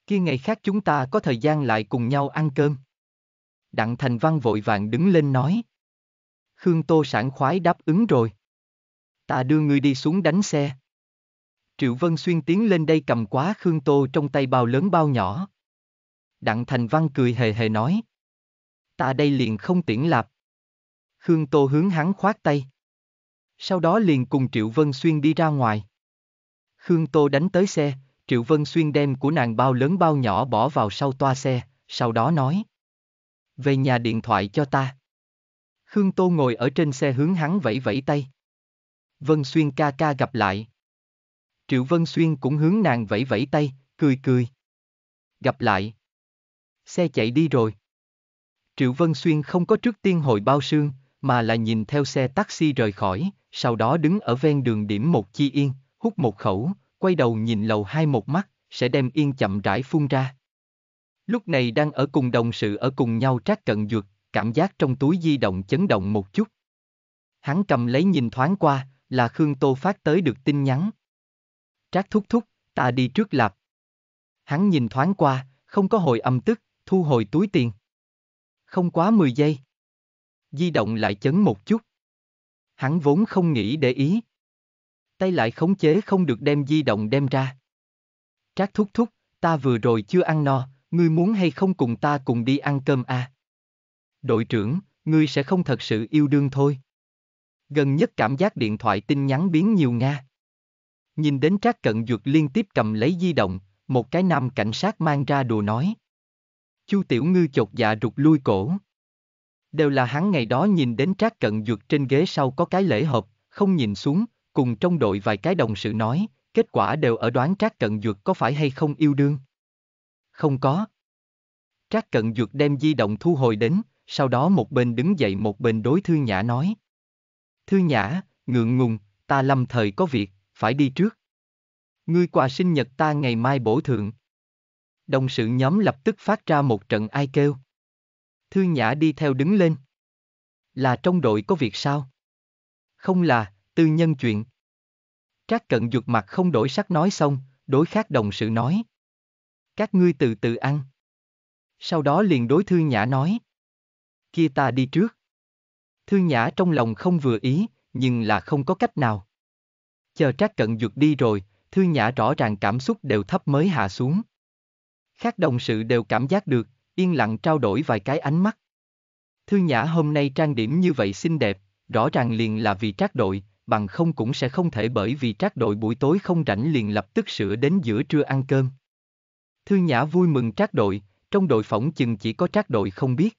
Kia ngày khác chúng ta có thời gian lại cùng nhau ăn cơm. Đặng Thành Văn vội vàng đứng lên nói. Khương Tô sản khoái đáp ứng rồi. Ta đưa ngươi đi xuống đánh xe. Triệu Vân Xuyên tiến lên đây cầm quá Khương Tô trong tay bao lớn bao nhỏ. Đặng Thành Văn cười hề hề nói. Ta đây liền không tiễn lạp. Khương Tô hướng hắn khoát tay. Sau đó liền cùng Triệu Vân Xuyên đi ra ngoài. Khương Tô đánh tới xe, Triệu Vân Xuyên đem của nàng bao lớn bao nhỏ bỏ vào sau toa xe, sau đó nói. Về nhà điện thoại cho ta. Khương Tô ngồi ở trên xe hướng hắn vẫy vẫy tay. Vân Xuyên ca ca gặp lại. Triệu Vân Xuyên cũng hướng nàng vẫy vẫy tay, cười cười. Gặp lại xe chạy đi rồi. Triệu Vân Xuyên không có trước tiên hội bao sương, mà là nhìn theo xe taxi rời khỏi, sau đó đứng ở ven đường điểm một chi yên, hút một khẩu, quay đầu nhìn lầu hai một mắt, sẽ đem yên chậm rãi phun ra. Lúc này đang ở cùng đồng sự ở cùng nhau trác cận dược, cảm giác trong túi di động chấn động một chút. Hắn cầm lấy nhìn thoáng qua, là Khương Tô phát tới được tin nhắn. Trác thúc thúc, ta đi trước lạp. Hắn nhìn thoáng qua, không có hồi âm tức, thu hồi túi tiền. Không quá 10 giây. Di động lại chấn một chút. Hắn vốn không nghĩ để ý. Tay lại khống chế không được đem di động đem ra. Trác thúc thúc, ta vừa rồi chưa ăn no, ngươi muốn hay không cùng ta cùng đi ăn cơm à? Đội trưởng, ngươi sẽ không thật sự yêu đương thôi. Gần nhất cảm giác điện thoại tin nhắn biến nhiều Nga. Nhìn đến Trác Cận Dược liên tiếp cầm lấy di động, một cái nam cảnh sát mang ra đùa nói. Chu Tiểu Ngư chột dạ rụt lui cổ. Đều là hắn ngày đó nhìn đến trác cận dược trên ghế sau có cái lễ hộp, không nhìn xuống, cùng trong đội vài cái đồng sự nói, kết quả đều ở đoán trác cận dược có phải hay không yêu đương. Không có. Trác cận dược đem di động thu hồi đến, sau đó một bên đứng dậy một bên đối Thư Nhã nói. Thư Nhã, ngượng ngùng, ta lâm thời có việc, phải đi trước. Ngươi quà sinh nhật ta ngày mai bổ thượng, Đồng sự nhóm lập tức phát ra một trận ai kêu. Thư Nhã đi theo đứng lên. Là trong đội có việc sao? Không là, tư nhân chuyện. Trác cận dục mặt không đổi sắc nói xong, đối khác đồng sự nói. Các ngươi từ từ ăn. Sau đó liền đối Thư Nhã nói. Kia ta đi trước. Thư Nhã trong lòng không vừa ý, nhưng là không có cách nào. Chờ Trác cận dục đi rồi, Thư Nhã rõ ràng cảm xúc đều thấp mới hạ xuống. Khác đồng sự đều cảm giác được, yên lặng trao đổi vài cái ánh mắt. Thư Nhã hôm nay trang điểm như vậy xinh đẹp, rõ ràng liền là vì trác đội, bằng không cũng sẽ không thể bởi vì trác đội buổi tối không rảnh liền lập tức sửa đến giữa trưa ăn cơm. Thư Nhã vui mừng trác đội, trong đội phỏng chừng chỉ có trác đội không biết.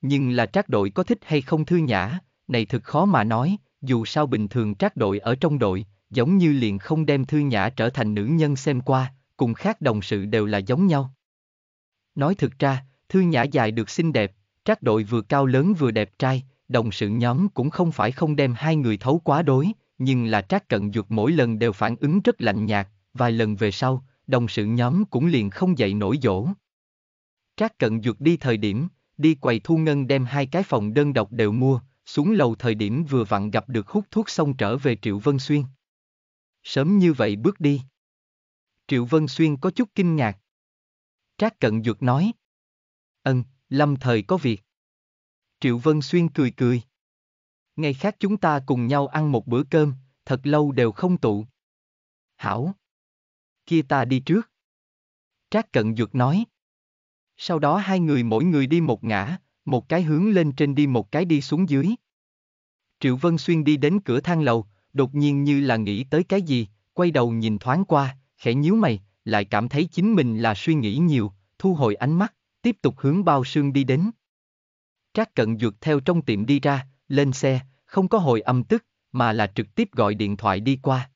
Nhưng là trác đội có thích hay không Thư Nhã, này thực khó mà nói, dù sao bình thường trác đội ở trong đội, giống như liền không đem Thư Nhã trở thành nữ nhân xem qua, cùng khác đồng sự đều là giống nhau. Nói thực ra, Thư Nhã dài được xinh đẹp, Trác đội vừa cao lớn vừa đẹp trai, đồng sự nhóm cũng không phải không đem hai người thấu quá đối, nhưng là Trác Cận Dược mỗi lần đều phản ứng rất lạnh nhạt, vài lần về sau, đồng sự nhóm cũng liền không dậy nổi dỗ. Trác Cận Dược đi thời điểm, đi quầy thu ngân đem hai cái phòng đơn độc đều mua, xuống lầu thời điểm vừa vặn gặp được hút thuốc xong trở về Triệu Vân Xuyên. Sớm như vậy bước đi. Triệu Vân Xuyên có chút kinh ngạc. Trác Cận Dược nói. Ân, lâm thời có việc. Triệu Vân Xuyên cười cười. Ngày khác chúng ta cùng nhau ăn một bữa cơm, thật lâu đều không tụ. Hảo. Kia ta đi trước. Trác Cận Dược nói. Sau đó hai người mỗi người đi một ngã, một cái hướng lên trên đi một cái đi xuống dưới. Triệu Vân Xuyên đi đến cửa thang lầu, đột nhiên như là nghĩ tới cái gì, quay đầu nhìn thoáng qua, khẽ nhíu mày, lại cảm thấy chính mình là suy nghĩ nhiều, thu hồi ánh mắt, tiếp tục hướng bao sương đi đến. Trác cận dược theo trong tiệm đi ra, lên xe, không có hồi âm tức, mà là trực tiếp gọi điện thoại đi qua.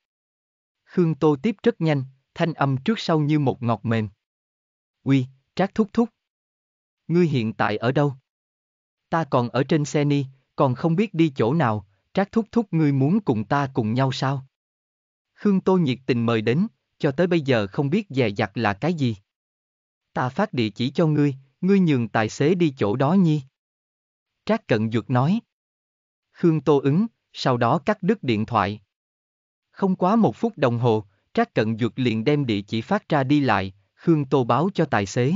Khương Tô tiếp rất nhanh, thanh âm trước sau như một ngọt mềm. Uy, Trác thúc thúc. Ngươi hiện tại ở đâu? Ta còn ở trên xe ni, còn không biết đi chỗ nào, Trác thúc thúc ngươi muốn cùng ta cùng nhau sao? Khương Tô nhiệt tình mời đến, cho tới bây giờ không biết dè dặt là cái gì. Ta phát địa chỉ cho ngươi, ngươi nhường tài xế đi chỗ đó nhi. Trác Cận duật nói. Khương Tô ứng, sau đó cắt đứt điện thoại. Không quá một phút đồng hồ, Trác Cận duật liền đem địa chỉ phát ra đi lại, Khương Tô báo cho tài xế.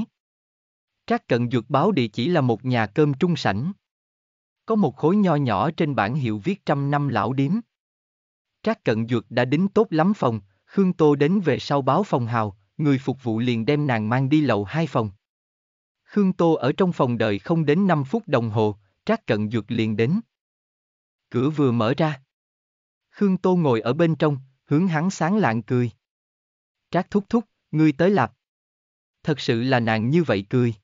Trác Cận duật báo địa chỉ là một nhà cơm trung sảnh. Có một khối nho nhỏ trên bảng hiệu viết trăm năm lão điếm. Trác Cận duật đã đính tốt lắm phòng, Khương Tô đến về sau báo phòng hào, người phục vụ liền đem nàng mang đi lầu hai phòng. Khương Tô ở trong phòng đợi không đến 5 phút đồng hồ, Trác Cận Dược liền đến. Cửa vừa mở ra. Khương Tô ngồi ở bên trong, hướng hắn sáng lạng cười. Trác thúc thúc, ngươi tới lạp. Thật sự là nàng như vậy cười.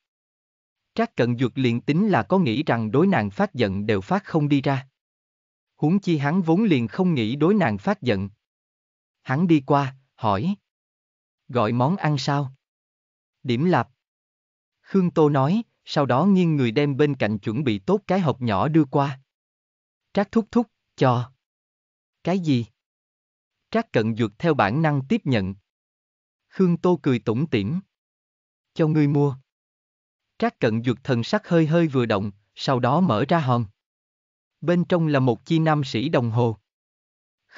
Trác Cận Dược liền tính là có nghĩ rằng đối nàng phát giận đều phát không đi ra. Huống chi hắn vốn liền không nghĩ đối nàng phát giận, Hắn đi qua, hỏi. Gọi món ăn sao? Điểm lạp. Khương Tô nói, sau đó nghiêng người đem bên cạnh chuẩn bị tốt cái hộp nhỏ đưa qua. Trác thúc thúc, cho. Cái gì? Trác cận dược theo bản năng tiếp nhận. Khương Tô cười tủm tỉm. Cho ngươi mua. Trác cận dược thần sắc hơi hơi vừa động, sau đó mở ra hòm. Bên trong là một chi nam sĩ đồng hồ.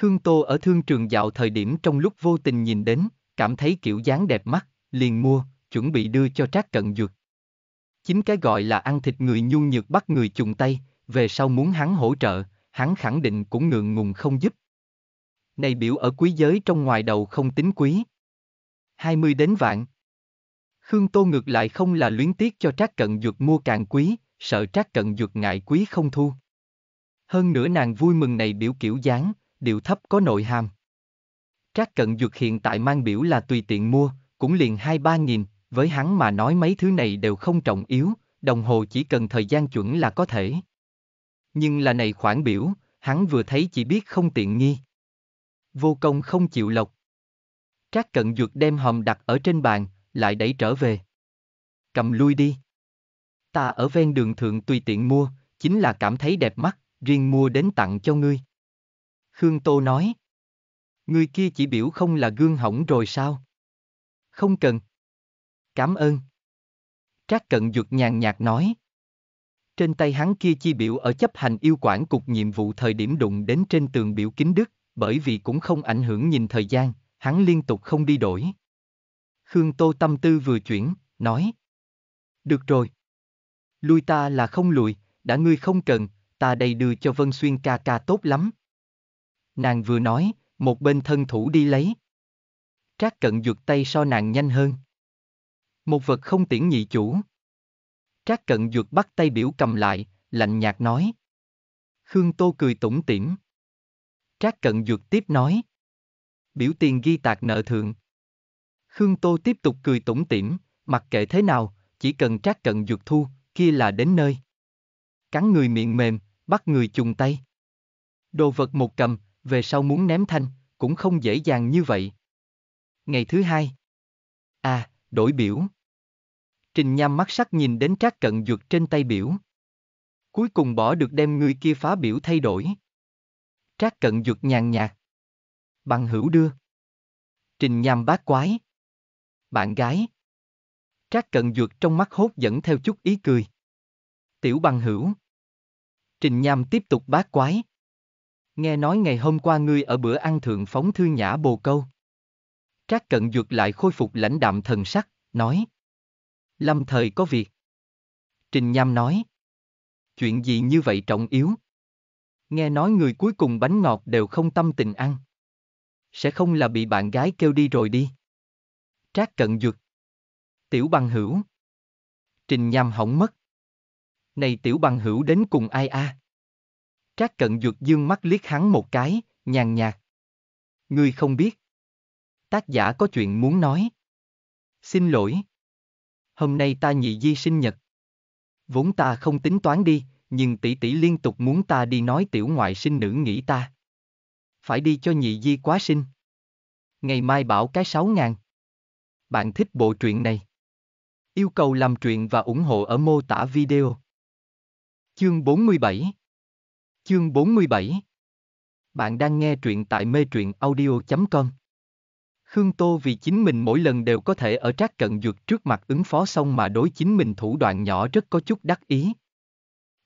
Khương Tô ở thương trường dạo thời điểm trong lúc vô tình nhìn đến, cảm thấy kiểu dáng đẹp mắt, liền mua, chuẩn bị đưa cho Trác Cận Dược. Chính cái gọi là ăn thịt người nhu nhược bắt người trùng tay, về sau muốn hắn hỗ trợ, hắn khẳng định cũng ngượng ngùng không giúp. Này biểu ở quý giới trong ngoài đầu không tính quý. 20 đến vạn. Khương Tô ngược lại không là luyến tiếc cho Trác Cận Dược mua càng quý, sợ Trác Cận Dược ngại quý không thu. Hơn nữa nàng vui mừng này biểu kiểu dáng, điệu thấp có nội hàm. Trác Cận Dược hiện tại mang biểu là tùy tiện mua, cũng liền hai ba nghìn, với hắn mà nói mấy thứ này đều không trọng yếu, đồng hồ chỉ cần thời gian chuẩn là có thể. Nhưng là này khoản biểu, hắn vừa thấy chỉ biết không tiện nghi. Vô công không chịu lộc. Trác Cận Dược đem hòm đặt ở trên bàn, lại đẩy trở về. Cầm lui đi. Ta ở ven đường thượng tùy tiện mua, chính là cảm thấy đẹp mắt, riêng mua đến tặng cho ngươi. Khương Tô nói. Người kia chỉ biểu không là gương hỏng rồi sao? Không cần. Cảm ơn. Trác cận duật nhàn nhạt nói. Trên tay hắn kia chi biểu ở chấp hành yêu quản cục nhiệm vụ thời điểm đụng đến trên tường biểu kính đức, bởi vì cũng không ảnh hưởng nhìn thời gian, hắn liên tục không đi đổi. Khương Tô tâm tư vừa chuyển, nói. Được rồi. Lui ta là không lùi, đã ngươi không cần, ta đầy đưa cho Vân Xuyên ca ca tốt lắm. Nàng vừa nói, một bên thân thủ đi lấy. Trác cận duật tay so nàng nhanh hơn. Một vật không tiễn nhị chủ. Trác cận duật bắt tay biểu cầm lại, lạnh nhạt nói. Khương Tô cười tủm tỉm. Trác cận duật tiếp nói. Biểu tiền ghi tạc nợ thượng. Khương Tô tiếp tục cười tủm tỉm, mặc kệ thế nào, chỉ cần trác cận duật thu, kia là đến nơi. Cắn người miệng mềm, bắt người chùng tay. Đồ vật một cầm, về sau muốn ném thanh, cũng không dễ dàng như vậy. Ngày thứ hai. À, đổi biểu. Trình Nham mắt sắc nhìn đến trác cận dược trên tay biểu. Cuối cùng bỏ được đem người kia phá biểu thay đổi. Trác cận dược nhàn nhạt. Bằng hữu đưa. Trình Nham bác quái. Bạn gái. Trác cận dược trong mắt hốt dẫn theo chút ý cười. Tiểu bằng hữu. Trình Nham tiếp tục bác quái. Nghe nói ngày hôm qua ngươi ở bữa ăn thượng phóng thư nhã bồ câu. Trác cận dược lại khôi phục lãnh đạm thần sắc, nói. Lâm thời có việc. Trình Nham nói. Chuyện gì như vậy trọng yếu? Nghe nói người cuối cùng bánh ngọt đều không tâm tình ăn. Sẽ không là bị bạn gái kêu đi rồi đi. Trác cận dược. Tiểu bằng hữu. Trình Nham hỏng mất. Này tiểu bằng hữu đến cùng ai a? À? Trác cận dược dương mắt liếc hắn một cái, nhàn nhạt. Ngươi không biết. Tác giả có chuyện muốn nói. Xin lỗi. Hôm nay ta nhị di sinh nhật. Vốn ta không tính toán đi, nhưng tỷ tỷ liên tục muốn ta đi nói tiểu ngoại sinh nữ nghĩ ta. Phải đi cho nhị di quá sinh. Ngày mai bảo cái sáu ngàn. Bạn thích bộ truyện này? Yêu cầu làm truyện và ủng hộ ở mô tả video. Chương 47 Chương 47 Bạn đang nghe truyện tại mê truyện audio.com Khương Tô vì chính mình mỗi lần đều có thể ở trác cận dược trước mặt ứng phó xong mà đối chính mình thủ đoạn nhỏ rất có chút đắc ý.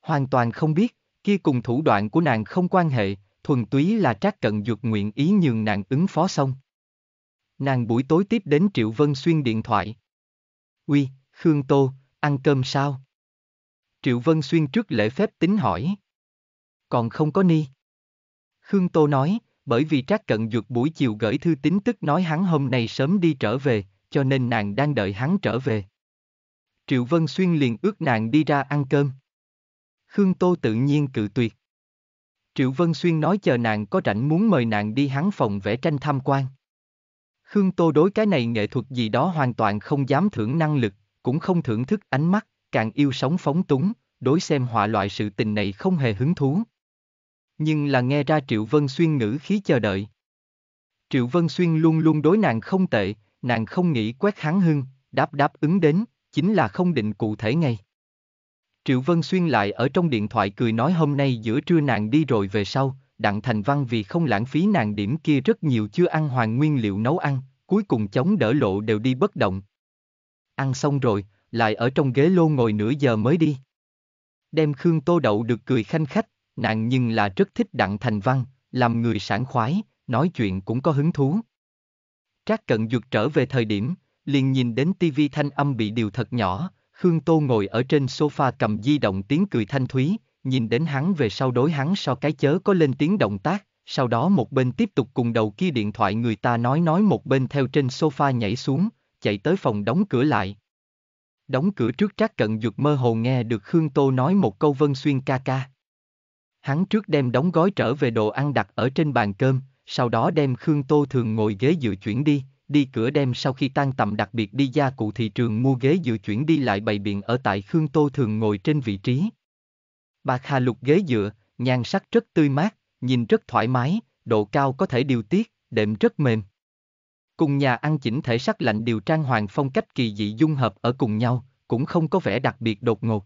Hoàn toàn không biết, kia cùng thủ đoạn của nàng không quan hệ, thuần túy là trác cận dược nguyện ý nhường nàng ứng phó xong. Nàng buổi tối tiếp đến Triệu Vân Xuyên điện thoại. Uy, Khương Tô, ăn cơm sao? Triệu Vân Xuyên trước lễ phép tính hỏi còn không có ni. Khương Tô nói, bởi vì Trác Cận Dược buổi chiều gửi thư tín tức nói hắn hôm nay sớm đi trở về, cho nên nàng đang đợi hắn trở về. Triệu Vân Xuyên liền ước nàng đi ra ăn cơm. Khương Tô tự nhiên cự tuyệt. Triệu Vân Xuyên nói chờ nàng có rảnh muốn mời nàng đi hắn phòng vẽ tranh tham quan. Khương Tô đối cái này nghệ thuật gì đó hoàn toàn không dám thưởng năng lực, cũng không thưởng thức ánh mắt, càng yêu sống phóng túng, đối xem họa loại sự tình này không hề hứng thú nhưng là nghe ra Triệu Vân Xuyên ngữ khí chờ đợi. Triệu Vân Xuyên luôn luôn đối nàng không tệ, nàng không nghĩ quét hắn hưng, đáp đáp ứng đến, chính là không định cụ thể ngay. Triệu Vân Xuyên lại ở trong điện thoại cười nói hôm nay giữa trưa nàng đi rồi về sau, Đặng Thành Văn vì không lãng phí nàng điểm kia rất nhiều chưa ăn hoàng nguyên liệu nấu ăn, cuối cùng chống đỡ lộ đều đi bất động. Ăn xong rồi, lại ở trong ghế lô ngồi nửa giờ mới đi. Đem Khương Tô Đậu được cười khanh khách, nàng nhưng là rất thích Đặng Thành Văn, làm người sảng khoái, nói chuyện cũng có hứng thú. Trác Cận Dược trở về thời điểm, liền nhìn đến tivi thanh âm bị điều thật nhỏ, Khương Tô ngồi ở trên sofa cầm di động tiếng cười thanh thúy, nhìn đến hắn về sau đối hắn so cái chớ có lên tiếng động tác, sau đó một bên tiếp tục cùng đầu kia điện thoại người ta nói nói một bên theo trên sofa nhảy xuống, chạy tới phòng đóng cửa lại. Đóng cửa trước Trác Cận Dược mơ hồ nghe được Khương Tô nói một câu Vân Xuyên ca ca. Hắn trước đem đóng gói trở về đồ ăn đặt ở trên bàn cơm, sau đó đem Khương Tô thường ngồi ghế dự chuyển đi, đi cửa đem sau khi tan tầm đặc biệt đi ra cụ thị trường mua ghế dự chuyển đi lại bày biện ở tại Khương Tô thường ngồi trên vị trí. Bà Kha lục ghế dựa, nhan sắc rất tươi mát, nhìn rất thoải mái, độ cao có thể điều tiết, đệm rất mềm. Cùng nhà ăn chỉnh thể sắc lạnh điều trang hoàng phong cách kỳ dị dung hợp ở cùng nhau, cũng không có vẻ đặc biệt đột ngột.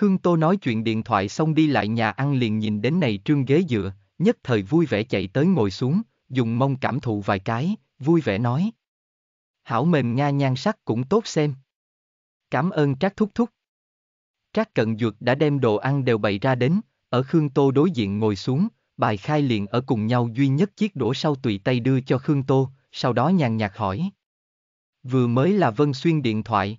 Khương Tô nói chuyện điện thoại xong đi lại nhà ăn liền nhìn đến này trương ghế dựa, nhất thời vui vẻ chạy tới ngồi xuống, dùng mông cảm thụ vài cái, vui vẻ nói. Hảo mềm nga nhan sắc cũng tốt xem. Cảm ơn Trác Thúc Thúc. Trác Cận Dược đã đem đồ ăn đều bày ra đến, ở Khương Tô đối diện ngồi xuống, bài khai liền ở cùng nhau duy nhất chiếc đũa sau tùy tay đưa cho Khương Tô, sau đó nhàn nhạt hỏi. Vừa mới là Vân Xuyên điện thoại.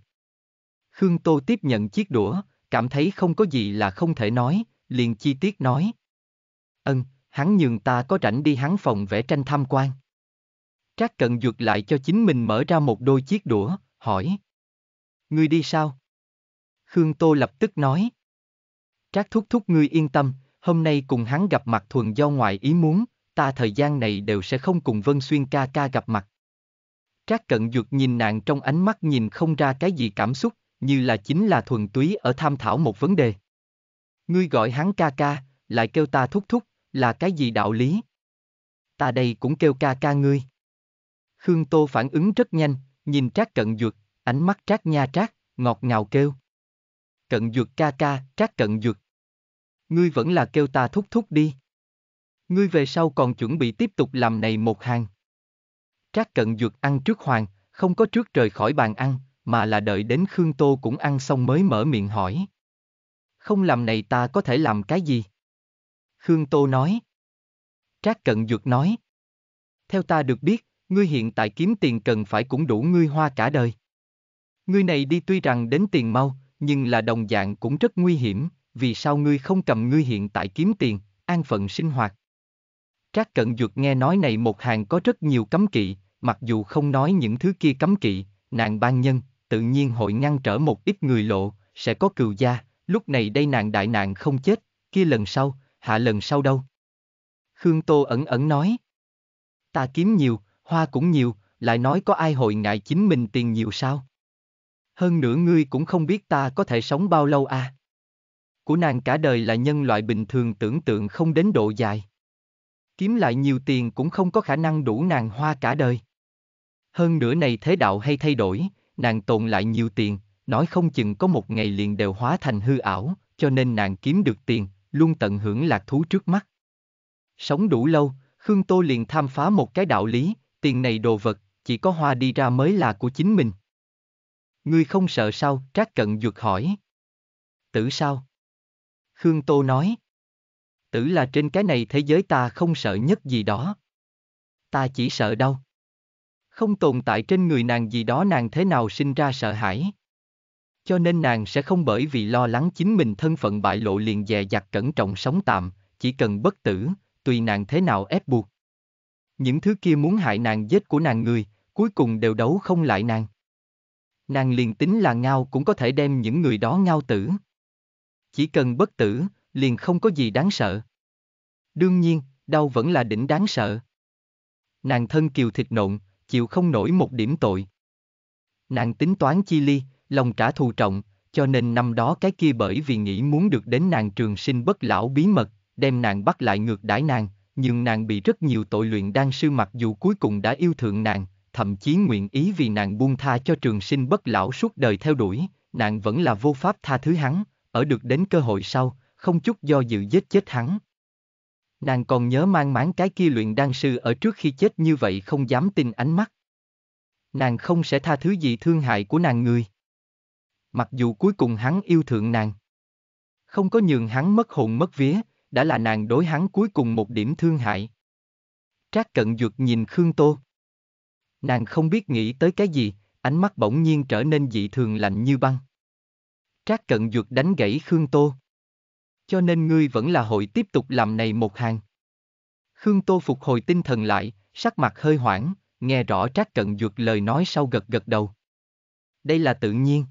Khương Tô tiếp nhận chiếc đũa, cảm thấy không có gì là không thể nói, liền chi tiết nói. Ân, hắn nhường ta có rảnh đi hắn phòng vẽ tranh tham quan. Trác Cận Dược lại cho chính mình mở ra một đôi chiếc đũa, hỏi. Ngươi đi sao? Khương Tô lập tức nói. Trác thúc thúc ngươi yên tâm, hôm nay cùng hắn gặp mặt thuần do ngoài ý muốn, ta thời gian này đều sẽ không cùng Vân Xuyên ca ca gặp mặt. Trác Cận Dược nhìn nàng trong ánh mắt nhìn không ra cái gì cảm xúc, như là chính là thuần túy ở tham thảo một vấn đề. Ngươi gọi hắn ca ca, lại kêu ta thúc thúc, là cái gì đạo lý? Ta đây cũng kêu ca ca ngươi. Khương Tô phản ứng rất nhanh, nhìn Trác Cận Duật, ánh mắt Trác Nha Trác, ngọt ngào kêu. Cận Duật ca ca, Trác Cận Duật. Ngươi vẫn là kêu ta thúc thúc đi. Ngươi về sau còn chuẩn bị tiếp tục làm này một hàng. Trác Cận Duật ăn trước hoàng, không có trước trời khỏi bàn ăn, mà là đợi đến Khương Tô cũng ăn xong mới mở miệng hỏi. Không làm này ta có thể làm cái gì? Khương Tô nói. Trác Cận Dược nói. Theo ta được biết, ngươi hiện tại kiếm tiền cần phải cũng đủ ngươi hoa cả đời. Ngươi này đi tuy rằng đến tiền mau, nhưng là đồng dạng cũng rất nguy hiểm, vì sao ngươi không cầm ngươi hiện tại kiếm tiền, an phận sinh hoạt. Trác Cận Dược nghe nói này một hàng có rất nhiều cấm kỵ, mặc dù không nói những thứ kia cấm kỵ, nạn ban nhân, tự nhiên hội ngăn trở một ít người lộ, sẽ có cừu gia, lúc này đây nàng đại nạn không chết, kia lần sau, hạ lần sau đâu. Khương Tô ẩn ẩn nói. Ta kiếm nhiều, hoa cũng nhiều, lại nói có ai hội ngại chính mình tiền nhiều sao? Hơn nữa ngươi cũng không biết ta có thể sống bao lâu à? Của nàng cả đời là nhân loại bình thường tưởng tượng không đến độ dài. Kiếm lại nhiều tiền cũng không có khả năng đủ nàng hoa cả đời. Hơn nữa này thế đạo hay thay đổi, nàng tồn lại nhiều tiền, nói không chừng có một ngày liền đều hóa thành hư ảo, cho nên nàng kiếm được tiền, luôn tận hưởng lạc thú trước mắt. Sống đủ lâu, Khương Tô liền tham phá một cái đạo lý, tiền này đồ vật, chỉ có hoa đi ra mới là của chính mình. Ngươi không sợ sao, Trác Cận Dược hỏi. Tử sao? Khương Tô nói. Tử là trên cái này thế giới ta không sợ nhất gì đó. Ta chỉ sợ đâu không tồn tại trên người nàng gì đó nàng thế nào sinh ra sợ hãi. Cho nên nàng sẽ không bởi vì lo lắng chính mình thân phận bại lộ liền dè dặt cẩn trọng sống tạm, chỉ cần bất tử, tùy nàng thế nào ép buộc. Những thứ kia muốn hại nàng giết của nàng người, cuối cùng đều đấu không lại nàng. Nàng liền tính là ngao cũng có thể đem những người đó ngao tử. Chỉ cần bất tử, liền không có gì đáng sợ. Đương nhiên, đau vẫn là đỉnh đáng sợ. Nàng thân kiều thịt nộn, chịu không nổi một điểm tội. Nàng tính toán chi ly, lòng trả thù trọng, cho nên năm đó cái kia bởi vì nghĩ muốn được đến nàng trường sinh bất lão bí mật, đem nàng bắt lại ngược đãi nàng, nhưng nàng bị rất nhiều tội luyện đan sư mặc dù cuối cùng đã yêu thượng nàng, thậm chí nguyện ý vì nàng buông tha cho trường sinh bất lão suốt đời theo đuổi, nàng vẫn là vô pháp tha thứ hắn, ở được đến cơ hội sau, không chút do dự giết chết hắn. Nàng còn nhớ mang máng cái kia luyện đan sư ở trước khi chết như vậy không dám tin ánh mắt. Nàng không sẽ tha thứ gì thương hại của nàng người. Mặc dù cuối cùng hắn yêu thượng nàng. Không có nhường hắn mất hồn mất vía, đã là nàng đối hắn cuối cùng một điểm thương hại. Trác cận dược nhìn Khương Tô. Nàng không biết nghĩ tới cái gì, ánh mắt bỗng nhiên trở nên dị thường lạnh như băng. Trác cận dược đánh gãy Khương Tô, cho nên ngươi vẫn là hội tiếp tục làm này một hàng. Khương Tô phục hồi tinh thần lại, sắc mặt hơi hoảng, nghe rõ Trác Cận Dược lời nói sau gật gật đầu. Đây là tự nhiên.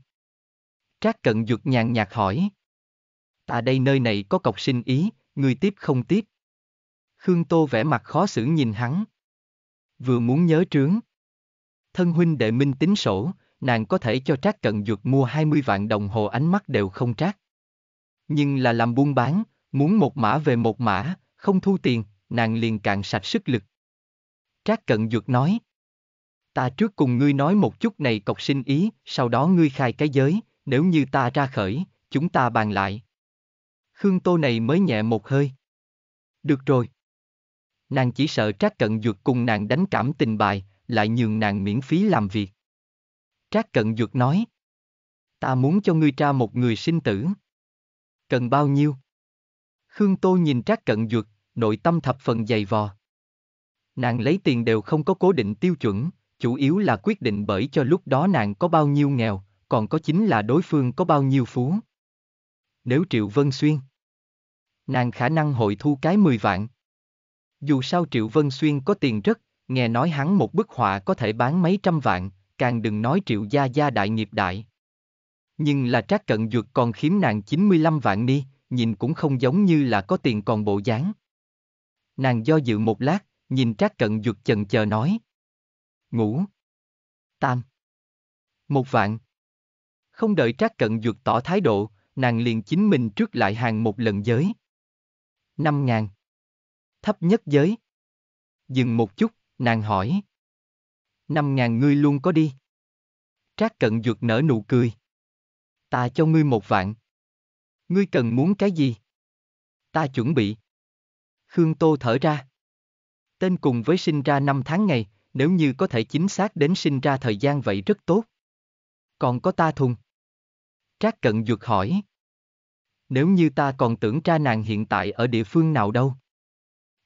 Trác Cận Dược nhàn nhạt hỏi. Ta đây nơi này có cọc sinh ý, người tiếp không tiếp. Khương Tô vẻ mặt khó xử nhìn hắn. Vừa muốn nhớ trướng. Thân huynh đệ minh tính sổ, nàng có thể cho Trác Cận Dược mua 20 vạn đồng hồ ánh mắt đều không trác nhưng là làm buôn bán, muốn một mã về một mã, không thu tiền, nàng liền cạn sạch sức lực. Trác Cận Dược nói, ta trước cùng ngươi nói một chút này cọc sinh ý, sau đó ngươi khai cái giới, nếu như ta ra khởi, chúng ta bàn lại. Khương Tô này mới nhẹ một hơi. Được rồi. Nàng chỉ sợ Trác Cận Dược cùng nàng đánh cảm tình bài, lại nhường nàng miễn phí làm việc. Trác Cận Dược nói, ta muốn cho ngươi tra một người sinh tử. Cần bao nhiêu? Khương Tô nhìn Trác Cận Duật, nội tâm thập phần dày vò. Nàng lấy tiền đều không có cố định tiêu chuẩn, chủ yếu là quyết định bởi cho lúc đó nàng có bao nhiêu nghèo, còn có chính là đối phương có bao nhiêu phú. Nếu Triệu Vân Xuyên, nàng khả năng hội thu cái 10 vạn. Dù sao Triệu Vân Xuyên có tiền rất, nghe nói hắn một bức họa có thể bán mấy trăm vạn, càng đừng nói Triệu Gia Gia đại nghiệp đại, nhưng là trác cận dược còn khiếm nàng 95 vạn ni, nhìn cũng không giống như là có tiền còn bộ dáng. Nàng do dự một lát, nhìn trác cận dược chần chờ nói. Ngủ. Tam. Một vạn. Không đợi trác cận dược tỏ thái độ, nàng liền chính mình trước lại hàng một lần giới. Năm ngàn. Thấp nhất giới. Dừng một chút, nàng hỏi. Năm ngàn ngươi luôn có đi. Trác cận dược nở nụ cười. Ta cho ngươi một vạn. Ngươi cần muốn cái gì? Ta chuẩn bị. Khương Tô thở ra. Tên cùng với sinh ra năm tháng ngày, nếu như có thể chính xác đến sinh ra thời gian vậy rất tốt. Còn có ta thùng. Trác cận dược hỏi. Nếu như ta còn tưởng tra nàng hiện tại ở địa phương nào đâu.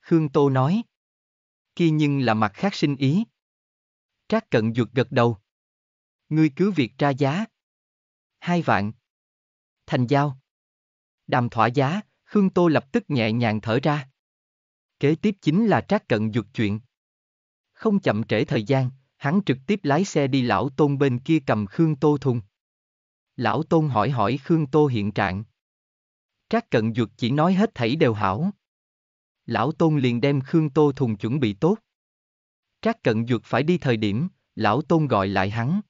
Khương Tô nói. Kia nhưng là mặt khác sinh ý. Trác cận dược gật đầu. Ngươi cứ việc tra giá, hai vạn. Thành giao. Đàm thỏa giá, Khương Tô lập tức nhẹ nhàng thở ra. Kế tiếp chính là trác cận dược chuyện. Không chậm trễ thời gian, hắn trực tiếp lái xe đi lão tôn bên kia cầm Khương Tô thùng. Lão tôn hỏi hỏi Khương Tô hiện trạng. Trác cận dược chỉ nói hết thảy đều hảo. Lão tôn liền đem Khương Tô thùng chuẩn bị tốt. Trác cận dược phải đi thời điểm, lão tôn gọi lại hắn.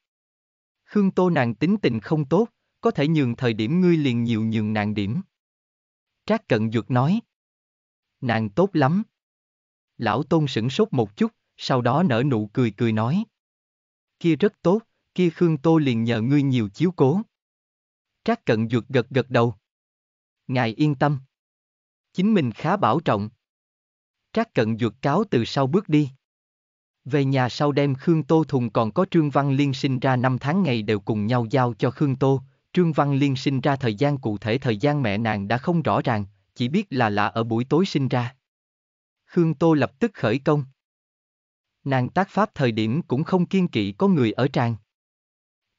Hương Tô nàng tính tình không tốt, có thể nhường thời điểm ngươi liền nhiều nhường nàng điểm. Trác Cận Dược nói. Nàng tốt lắm. Lão Tôn sửng sốt một chút, sau đó nở nụ cười cười nói. Kia rất tốt, kia Khương Tô liền nhờ ngươi nhiều chiếu cố. Trác Cận Dược gật gật đầu. Ngài yên tâm. Chính mình khá bảo trọng. Trác Cận Dược cáo từ sau bước đi. Về nhà sau đêm Khương Tô Thùng còn có Trương Văn Liên sinh ra năm tháng ngày đều cùng nhau giao cho Khương Tô, Trương Văn Liên sinh ra thời gian cụ thể thời gian mẹ nàng đã không rõ ràng, chỉ biết là lạ ở buổi tối sinh ra. Khương Tô lập tức khởi công. Nàng tác pháp thời điểm cũng không kiên kỵ có người ở tràng.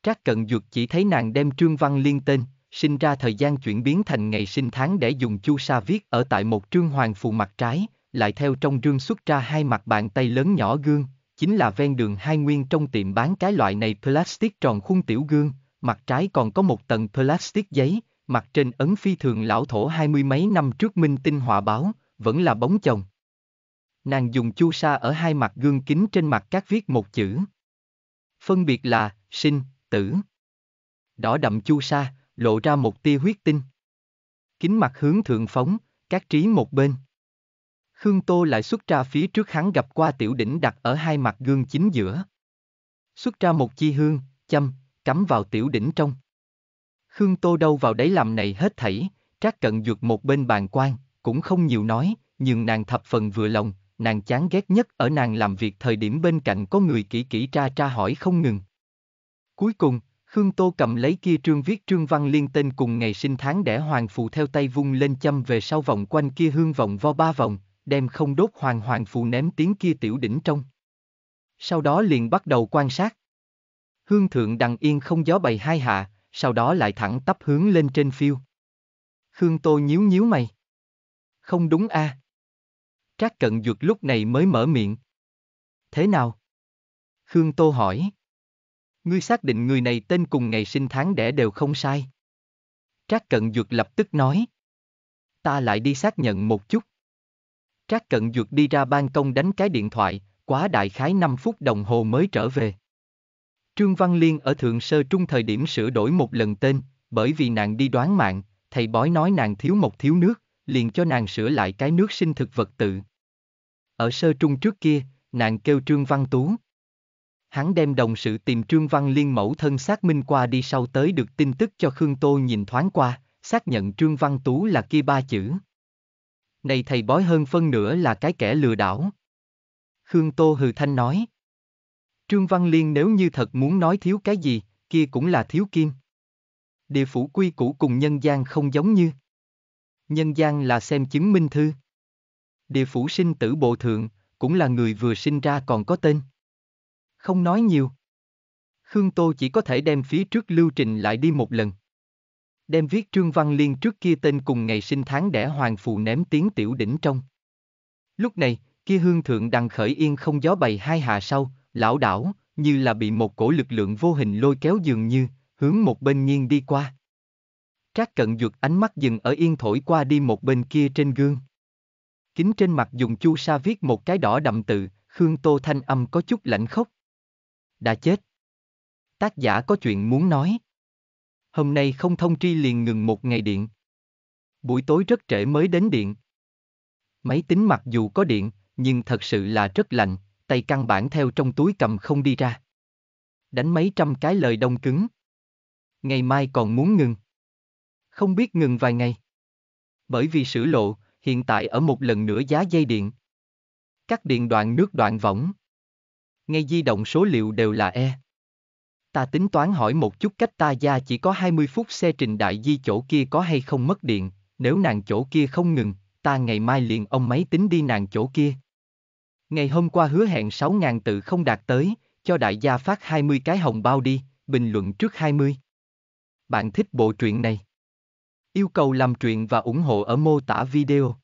Trác Cận Dược chỉ thấy nàng đem Trương Văn Liên tên, sinh ra thời gian chuyển biến thành ngày sinh tháng để dùng chu sa viết ở tại một trương hoàng phù mặt trái, lại theo trong rương xuất ra hai mặt bàn tay lớn nhỏ gương, chính là ven đường hai nguyên trong tiệm bán cái loại này plastic tròn khung tiểu gương, mặt trái còn có một tầng plastic giấy, mặt trên ấn phi thường lão thổ hai mươi mấy năm trước minh tinh họa báo, vẫn là bóng chồng. Nàng dùng chu sa ở hai mặt gương kính trên mặt các viết một chữ. Phân biệt là, sinh, tử. Đỏ đậm chu sa, lộ ra một tia huyết tinh. Kính mặt hướng thượng phóng, các trí một bên. Khương Tô lại xuất ra phía trước hắn gặp qua tiểu đỉnh đặt ở hai mặt gương chính giữa. Xuất ra một chi hương, châm, cắm vào tiểu đỉnh trong. Khương Tô đâu vào đấy làm này hết thảy, Trác Cận Dược một bên bàn quan, cũng không nhiều nói, nhưng nàng thập phần vừa lòng, nàng chán ghét nhất ở nàng làm việc thời điểm bên cạnh có người kỹ kỹ tra tra hỏi không ngừng. Cuối cùng, Khương Tô cầm lấy kia trương viết trương văn liên tên cùng ngày sinh tháng đẻ hoàng phù theo tay vung lên châm về sau vòng quanh kia hương vòng vo ba vòng, đem không đốt hoàng hoàng phù ném tiếng kia tiểu đỉnh trong. Sau đó liền bắt đầu quan sát. Hương thượng đằng yên không gió bày hai hạ, sau đó lại thẳng tắp hướng lên trên phiêu. Khương Tô nhíu nhíu mày. Không đúng a. À? Trác cận dược lúc này mới mở miệng. Thế nào? Khương Tô hỏi. Ngươi xác định người này tên cùng ngày sinh tháng đẻ đều không sai. Trác cận dược lập tức nói. Ta lại đi xác nhận một chút. Trác Cận Dược đi ra ban công đánh cái điện thoại, quá đại khái 5 phút đồng hồ mới trở về. Trương Văn Liên ở thượng sơ trung thời điểm sửa đổi một lần tên, bởi vì nàng đi đoán mạng, thầy bói nói nàng thiếu một thiếu nước, liền cho nàng sửa lại cái nước sinh thực vật tự. Ở sơ trung trước kia, nàng kêu Trương Văn Tú. Hắn đem đồng sự tìm Trương Văn Liên mẫu thân xác minh qua đi sau tới được tin tức cho Khương Tô nhìn thoáng qua, xác nhận Trương Văn Tú là kia ba chữ này thầy bói hơn phân nửa là cái kẻ lừa đảo. Khương Tô Hừ Thanh nói. Trương Văn Liên nếu như thật muốn nói thiếu cái gì, kia cũng là thiếu kim. Địa phủ quy củ cùng nhân gian không giống như. Nhân gian là xem chứng minh thư. Địa phủ sinh tử bộ thượng, cũng là người vừa sinh ra còn có tên. Không nói nhiều. Khương Tô chỉ có thể đem phía trước lưu trình lại đi một lần đem viết trương văn liên trước kia tên cùng ngày sinh tháng đẻ hoàng phù ném tiếng tiểu đỉnh trong. Lúc này, kia hương thượng đằng khởi yên không gió bày hai hạ sau, lão đảo, như là bị một cổ lực lượng vô hình lôi kéo dường như, hướng một bên nghiêng đi qua. Trác cận dược ánh mắt dừng ở yên thổi qua đi một bên kia trên gương. Kính trên mặt dùng chu sa viết một cái đỏ đậm tự, Khương Tô Thanh âm có chút lạnh khóc. Đã chết. Tác giả có chuyện muốn nói hôm nay không thông tri liền ngừng một ngày điện. Buổi tối rất trễ mới đến điện. Máy tính mặc dù có điện, nhưng thật sự là rất lạnh, tay căn bản theo trong túi cầm không đi ra. Đánh mấy trăm cái lời đông cứng. Ngày mai còn muốn ngừng. Không biết ngừng vài ngày. Bởi vì sửa lộ, hiện tại ở một lần nữa giá dây điện. Các điện đoạn nước đoạn võng. Ngay di động số liệu đều là E. Ta tính toán hỏi một chút cách ta gia chỉ có 20 phút xe trình đại di chỗ kia có hay không mất điện, nếu nàng chỗ kia không ngừng, ta ngày mai liền ông máy tính đi nàng chỗ kia. Ngày hôm qua hứa hẹn 6.000 tự không đạt tới, cho đại gia phát 20 cái hồng bao đi, bình luận trước 20. Bạn thích bộ truyện này? Yêu cầu làm truyện và ủng hộ ở mô tả video.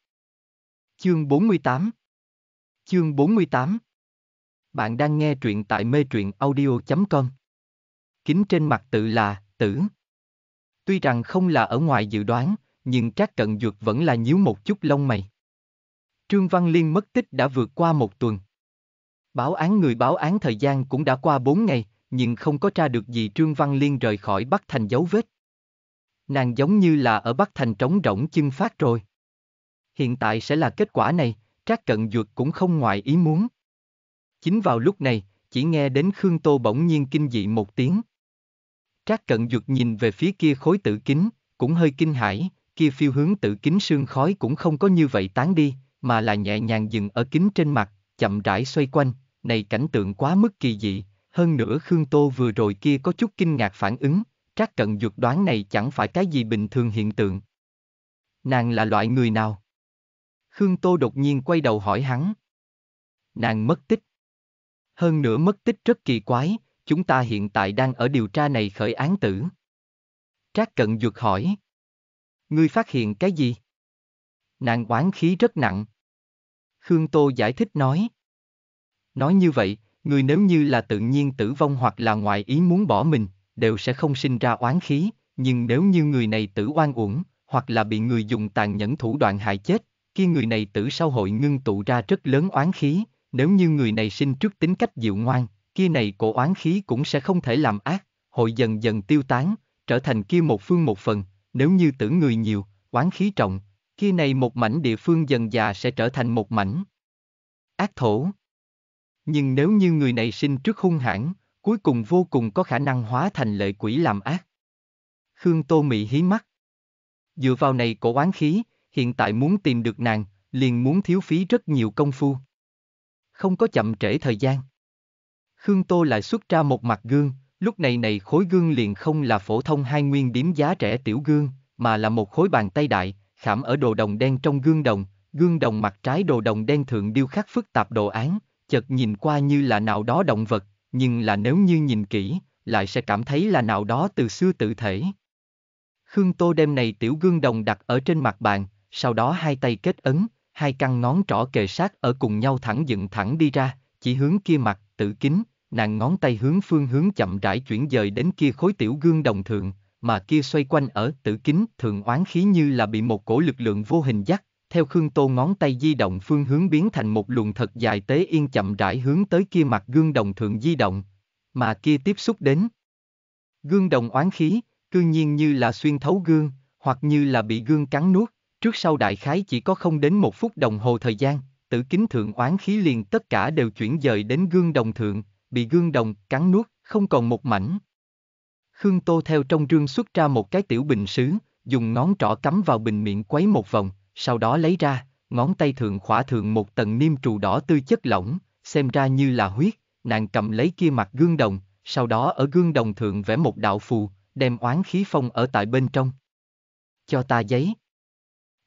Chương 48 Chương 48 Bạn đang nghe truyện tại mê truyện audio.com kính trên mặt tự là tử. Tuy rằng không là ở ngoài dự đoán, nhưng Trác Cận Dược vẫn là nhíu một chút lông mày. Trương Văn Liên mất tích đã vượt qua một tuần. Báo án người báo án thời gian cũng đã qua bốn ngày, nhưng không có tra được gì Trương Văn Liên rời khỏi Bắc Thành dấu vết. Nàng giống như là ở Bắc Thành trống rỗng chân phát rồi. Hiện tại sẽ là kết quả này, Trác Cận Dược cũng không ngoại ý muốn. Chính vào lúc này, chỉ nghe đến Khương Tô bỗng nhiên kinh dị một tiếng. Trác cận dược nhìn về phía kia khối tử kính, cũng hơi kinh hãi, kia phiêu hướng tử kính sương khói cũng không có như vậy tán đi, mà là nhẹ nhàng dừng ở kính trên mặt, chậm rãi xoay quanh, này cảnh tượng quá mức kỳ dị, hơn nữa Khương Tô vừa rồi kia có chút kinh ngạc phản ứng, Trác cận dược đoán này chẳng phải cái gì bình thường hiện tượng. Nàng là loại người nào? Khương Tô đột nhiên quay đầu hỏi hắn. Nàng mất tích. Hơn nữa mất tích rất kỳ quái, Chúng ta hiện tại đang ở điều tra này khởi án tử. Trác Cận Dược hỏi. Ngươi phát hiện cái gì? Nàng oán khí rất nặng. Khương Tô giải thích nói. Nói như vậy, người nếu như là tự nhiên tử vong hoặc là ngoại ý muốn bỏ mình, đều sẽ không sinh ra oán khí, nhưng nếu như người này tử oan uổng, hoặc là bị người dùng tàn nhẫn thủ đoạn hại chết, khi người này tử sau hội ngưng tụ ra rất lớn oán khí, nếu như người này sinh trước tính cách dịu ngoan, kia này cổ oán khí cũng sẽ không thể làm ác, hội dần dần tiêu tán, trở thành kia một phương một phần, nếu như tử người nhiều, oán khí trọng, kia này một mảnh địa phương dần già sẽ trở thành một mảnh. Ác thổ Nhưng nếu như người này sinh trước hung hãn, cuối cùng vô cùng có khả năng hóa thành lệ quỷ làm ác. Khương Tô mị hí mắt. Dựa vào này cổ oán khí, hiện tại muốn tìm được nàng, liền muốn thiếu phí rất nhiều công phu. Không có chậm trễ thời gian. Khương Tô lại xuất ra một mặt gương, lúc này này khối gương liền không là phổ thông hai nguyên điểm giá rẻ tiểu gương, mà là một khối bàn tay đại, khảm ở đồ đồng đen trong gương đồng, gương đồng mặt trái đồ đồng đen thượng điêu khắc phức tạp đồ án, chợt nhìn qua như là nào đó động vật, nhưng là nếu như nhìn kỹ, lại sẽ cảm thấy là nào đó từ xưa tự thể. Khương Tô đem này tiểu gương đồng đặt ở trên mặt bàn, sau đó hai tay kết ấn, hai căn ngón trỏ kề sát ở cùng nhau thẳng dựng thẳng đi ra, chỉ hướng kia mặt, tự kính, nàng ngón tay hướng phương hướng chậm rãi chuyển dời đến kia khối tiểu gương đồng thượng, mà kia xoay quanh ở tử kính thượng oán khí như là bị một cổ lực lượng vô hình dắt, theo Khương Tô ngón tay di động phương hướng biến thành một luồng thật dài tế yên chậm rãi hướng tới kia mặt gương đồng thượng di động, mà kia tiếp xúc đến. Gương đồng oán khí, cư nhiên như là xuyên thấu gương, hoặc như là bị gương cắn nuốt, trước sau đại khái chỉ có không đến một phút đồng hồ thời gian, tử kính thượng oán khí liền tất cả đều chuyển dời đến gương đồng thượng, bị gương đồng cắn nuốt, không còn một mảnh. Khương Tô theo trong rương xuất ra một cái tiểu bình sứ, dùng ngón trỏ cắm vào bình miệng quấy một vòng, sau đó lấy ra, ngón tay thượng khỏa thượng một tầng niêm trù đỏ tươi chất lỏng, xem ra như là huyết, nàng cầm lấy kia mặt gương đồng, sau đó ở gương đồng thượng vẽ một đạo phù, đem oán khí phong ở tại bên trong. Cho ta giấy.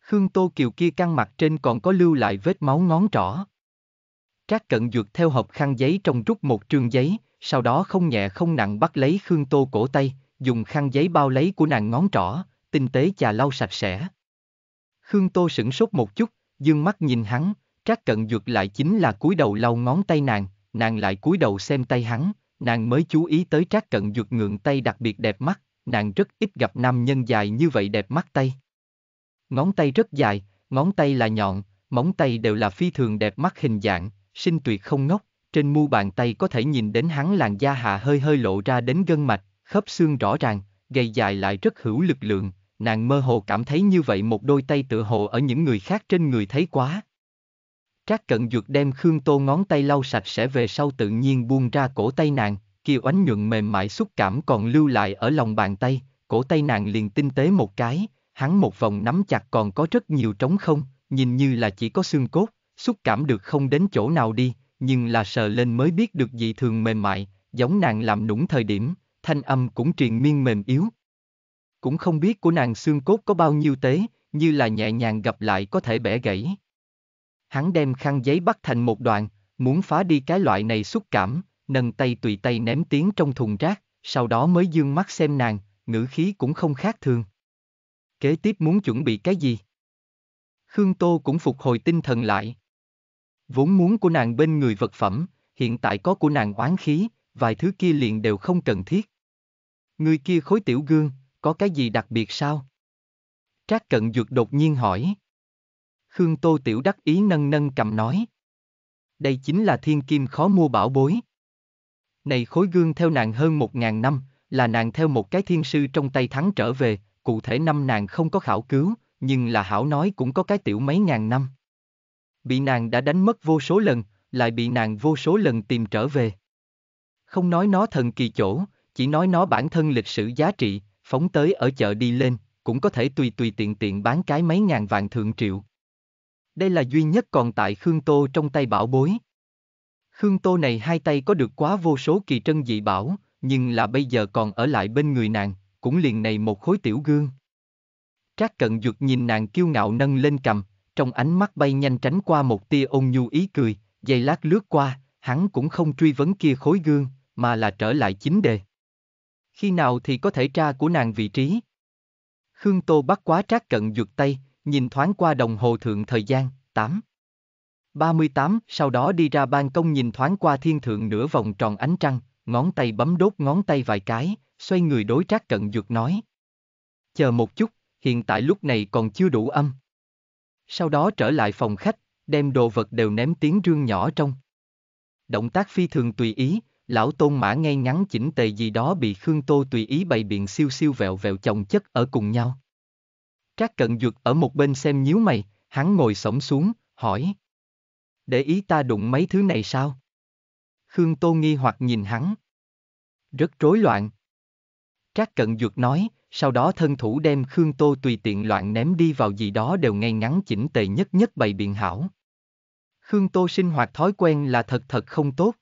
Khương Tô Kiều kia căng mặt trên còn có lưu lại vết máu ngón trỏ. Trác cận dược theo hộp khăn giấy trong rút một trương giấy, sau đó không nhẹ không nặng bắt lấy Khương Tô cổ tay, dùng khăn giấy bao lấy của nàng ngón trỏ, tinh tế chà lau sạch sẽ. Khương Tô sửng sốt một chút, dương mắt nhìn hắn, Trác cận dược lại chính là cúi đầu lau ngón tay nàng, nàng lại cúi đầu xem tay hắn, nàng mới chú ý tới Trác cận dược ngượng tay đặc biệt đẹp mắt, nàng rất ít gặp nam nhân dài như vậy đẹp mắt tay. Ngón tay rất dài, ngón tay là nhọn, móng tay đều là phi thường đẹp mắt hình dạng, sinh tuyệt không ngốc, trên mu bàn tay có thể nhìn đến hắn làn da hạ hơi hơi lộ ra đến gân mạch, khớp xương rõ ràng, gầy dài lại rất hữu lực lượng, nàng mơ hồ cảm thấy như vậy một đôi tay tựa hồ ở những người khác trên người thấy quá. Trác cận dược đem Khương Tô ngón tay lau sạch sẽ về sau tự nhiên buông ra cổ tay nàng, kia ánh nhuận mềm mại xúc cảm còn lưu lại ở lòng bàn tay, cổ tay nàng liền tinh tế một cái, hắn một vòng nắm chặt còn có rất nhiều trống không, nhìn như là chỉ có xương cốt, xúc cảm được không đến chỗ nào đi, nhưng là sờ lên mới biết được dị thường mềm mại, giống nàng làm nũng thời điểm, thanh âm cũng truyền miên mềm yếu. Cũng không biết của nàng xương cốt có bao nhiêu tế, như là nhẹ nhàng gặp lại có thể bẻ gãy. Hắn đem khăn giấy bắt thành một đoạn, muốn phá đi cái loại này xúc cảm, nâng tay tùy tay ném tiếng trong thùng rác, sau đó mới dương mắt xem nàng, ngữ khí cũng không khác thường. Kế tiếp muốn chuẩn bị cái gì? Khương Tô cũng phục hồi tinh thần lại. Vốn muốn của nàng bên người vật phẩm, hiện tại có của nàng oán khí, vài thứ kia liền đều không cần thiết. Người kia khối tiểu gương, có cái gì đặc biệt sao? Trác cận dược đột nhiên hỏi. Khương Tô Tiểu đắc ý nâng nâng cầm nói. Đây chính là thiên kim khó mua bảo bối. Này khối gương theo nàng hơn một ngàn năm, là nàng theo một cái thiên sư trong tay thắng trở về, cụ thể năm nàng không có khảo cứu, nhưng là hảo nói cũng có cái tiểu mấy ngàn năm bị nàng đã đánh mất vô số lần, lại bị nàng vô số lần tìm trở về. Không nói nó thần kỳ chỗ, chỉ nói nó bản thân lịch sử giá trị, phóng tới ở chợ đi lên, cũng có thể tùy tùy tiện tiện bán cái mấy ngàn vạn thượng triệu. Đây là duy nhất còn tại Khương Tô trong tay bảo bối. Khương Tô này hai tay có được quá vô số kỳ trân dị bảo, nhưng là bây giờ còn ở lại bên người nàng, cũng liền này một khối tiểu gương. Trác cận dược nhìn nàng kiêu ngạo nâng lên cầm, trong ánh mắt bay nhanh tránh qua một tia ôn nhu ý cười, giây lát lướt qua, hắn cũng không truy vấn kia khối gương, mà là trở lại chính đề. Khi nào thì có thể tra của nàng vị trí? Khương Tô bắt quá trác cận dược tay, nhìn thoáng qua đồng hồ thượng thời gian, 8. 38, sau đó đi ra ban công nhìn thoáng qua thiên thượng nửa vòng tròn ánh trăng, ngón tay bấm đốt ngón tay vài cái, xoay người đối trác cận dược nói. Chờ một chút, hiện tại lúc này còn chưa đủ âm sau đó trở lại phòng khách, đem đồ vật đều ném tiếng rương nhỏ trong. Động tác phi thường tùy ý, lão tôn mã ngay ngắn chỉnh tề gì đó bị Khương Tô tùy ý bày biện siêu siêu vẹo vẹo chồng chất ở cùng nhau. Trác cận dược ở một bên xem nhíu mày, hắn ngồi sổng xuống, hỏi. Để ý ta đụng mấy thứ này sao? Khương Tô nghi hoặc nhìn hắn. Rất rối loạn. Trác cận dược nói, sau đó thân thủ đem Khương Tô tùy tiện loạn ném đi vào gì đó đều ngay ngắn chỉnh tề nhất nhất bày biện hảo. Khương Tô sinh hoạt thói quen là thật thật không tốt.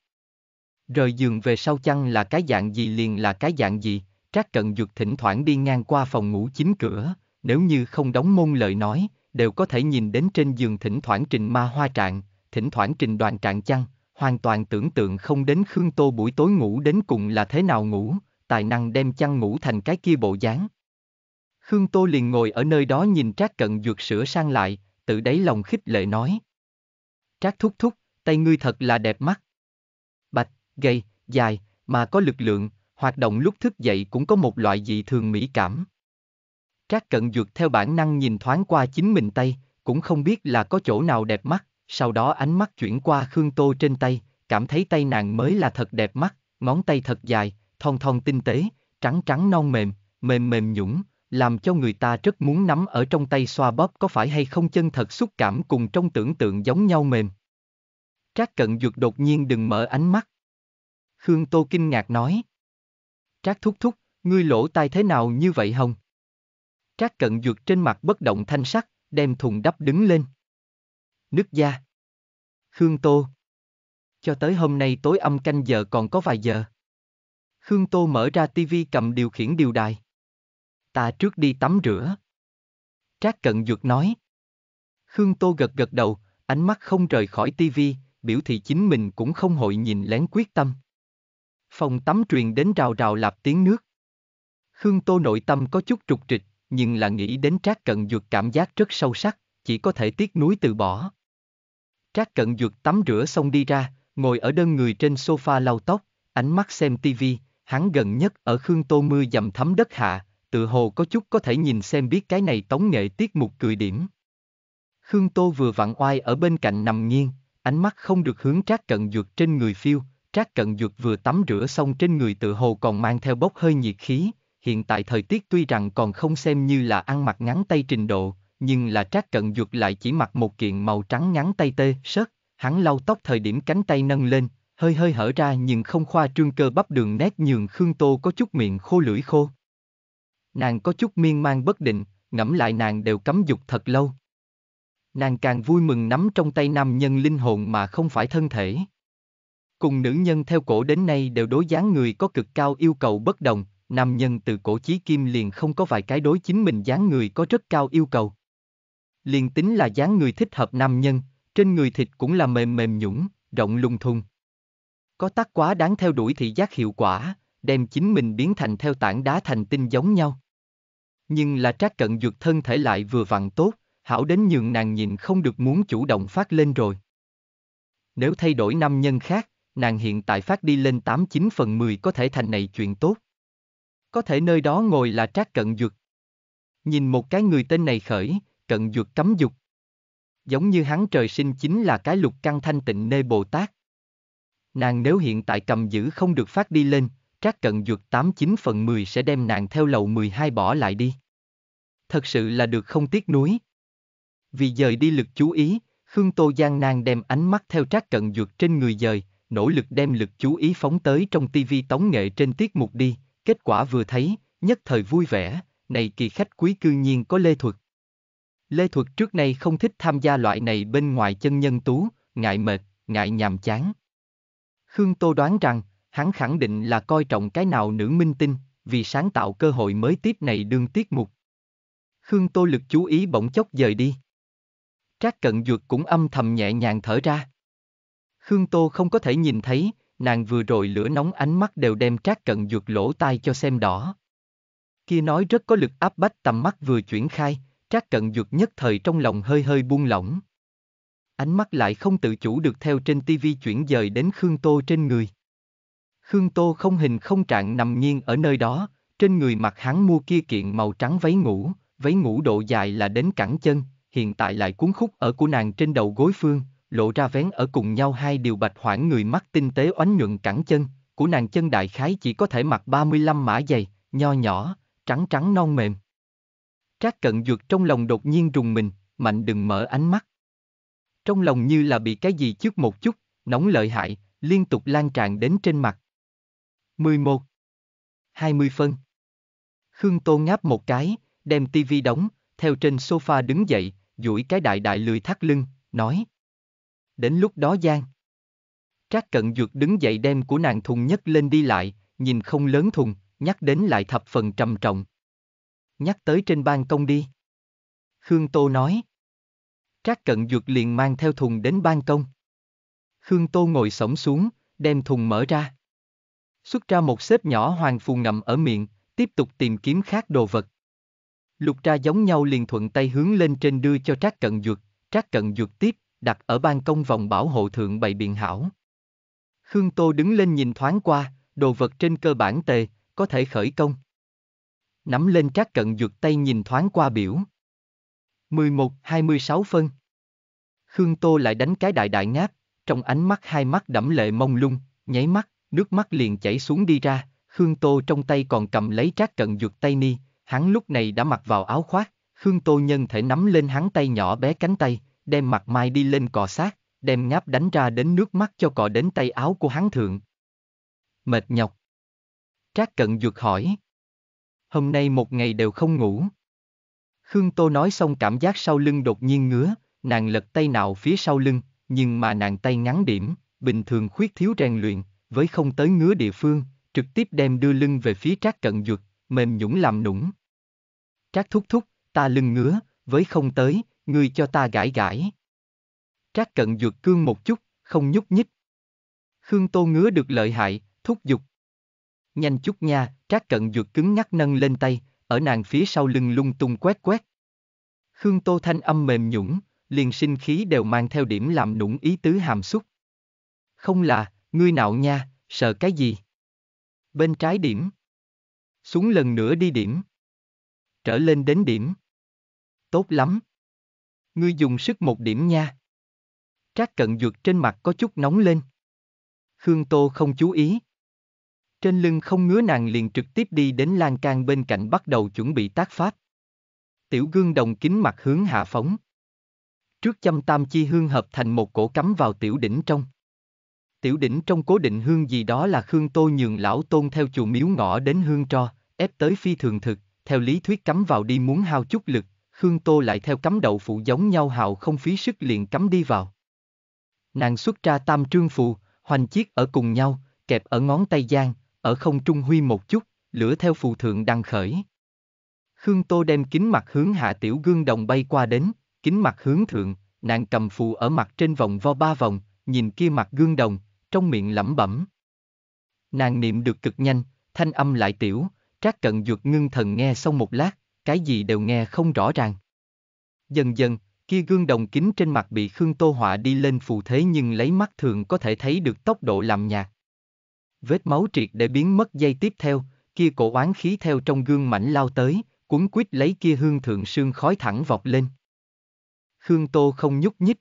Rời giường về sau chăng là cái dạng gì liền là cái dạng gì, Trác Cận Dược thỉnh thoảng đi ngang qua phòng ngủ chính cửa, nếu như không đóng môn lời nói, đều có thể nhìn đến trên giường thỉnh thoảng trình ma hoa trạng, thỉnh thoảng trình đoàn trạng chăng, hoàn toàn tưởng tượng không đến Khương Tô buổi tối ngủ đến cùng là thế nào ngủ, tài năng đem chăn ngủ thành cái kia bộ dáng. Khương Tô liền ngồi ở nơi đó nhìn Trác Cận duyệt sửa sang lại, tự đáy lòng khích lệ nói. Trác thúc thúc, tay ngươi thật là đẹp mắt. Bạch, gầy, dài, mà có lực lượng, hoạt động lúc thức dậy cũng có một loại dị thường mỹ cảm. Trác Cận duyệt theo bản năng nhìn thoáng qua chính mình tay, cũng không biết là có chỗ nào đẹp mắt, sau đó ánh mắt chuyển qua Khương Tô trên tay, cảm thấy tay nàng mới là thật đẹp mắt, ngón tay thật dài, thon thon tinh tế, trắng trắng non mềm, mềm mềm nhũng, làm cho người ta rất muốn nắm ở trong tay xoa bóp có phải hay không chân thật xúc cảm cùng trong tưởng tượng giống nhau mềm. Trác cận dược đột nhiên đừng mở ánh mắt. Khương Tô kinh ngạc nói. Trác thúc thúc, ngươi lỗ tai thế nào như vậy hồng? Trác cận dược trên mặt bất động thanh sắc, đem thùng đắp đứng lên. Nước da. Khương Tô. Cho tới hôm nay tối âm canh giờ còn có vài giờ. Khương Tô mở ra tivi cầm điều khiển điều đài. Ta trước đi tắm rửa. Trác Cận Dược nói. Khương Tô gật gật đầu, ánh mắt không rời khỏi tivi, biểu thị chính mình cũng không hội nhìn lén quyết tâm. Phòng tắm truyền đến rào rào lạp tiếng nước. Khương Tô nội tâm có chút trục trịch, nhưng là nghĩ đến Trác Cận Dược cảm giác rất sâu sắc, chỉ có thể tiếc nuối từ bỏ. Trác Cận Dược tắm rửa xong đi ra, ngồi ở đơn người trên sofa lau tóc, ánh mắt xem tivi, Hắn gần nhất ở Khương Tô mưa dầm thấm đất hạ, tự hồ có chút có thể nhìn xem biết cái này tống nghệ tiết mục cười điểm. Khương Tô vừa vặn oai ở bên cạnh nằm nghiêng, ánh mắt không được hướng trác cận dược trên người phiêu, trác cận dược vừa tắm rửa xong trên người tự hồ còn mang theo bốc hơi nhiệt khí, hiện tại thời tiết tuy rằng còn không xem như là ăn mặc ngắn tay trình độ, nhưng là trác cận dược lại chỉ mặc một kiện màu trắng ngắn tay tê, sớt, hắn lau tóc thời điểm cánh tay nâng lên, hơi hơi hở ra nhưng không khoa trương cơ bắp đường nét nhường Khương Tô có chút miệng khô lưỡi khô. Nàng có chút miên man bất định, ngẫm lại nàng đều cấm dục thật lâu. Nàng càng vui mừng nắm trong tay nam nhân linh hồn mà không phải thân thể. Cùng nữ nhân theo cổ đến nay đều đối dáng người có cực cao yêu cầu bất đồng, nam nhân từ cổ chí kim liền không có vài cái đối chính mình dáng người có rất cao yêu cầu. Liền tính là dáng người thích hợp nam nhân, trên người thịt cũng là mềm mềm nhũng, rộng lung thùng. Có tác quá đáng theo đuổi thị giác hiệu quả, đem chính mình biến thành theo tảng đá thành tinh giống nhau. Nhưng là trác cận dược thân thể lại vừa vặn tốt, hảo đến nhường nàng nhìn không được muốn chủ động phát lên rồi. Nếu thay đổi năm nhân khác, nàng hiện tại phát đi lên 89 phần 10 có thể thành này chuyện tốt. Có thể nơi đó ngồi là trác cận dược. Nhìn một cái người tên này khởi, cận dược cấm dục. Giống như hắn trời sinh chính là cái lục căng thanh tịnh nê Bồ Tát. Nàng nếu hiện tại cầm giữ không được phát đi lên, Trác Cận Dược 89 phần 10 sẽ đem nàng theo lầu 12 bỏ lại đi. Thật sự là được không tiếc núi. Vì dời đi lực chú ý, Khương Tô Giang nàng đem ánh mắt theo Trác Cận Dược trên người dời, nỗ lực đem lực chú ý phóng tới trong tivi tống nghệ trên tiết mục đi, kết quả vừa thấy, nhất thời vui vẻ, này kỳ khách quý cư nhiên có lê thuật. Lê Thuật trước nay không thích tham gia loại này bên ngoài chân nhân tú, ngại mệt, ngại nhàm chán. Khương Tô đoán rằng, hắn khẳng định là coi trọng cái nào nữ minh tinh, vì sáng tạo cơ hội mới tiếp này đương tiết mục. Khương Tô lực chú ý bỗng chốc dời đi. Trác cận duật cũng âm thầm nhẹ nhàng thở ra. Khương Tô không có thể nhìn thấy, nàng vừa rồi lửa nóng ánh mắt đều đem trác cận duật lỗ tai cho xem đỏ. Kia nói rất có lực áp bách tầm mắt vừa chuyển khai, trác cận duật nhất thời trong lòng hơi hơi buông lỏng. Ánh mắt lại không tự chủ được theo trên tivi chuyển dời đến Khương Tô trên người. Khương Tô không hình không trạng nằm nghiêng ở nơi đó, trên người mặc hắn mua kia kiện màu trắng váy ngủ, váy ngủ độ dài là đến cẳng chân, hiện tại lại cuốn khúc ở của nàng trên đầu gối phương, lộ ra vén ở cùng nhau hai điều bạch hoãn người mắt tinh tế oánh nhuận cẳng chân, của nàng chân đại khái chỉ có thể mặc 35 mã dày, nho nhỏ, trắng trắng non mềm. Trác cận dược trong lòng đột nhiên rùng mình, mạnh đừng mở ánh mắt. Trong lòng như là bị cái gì trước một chút, nóng lợi hại, liên tục lan tràn đến trên mặt. 11. 20 phân. Khương Tô ngáp một cái, đem tivi đóng, theo trên sofa đứng dậy, duỗi cái đại đại lười thắt lưng, nói. Đến lúc đó Giang. Trác cận dược đứng dậy đem của nàng thùng nhất lên đi lại, nhìn không lớn thùng, nhắc đến lại thập phần trầm trọng. Nhắc tới trên ban công đi. Khương Tô nói. Trác Cận Dược liền mang theo thùng đến ban công. Khương Tô ngồi sổng xuống, đem thùng mở ra. Xuất ra một xếp nhỏ hoàng phù ngậm ở miệng, tiếp tục tìm kiếm khác đồ vật. Lục ra giống nhau liền thuận tay hướng lên trên đưa cho Trác Cận Dược, Trác Cận Dược tiếp, đặt ở ban công vòng bảo hộ thượng bày biện hảo. Khương Tô đứng lên nhìn thoáng qua, đồ vật trên cơ bản tề, có thể khởi công. Nắm lên Trác Cận Dược tay nhìn thoáng qua biểu. 11, 26 phân. Khương Tô lại đánh cái đại đại ngáp, trong ánh mắt hai mắt đẫm lệ mông lung, nháy mắt, nước mắt liền chảy xuống đi ra, Khương Tô trong tay còn cầm lấy trác cận dược tay ni, hắn lúc này đã mặc vào áo khoác, Khương Tô nhân thể nắm lên hắn tay nhỏ bé cánh tay, đem mặt mai đi lên cò sát, đem ngáp đánh ra đến nước mắt cho cọ đến tay áo của hắn thượng. Mệt nhọc. Trác cận dược hỏi. Hôm nay một ngày đều không ngủ. Khương Tô nói xong cảm giác sau lưng đột nhiên ngứa, nàng lật tay nào phía sau lưng, nhưng mà nàng tay ngắn điểm, bình thường khuyết thiếu rèn luyện, với không tới ngứa địa phương, trực tiếp đem đưa lưng về phía trác cận duật, mềm nhũng làm nũng. Trác thúc thúc, ta lưng ngứa, với không tới, ngươi cho ta gãi gãi. Trác cận duật cương một chút, không nhúc nhích. Khương Tô ngứa được lợi hại, thúc giục. Nhanh chút nha, trác cận duật cứng ngắc nâng lên tay, ở nàng phía sau lưng lung tung quét quét. Khương Tô Thanh âm mềm nhũng, liền sinh khí đều mang theo điểm làm nũng ý tứ hàm xúc. Không là, ngươi nạo nha, sợ cái gì? Bên trái điểm. Xuống lần nữa đi điểm. Trở lên đến điểm. Tốt lắm. Ngươi dùng sức một điểm nha. Trác cận dược trên mặt có chút nóng lên. Khương Tô không chú ý. Trên lưng không ngứa nàng liền trực tiếp đi đến lan can bên cạnh bắt đầu chuẩn bị tác pháp. Tiểu gương đồng kính mặt hướng hạ phóng. Trước châm tam chi hương hợp thành một cổ cắm vào tiểu đỉnh trong. Tiểu đỉnh trong cố định hương gì đó là Khương Tô nhường lão tôn theo chùa miếu ngõ đến hương tro, ép tới phi thường thực, theo lý thuyết cắm vào đi muốn hao chút lực, Khương Tô lại theo cắm đậu phụ giống nhau hào không phí sức liền cắm đi vào. Nàng xuất ra tam trương phù, hoành chiếc ở cùng nhau, kẹp ở ngón tay giang ở không trung huy một chút, lửa theo phù thượng đăng khởi. Khương Tô đem kính mặt hướng hạ tiểu gương đồng bay qua đến, kính mặt hướng thượng, nàng cầm phù ở mặt trên vòng vo ba vòng, nhìn kia mặt gương đồng, trong miệng lẩm bẩm. Nàng niệm được cực nhanh, thanh âm lại tiểu, trác cận dược ngưng thần nghe xong một lát, cái gì đều nghe không rõ ràng. Dần dần, kia gương đồng kính trên mặt bị Khương Tô họa đi lên phù thế nhưng lấy mắt thường có thể thấy được tốc độ làm nhạc. Vết máu triệt để biến mất dây tiếp theo, kia cổ oán khí theo trong gương mảnh lao tới, cuốn quýt lấy kia hương thượng sương khói thẳng vọt lên. Khương Tô không nhúc nhích.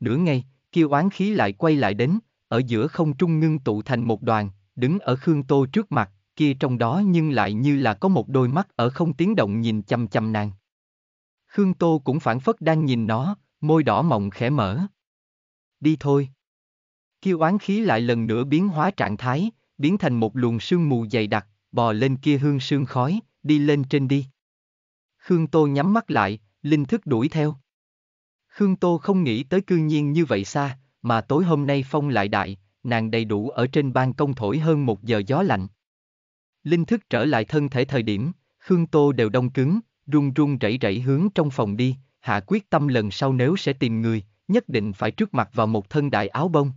Nửa ngày, kia oán khí lại quay lại đến, ở giữa không trung ngưng tụ thành một đoàn, đứng ở Khương Tô trước mặt, kia trong đó nhưng lại như là có một đôi mắt ở không tiếng động nhìn chăm chăm nàng. Khương Tô cũng phản phất đang nhìn nó, môi đỏ mọng khẽ mở. Đi thôi kia oán khí lại lần nữa biến hóa trạng thái, biến thành một luồng sương mù dày đặc, bò lên kia hương sương khói, đi lên trên đi. Khương Tô nhắm mắt lại, linh thức đuổi theo. Khương Tô không nghĩ tới cư nhiên như vậy xa, mà tối hôm nay phong lại đại, nàng đầy đủ ở trên ban công thổi hơn một giờ gió lạnh. Linh thức trở lại thân thể thời điểm, Khương Tô đều đông cứng, run run rẩy rẩy hướng trong phòng đi, hạ quyết tâm lần sau nếu sẽ tìm người, nhất định phải trước mặt vào một thân đại áo bông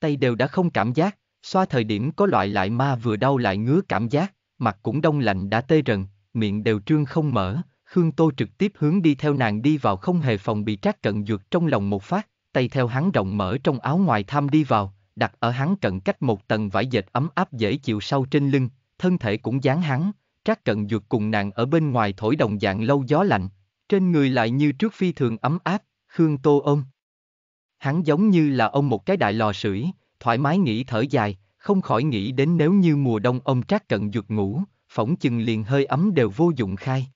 tay đều đã không cảm giác, xoa thời điểm có loại lại ma vừa đau lại ngứa cảm giác, mặt cũng đông lạnh đã tê rần, miệng đều trương không mở, Khương Tô trực tiếp hướng đi theo nàng đi vào không hề phòng bị trác cận dược trong lòng một phát, tay theo hắn rộng mở trong áo ngoài tham đi vào, đặt ở hắn cận cách một tầng vải dệt ấm áp dễ chịu sau trên lưng, thân thể cũng dán hắn, trác cận dược cùng nàng ở bên ngoài thổi đồng dạng lâu gió lạnh, trên người lại như trước phi thường ấm áp, Khương Tô ôm. Hắn giống như là ông một cái đại lò sưởi, thoải mái nghĩ thở dài, không khỏi nghĩ đến nếu như mùa đông ông trác cận duật ngủ, phỏng chừng liền hơi ấm đều vô dụng khai.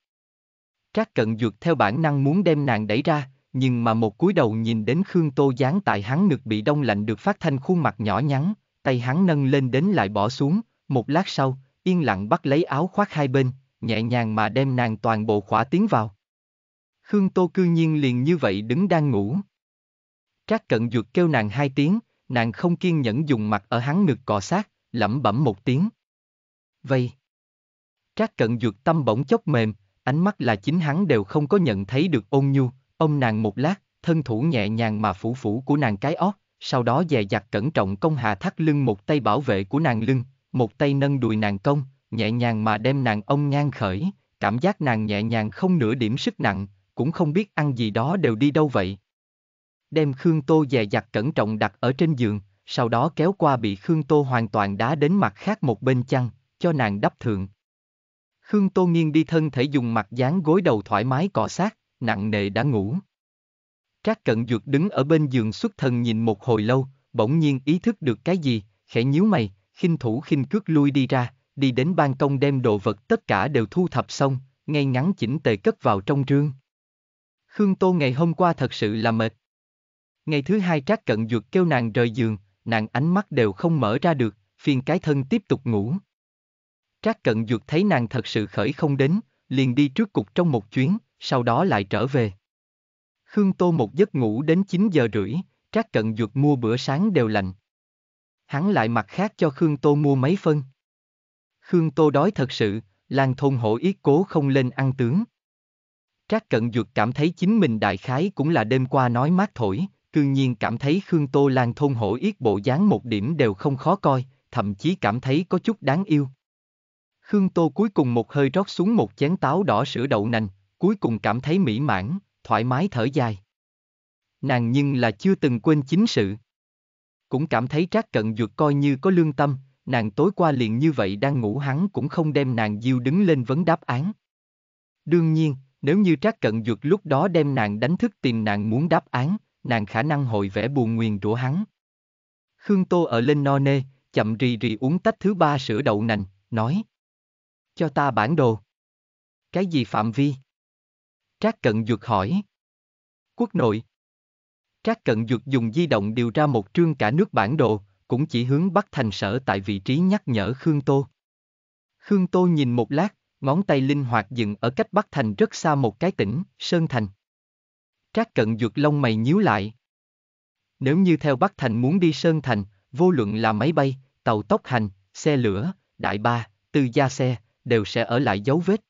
Trác cận duật theo bản năng muốn đem nàng đẩy ra, nhưng mà một cúi đầu nhìn đến Khương Tô dán tại hắn ngực bị đông lạnh được phát thanh khuôn mặt nhỏ nhắn, tay hắn nâng lên đến lại bỏ xuống, một lát sau, yên lặng bắt lấy áo khoác hai bên, nhẹ nhàng mà đem nàng toàn bộ khỏa tiến vào. Khương Tô cư nhiên liền như vậy đứng đang ngủ. Trác cận duật kêu nàng hai tiếng, nàng không kiên nhẫn dùng mặt ở hắn ngực cọ sát, lẩm bẩm một tiếng. Vây. Trác cận duật tâm bỗng chốc mềm, ánh mắt là chính hắn đều không có nhận thấy được ôn nhu, ông nàng một lát, thân thủ nhẹ nhàng mà phủ phủ của nàng cái ót, sau đó dè dặt cẩn trọng công hà thắt lưng một tay bảo vệ của nàng lưng, một tay nâng đùi nàng công, nhẹ nhàng mà đem nàng ông ngang khởi, cảm giác nàng nhẹ nhàng không nửa điểm sức nặng, cũng không biết ăn gì đó đều đi đâu vậy, đem Khương Tô dè dặt cẩn trọng đặt ở trên giường, sau đó kéo qua bị Khương Tô hoàn toàn đá đến mặt khác một bên chăn, cho nàng đắp thượng. Khương Tô nghiêng đi thân thể dùng mặt dán gối đầu thoải mái cọ sát, nặng nề đã ngủ. Trác cận dược đứng ở bên giường xuất thần nhìn một hồi lâu, bỗng nhiên ý thức được cái gì, khẽ nhíu mày, khinh thủ khinh cước lui đi ra, đi đến ban công đem đồ vật tất cả đều thu thập xong, ngay ngắn chỉnh tề cất vào trong trương. Khương Tô ngày hôm qua thật sự là mệt, Ngày thứ hai Trác Cận Dược kêu nàng rời giường, nàng ánh mắt đều không mở ra được, phiền cái thân tiếp tục ngủ. Trác Cận Dược thấy nàng thật sự khởi không đến, liền đi trước cục trong một chuyến, sau đó lại trở về. Khương Tô một giấc ngủ đến 9 giờ rưỡi, Trác Cận Dược mua bữa sáng đều lạnh. Hắn lại mặt khác cho Khương Tô mua mấy phân. Khương Tô đói thật sự, làng thôn hổ ý cố không lên ăn tướng. Trác Cận Dược cảm thấy chính mình đại khái cũng là đêm qua nói mát thổi, cư nhiên cảm thấy Khương Tô Lan thôn hổ yết bộ dáng một điểm đều không khó coi, thậm chí cảm thấy có chút đáng yêu. Khương Tô cuối cùng một hơi rót xuống một chén táo đỏ sữa đậu nành, cuối cùng cảm thấy mỹ mãn, thoải mái thở dài. Nàng nhưng là chưa từng quên chính sự. Cũng cảm thấy trác cận dược coi như có lương tâm, nàng tối qua liền như vậy đang ngủ hắn cũng không đem nàng diêu đứng lên vấn đáp án. Đương nhiên, nếu như trác cận dược lúc đó đem nàng đánh thức tìm nàng muốn đáp án, nàng khả năng hội vẽ buồn nguyền rủa hắn. Khương Tô ở lên no nê, chậm rì rì uống tách thứ ba sữa đậu nành, nói. Cho ta bản đồ. Cái gì phạm vi? Trác Cận duật hỏi. Quốc nội. Trác Cận duật dùng di động điều ra một trương cả nước bản đồ, cũng chỉ hướng Bắc Thành Sở tại vị trí nhắc nhở Khương Tô. Khương Tô nhìn một lát, ngón tay linh hoạt dừng ở cách Bắc Thành rất xa một cái tỉnh, Sơn Thành. Trác cận dược lông mày nhíu lại. Nếu như theo Bắc Thành muốn đi Sơn Thành, vô luận là máy bay, tàu tốc hành, xe lửa, đại ba, tư gia xe, đều sẽ ở lại dấu vết.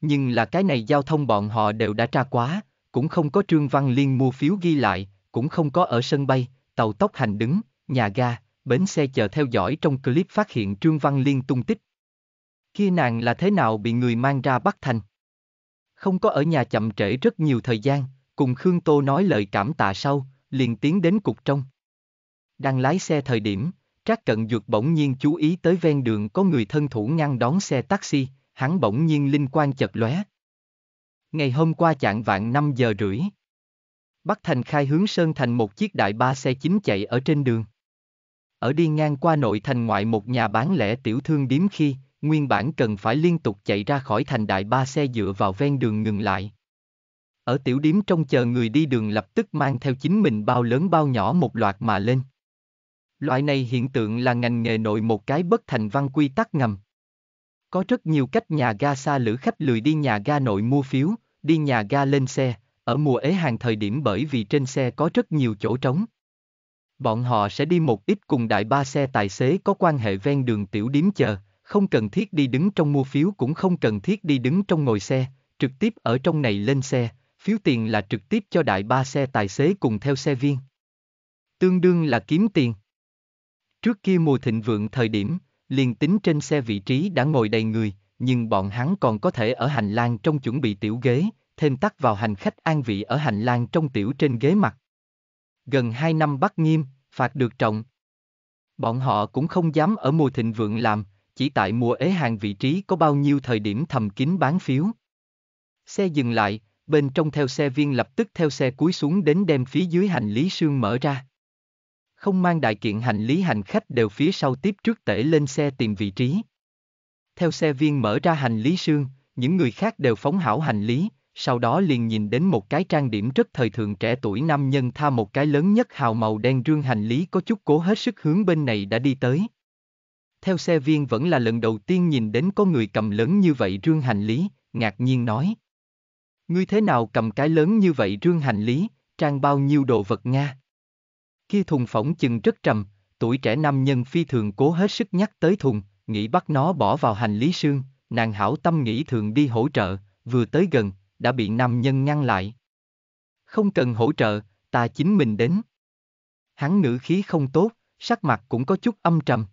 Nhưng là cái này giao thông bọn họ đều đã tra quá, cũng không có Trương Văn Liên mua phiếu ghi lại, cũng không có ở sân bay, tàu tốc hành đứng, nhà ga, bến xe chờ theo dõi trong clip phát hiện Trương Văn Liên tung tích. Kia nàng là thế nào bị người mang ra Bắc Thành? Không có ở nhà chậm trễ rất nhiều thời gian, cùng Khương Tô nói lời cảm tạ sau, liền tiến đến cục trong. Đang lái xe thời điểm, Trác Cận Dược bỗng nhiên chú ý tới ven đường có người thân thủ ngăn đón xe taxi, hắn bỗng nhiên linh quan chật lóe. Ngày hôm qua chạng vạn 5 giờ rưỡi. Bắc Thành khai hướng Sơn Thành một chiếc đại ba xe chính chạy ở trên đường. Ở đi ngang qua nội thành ngoại một nhà bán lẻ tiểu thương điếm khi, nguyên bản cần phải liên tục chạy ra khỏi thành đại ba xe dựa vào ven đường ngừng lại ở tiểu điếm trong chờ người đi đường lập tức mang theo chính mình bao lớn bao nhỏ một loạt mà lên. Loại này hiện tượng là ngành nghề nội một cái bất thành văn quy tắc ngầm. Có rất nhiều cách nhà ga xa lữ khách lười đi nhà ga nội mua phiếu, đi nhà ga lên xe, ở mùa ế hàng thời điểm bởi vì trên xe có rất nhiều chỗ trống. Bọn họ sẽ đi một ít cùng đại ba xe tài xế có quan hệ ven đường tiểu điếm chờ, không cần thiết đi đứng trong mua phiếu cũng không cần thiết đi đứng trong ngồi xe, trực tiếp ở trong này lên xe, phiếu tiền là trực tiếp cho đại ba xe tài xế cùng theo xe viên. Tương đương là kiếm tiền. Trước kia mùa thịnh vượng thời điểm, liền tính trên xe vị trí đã ngồi đầy người, nhưng bọn hắn còn có thể ở hành lang trong chuẩn bị tiểu ghế, thêm tắt vào hành khách an vị ở hành lang trong tiểu trên ghế mặt. Gần 2 năm bắt nghiêm, phạt được trọng. Bọn họ cũng không dám ở mùa thịnh vượng làm, chỉ tại mùa ế hàng vị trí có bao nhiêu thời điểm thầm kín bán phiếu. Xe dừng lại, bên trong theo xe viên lập tức theo xe cúi xuống đến đem phía dưới hành lý xương mở ra. Không mang đại kiện hành lý hành khách đều phía sau tiếp trước tể lên xe tìm vị trí. Theo xe viên mở ra hành lý xương những người khác đều phóng hảo hành lý, sau đó liền nhìn đến một cái trang điểm rất thời thượng trẻ tuổi nam nhân tha một cái lớn nhất hào màu đen rương hành lý có chút cố hết sức hướng bên này đã đi tới. Theo xe viên vẫn là lần đầu tiên nhìn đến có người cầm lớn như vậy rương hành lý, ngạc nhiên nói. Ngươi thế nào cầm cái lớn như vậy rương hành lý, trang bao nhiêu đồ vật Nga? Kia thùng phỏng chừng rất trầm, tuổi trẻ nam nhân phi thường cố hết sức nhắc tới thùng, nghĩ bắt nó bỏ vào hành lý sương, nàng hảo tâm nghĩ thường đi hỗ trợ, vừa tới gần, đã bị nam nhân ngăn lại. Không cần hỗ trợ, ta chính mình đến. Hắn ngữ khí không tốt, sắc mặt cũng có chút âm trầm.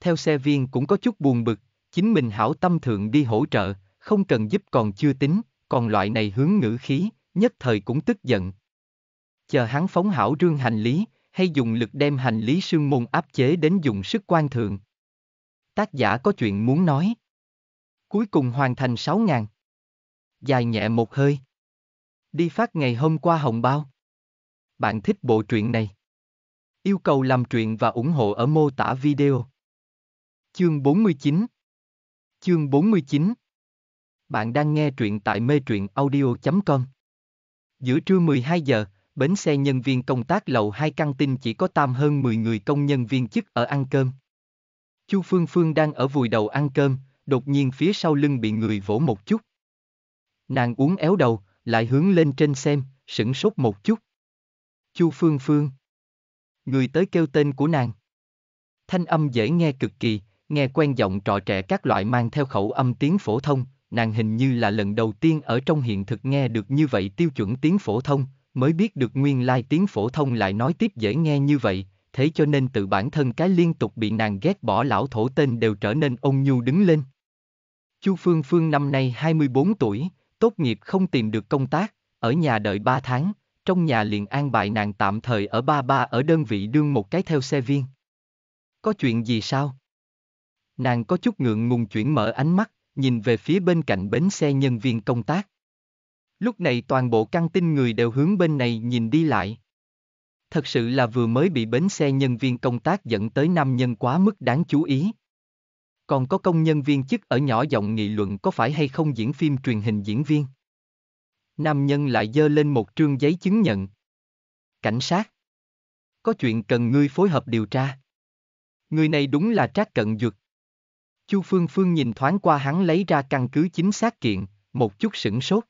Theo xe viên cũng có chút buồn bực, chính mình hảo tâm thượng đi hỗ trợ, không cần giúp còn chưa tính, còn loại này hướng ngữ khí, nhất thời cũng tức giận. Chờ hắn phóng hảo rương hành lý, hay dùng lực đem hành lý sương môn áp chế đến dùng sức quan thượng. Tác giả có chuyện muốn nói. Cuối cùng hoàn thành 6 ngàn. Dài nhẹ một hơi. Đi phát ngày hôm qua hồng bao. Bạn thích bộ truyện này. Yêu cầu làm truyện và ủng hộ ở mô tả video. Chương 49 Chương 49 bạn đang nghe truyện tại mê truyện audio.com. Giữa trưa 12 giờ, bến xe nhân viên công tác lầu 2 căn tin chỉ có tam hơn 10 người công nhân viên chức ở ăn cơm. Chu Phương Phương đang ở vùi đầu ăn cơm, đột nhiên phía sau lưng bị người vỗ một chút. Nàng uống éo đầu, lại hướng lên trên xem, sửng sốt một chút. Chu Phương Phương. Người tới kêu tên của nàng. Thanh âm dễ nghe cực kỳ, nghe quen giọng trò trẻ các loại mang theo khẩu âm tiếng phổ thông, nàng hình như là lần đầu tiên ở trong hiện thực nghe được như vậy tiêu chuẩn tiếng phổ thông, mới biết được nguyên lai tiếng phổ thông lại nói tiếp dễ nghe như vậy, thế cho nên tự bản thân cái liên tục bị nàng ghét bỏ lão thổ tên đều trở nên ôn nhu đứng lên. Chu Phương Phương năm nay 24 tuổi, tốt nghiệp không tìm được công tác, ở nhà đợi 3 tháng, trong nhà liền an bài nàng tạm thời ở ba ba ở đơn vị đương một cái theo xe viên. Có chuyện gì sao? Nàng có chút ngượng ngùng chuyển mở ánh mắt, nhìn về phía bên cạnh bến xe nhân viên công tác. Lúc này toàn bộ căng tin người đều hướng bên này nhìn đi lại. Thật sự là vừa mới bị bến xe nhân viên công tác dẫn tới nam nhân quá mức đáng chú ý. Còn có công nhân viên chức ở nhỏ giọng nghị luận có phải hay không diễn phim truyền hình diễn viên. Nam nhân lại dơ lên một trương giấy chứng nhận. Cảnh sát. Có chuyện cần ngươi phối hợp điều tra. Người này đúng là Trác Cận Duật. Chu Phương Phương nhìn thoáng qua hắn lấy ra căn cứ chính xác kiện, một chút sửng sốt.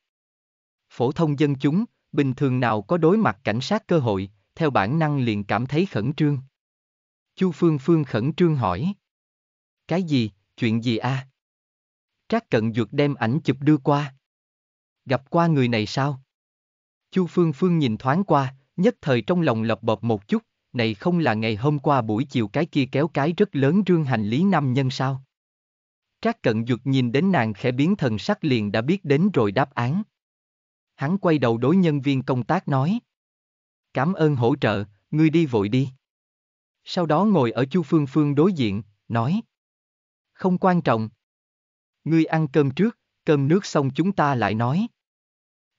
Phổ thông dân chúng, bình thường nào có đối mặt cảnh sát cơ hội, theo bản năng liền cảm thấy khẩn trương. Chu Phương Phương khẩn trương hỏi. Cái gì, chuyện gì a? À? Trác Cận Dược đem ảnh chụp đưa qua. Gặp qua người này sao? Chu Phương Phương nhìn thoáng qua, nhất thời trong lòng lập bập một chút, này không là ngày hôm qua buổi chiều cái kia kéo cái rất lớn rương hành lý nam nhân sao? Trác cận dược nhìn đến nàng khẽ biến thần sắc liền đã biết đến rồi đáp án. Hắn quay đầu đối nhân viên công tác nói. Cảm ơn hỗ trợ, ngươi đi vội đi. Sau đó ngồi ở Chu Phương Phương đối diện, nói. Không quan trọng. Ngươi ăn cơm trước, cơm nước xong chúng ta lại nói.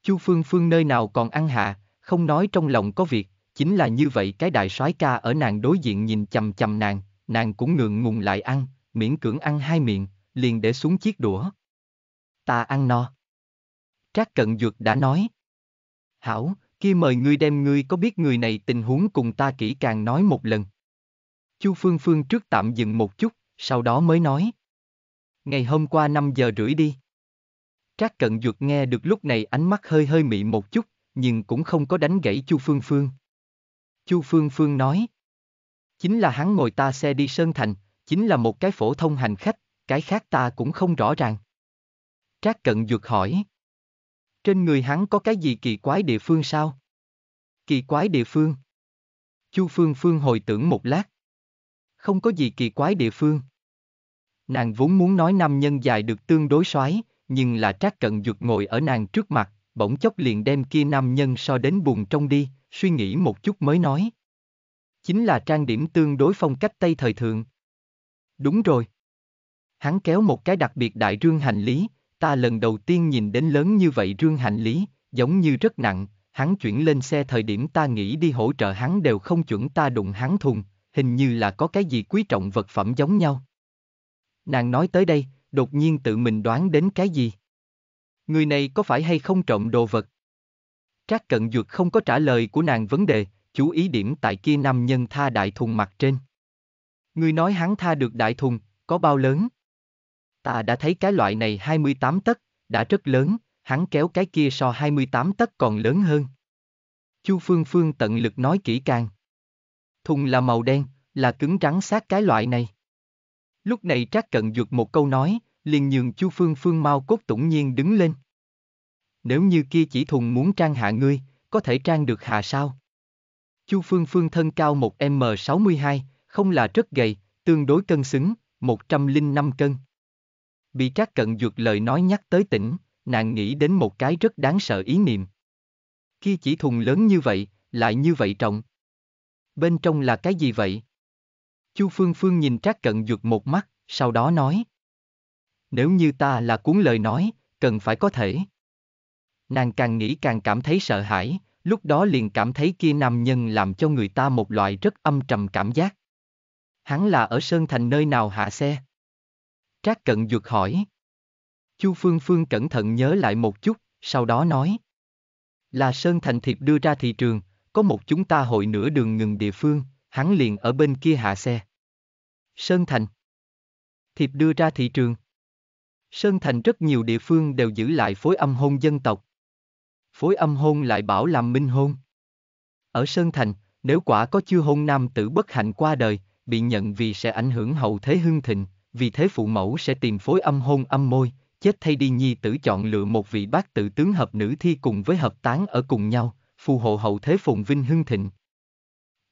Chu Phương Phương nơi nào còn ăn hạ, không nói trong lòng có việc, chính là như vậy cái đại soái ca ở nàng đối diện nhìn chầm chầm nàng, nàng cũng ngượng ngùng lại ăn, miễn cưỡng ăn hai miệng, liền để xuống chiếc đũa. Ta ăn no. Trác cận dược đã nói. Hảo, kia mời ngươi đem ngươi có biết người này tình huống cùng ta kỹ càng nói một lần. Chu Phương Phương trước tạm dừng một chút, sau đó mới nói. Ngày hôm qua 5 giờ rưỡi đi. Trác cận dược nghe được lúc này ánh mắt hơi hơi mị một chút, nhưng cũng không có đánh gãy Chu Phương Phương. Chu Phương Phương nói. Chính là hắn ngồi ta xe đi Sơn Thành, chính là một cái phổ thông hành khách, cái khác ta cũng không rõ ràng. Trác cận dược hỏi. Trên người hắn có cái gì kỳ quái địa phương sao? Kỳ quái địa phương? Chu Phương Phương hồi tưởng một lát. Không có gì kỳ quái địa phương. Nàng vốn muốn nói nam nhân dài được tương đối soái, nhưng là trác cận dược ngồi ở nàng trước mặt, bỗng chốc liền đem kia nam nhân so đến buồn trong đi, suy nghĩ một chút mới nói. Chính là trang điểm tương đối phong cách Tây thời thượng. Đúng rồi. Hắn kéo một cái đặc biệt đại rương hành lý, ta lần đầu tiên nhìn đến lớn như vậy rương hành lý, giống như rất nặng, hắn chuyển lên xe thời điểm ta nghĩ đi hỗ trợ hắn đều không chuẩn ta đụng hắn thùng, hình như là có cái gì quý trọng vật phẩm giống nhau. Nàng nói tới đây, đột nhiên tự mình đoán đến cái gì. Người này có phải hay không trộm đồ vật? Trác cận dược không có trả lời của nàng vấn đề, chú ý điểm tại kia nam nhân tha đại thùng mặt trên. Người nói hắn tha được đại thùng, có bao lớn? Ta đã thấy cái loại này 28 tấc, đã rất lớn, hắn kéo cái kia so 28 tấc còn lớn hơn. Chu Phương Phương tận lực nói kỹ càng. Thùng là màu đen, là cứng trắng sát cái loại này. Lúc này Trác Cận Dược một câu nói, liền nhường Chu Phương Phương mau cốt tủng nhiên đứng lên. Nếu như kia chỉ thùng muốn trang hạ ngươi, có thể trang được hạ sao? Chu Phương Phương thân cao 1m62, không là rất gầy, tương đối cân xứng, 105 cân. Bị các cận dược lời nói nhắc tới tỉnh, nàng nghĩ đến một cái rất đáng sợ ý niệm. Khi chỉ thùng lớn như vậy, lại như vậy trọng. Bên trong là cái gì vậy? Chu Phương Phương nhìn Trác Cận Dược một mắt, sau đó nói. Nếu như ta là cuốn lời nói, cần phải có thể. Nàng càng nghĩ càng cảm thấy sợ hãi, lúc đó liền cảm thấy kia nam nhân làm cho người ta một loại rất âm trầm cảm giác. Hắn là ở Sơn Thành nơi nào hạ xe? Trác Cận Dược hỏi. Chu Phương Phương cẩn thận nhớ lại một chút, sau đó nói. Là Sơn Thành Thiệp đưa ra thị trường, có một chúng ta hội nửa đường ngừng địa phương, hắn liền ở bên kia hạ xe. Sơn Thành Thiệp đưa ra thị trường Sơn Thành rất nhiều địa phương đều giữ lại phối âm hôn dân tộc. Phối âm hôn lại bảo làm minh hôn. Ở Sơn Thành, nếu quả có chưa hôn nam tử bất hạnh qua đời, bị nhận vì sẽ ảnh hưởng hậu thế hưng thịnh, vì thế phụ mẫu sẽ tìm phối âm hôn âm môi, chết thay đi nhi tử chọn lựa một vị bác tự tướng hợp nữ thi cùng với hợp tán ở cùng nhau, phù hộ hậu thế phồn vinh hưng thịnh.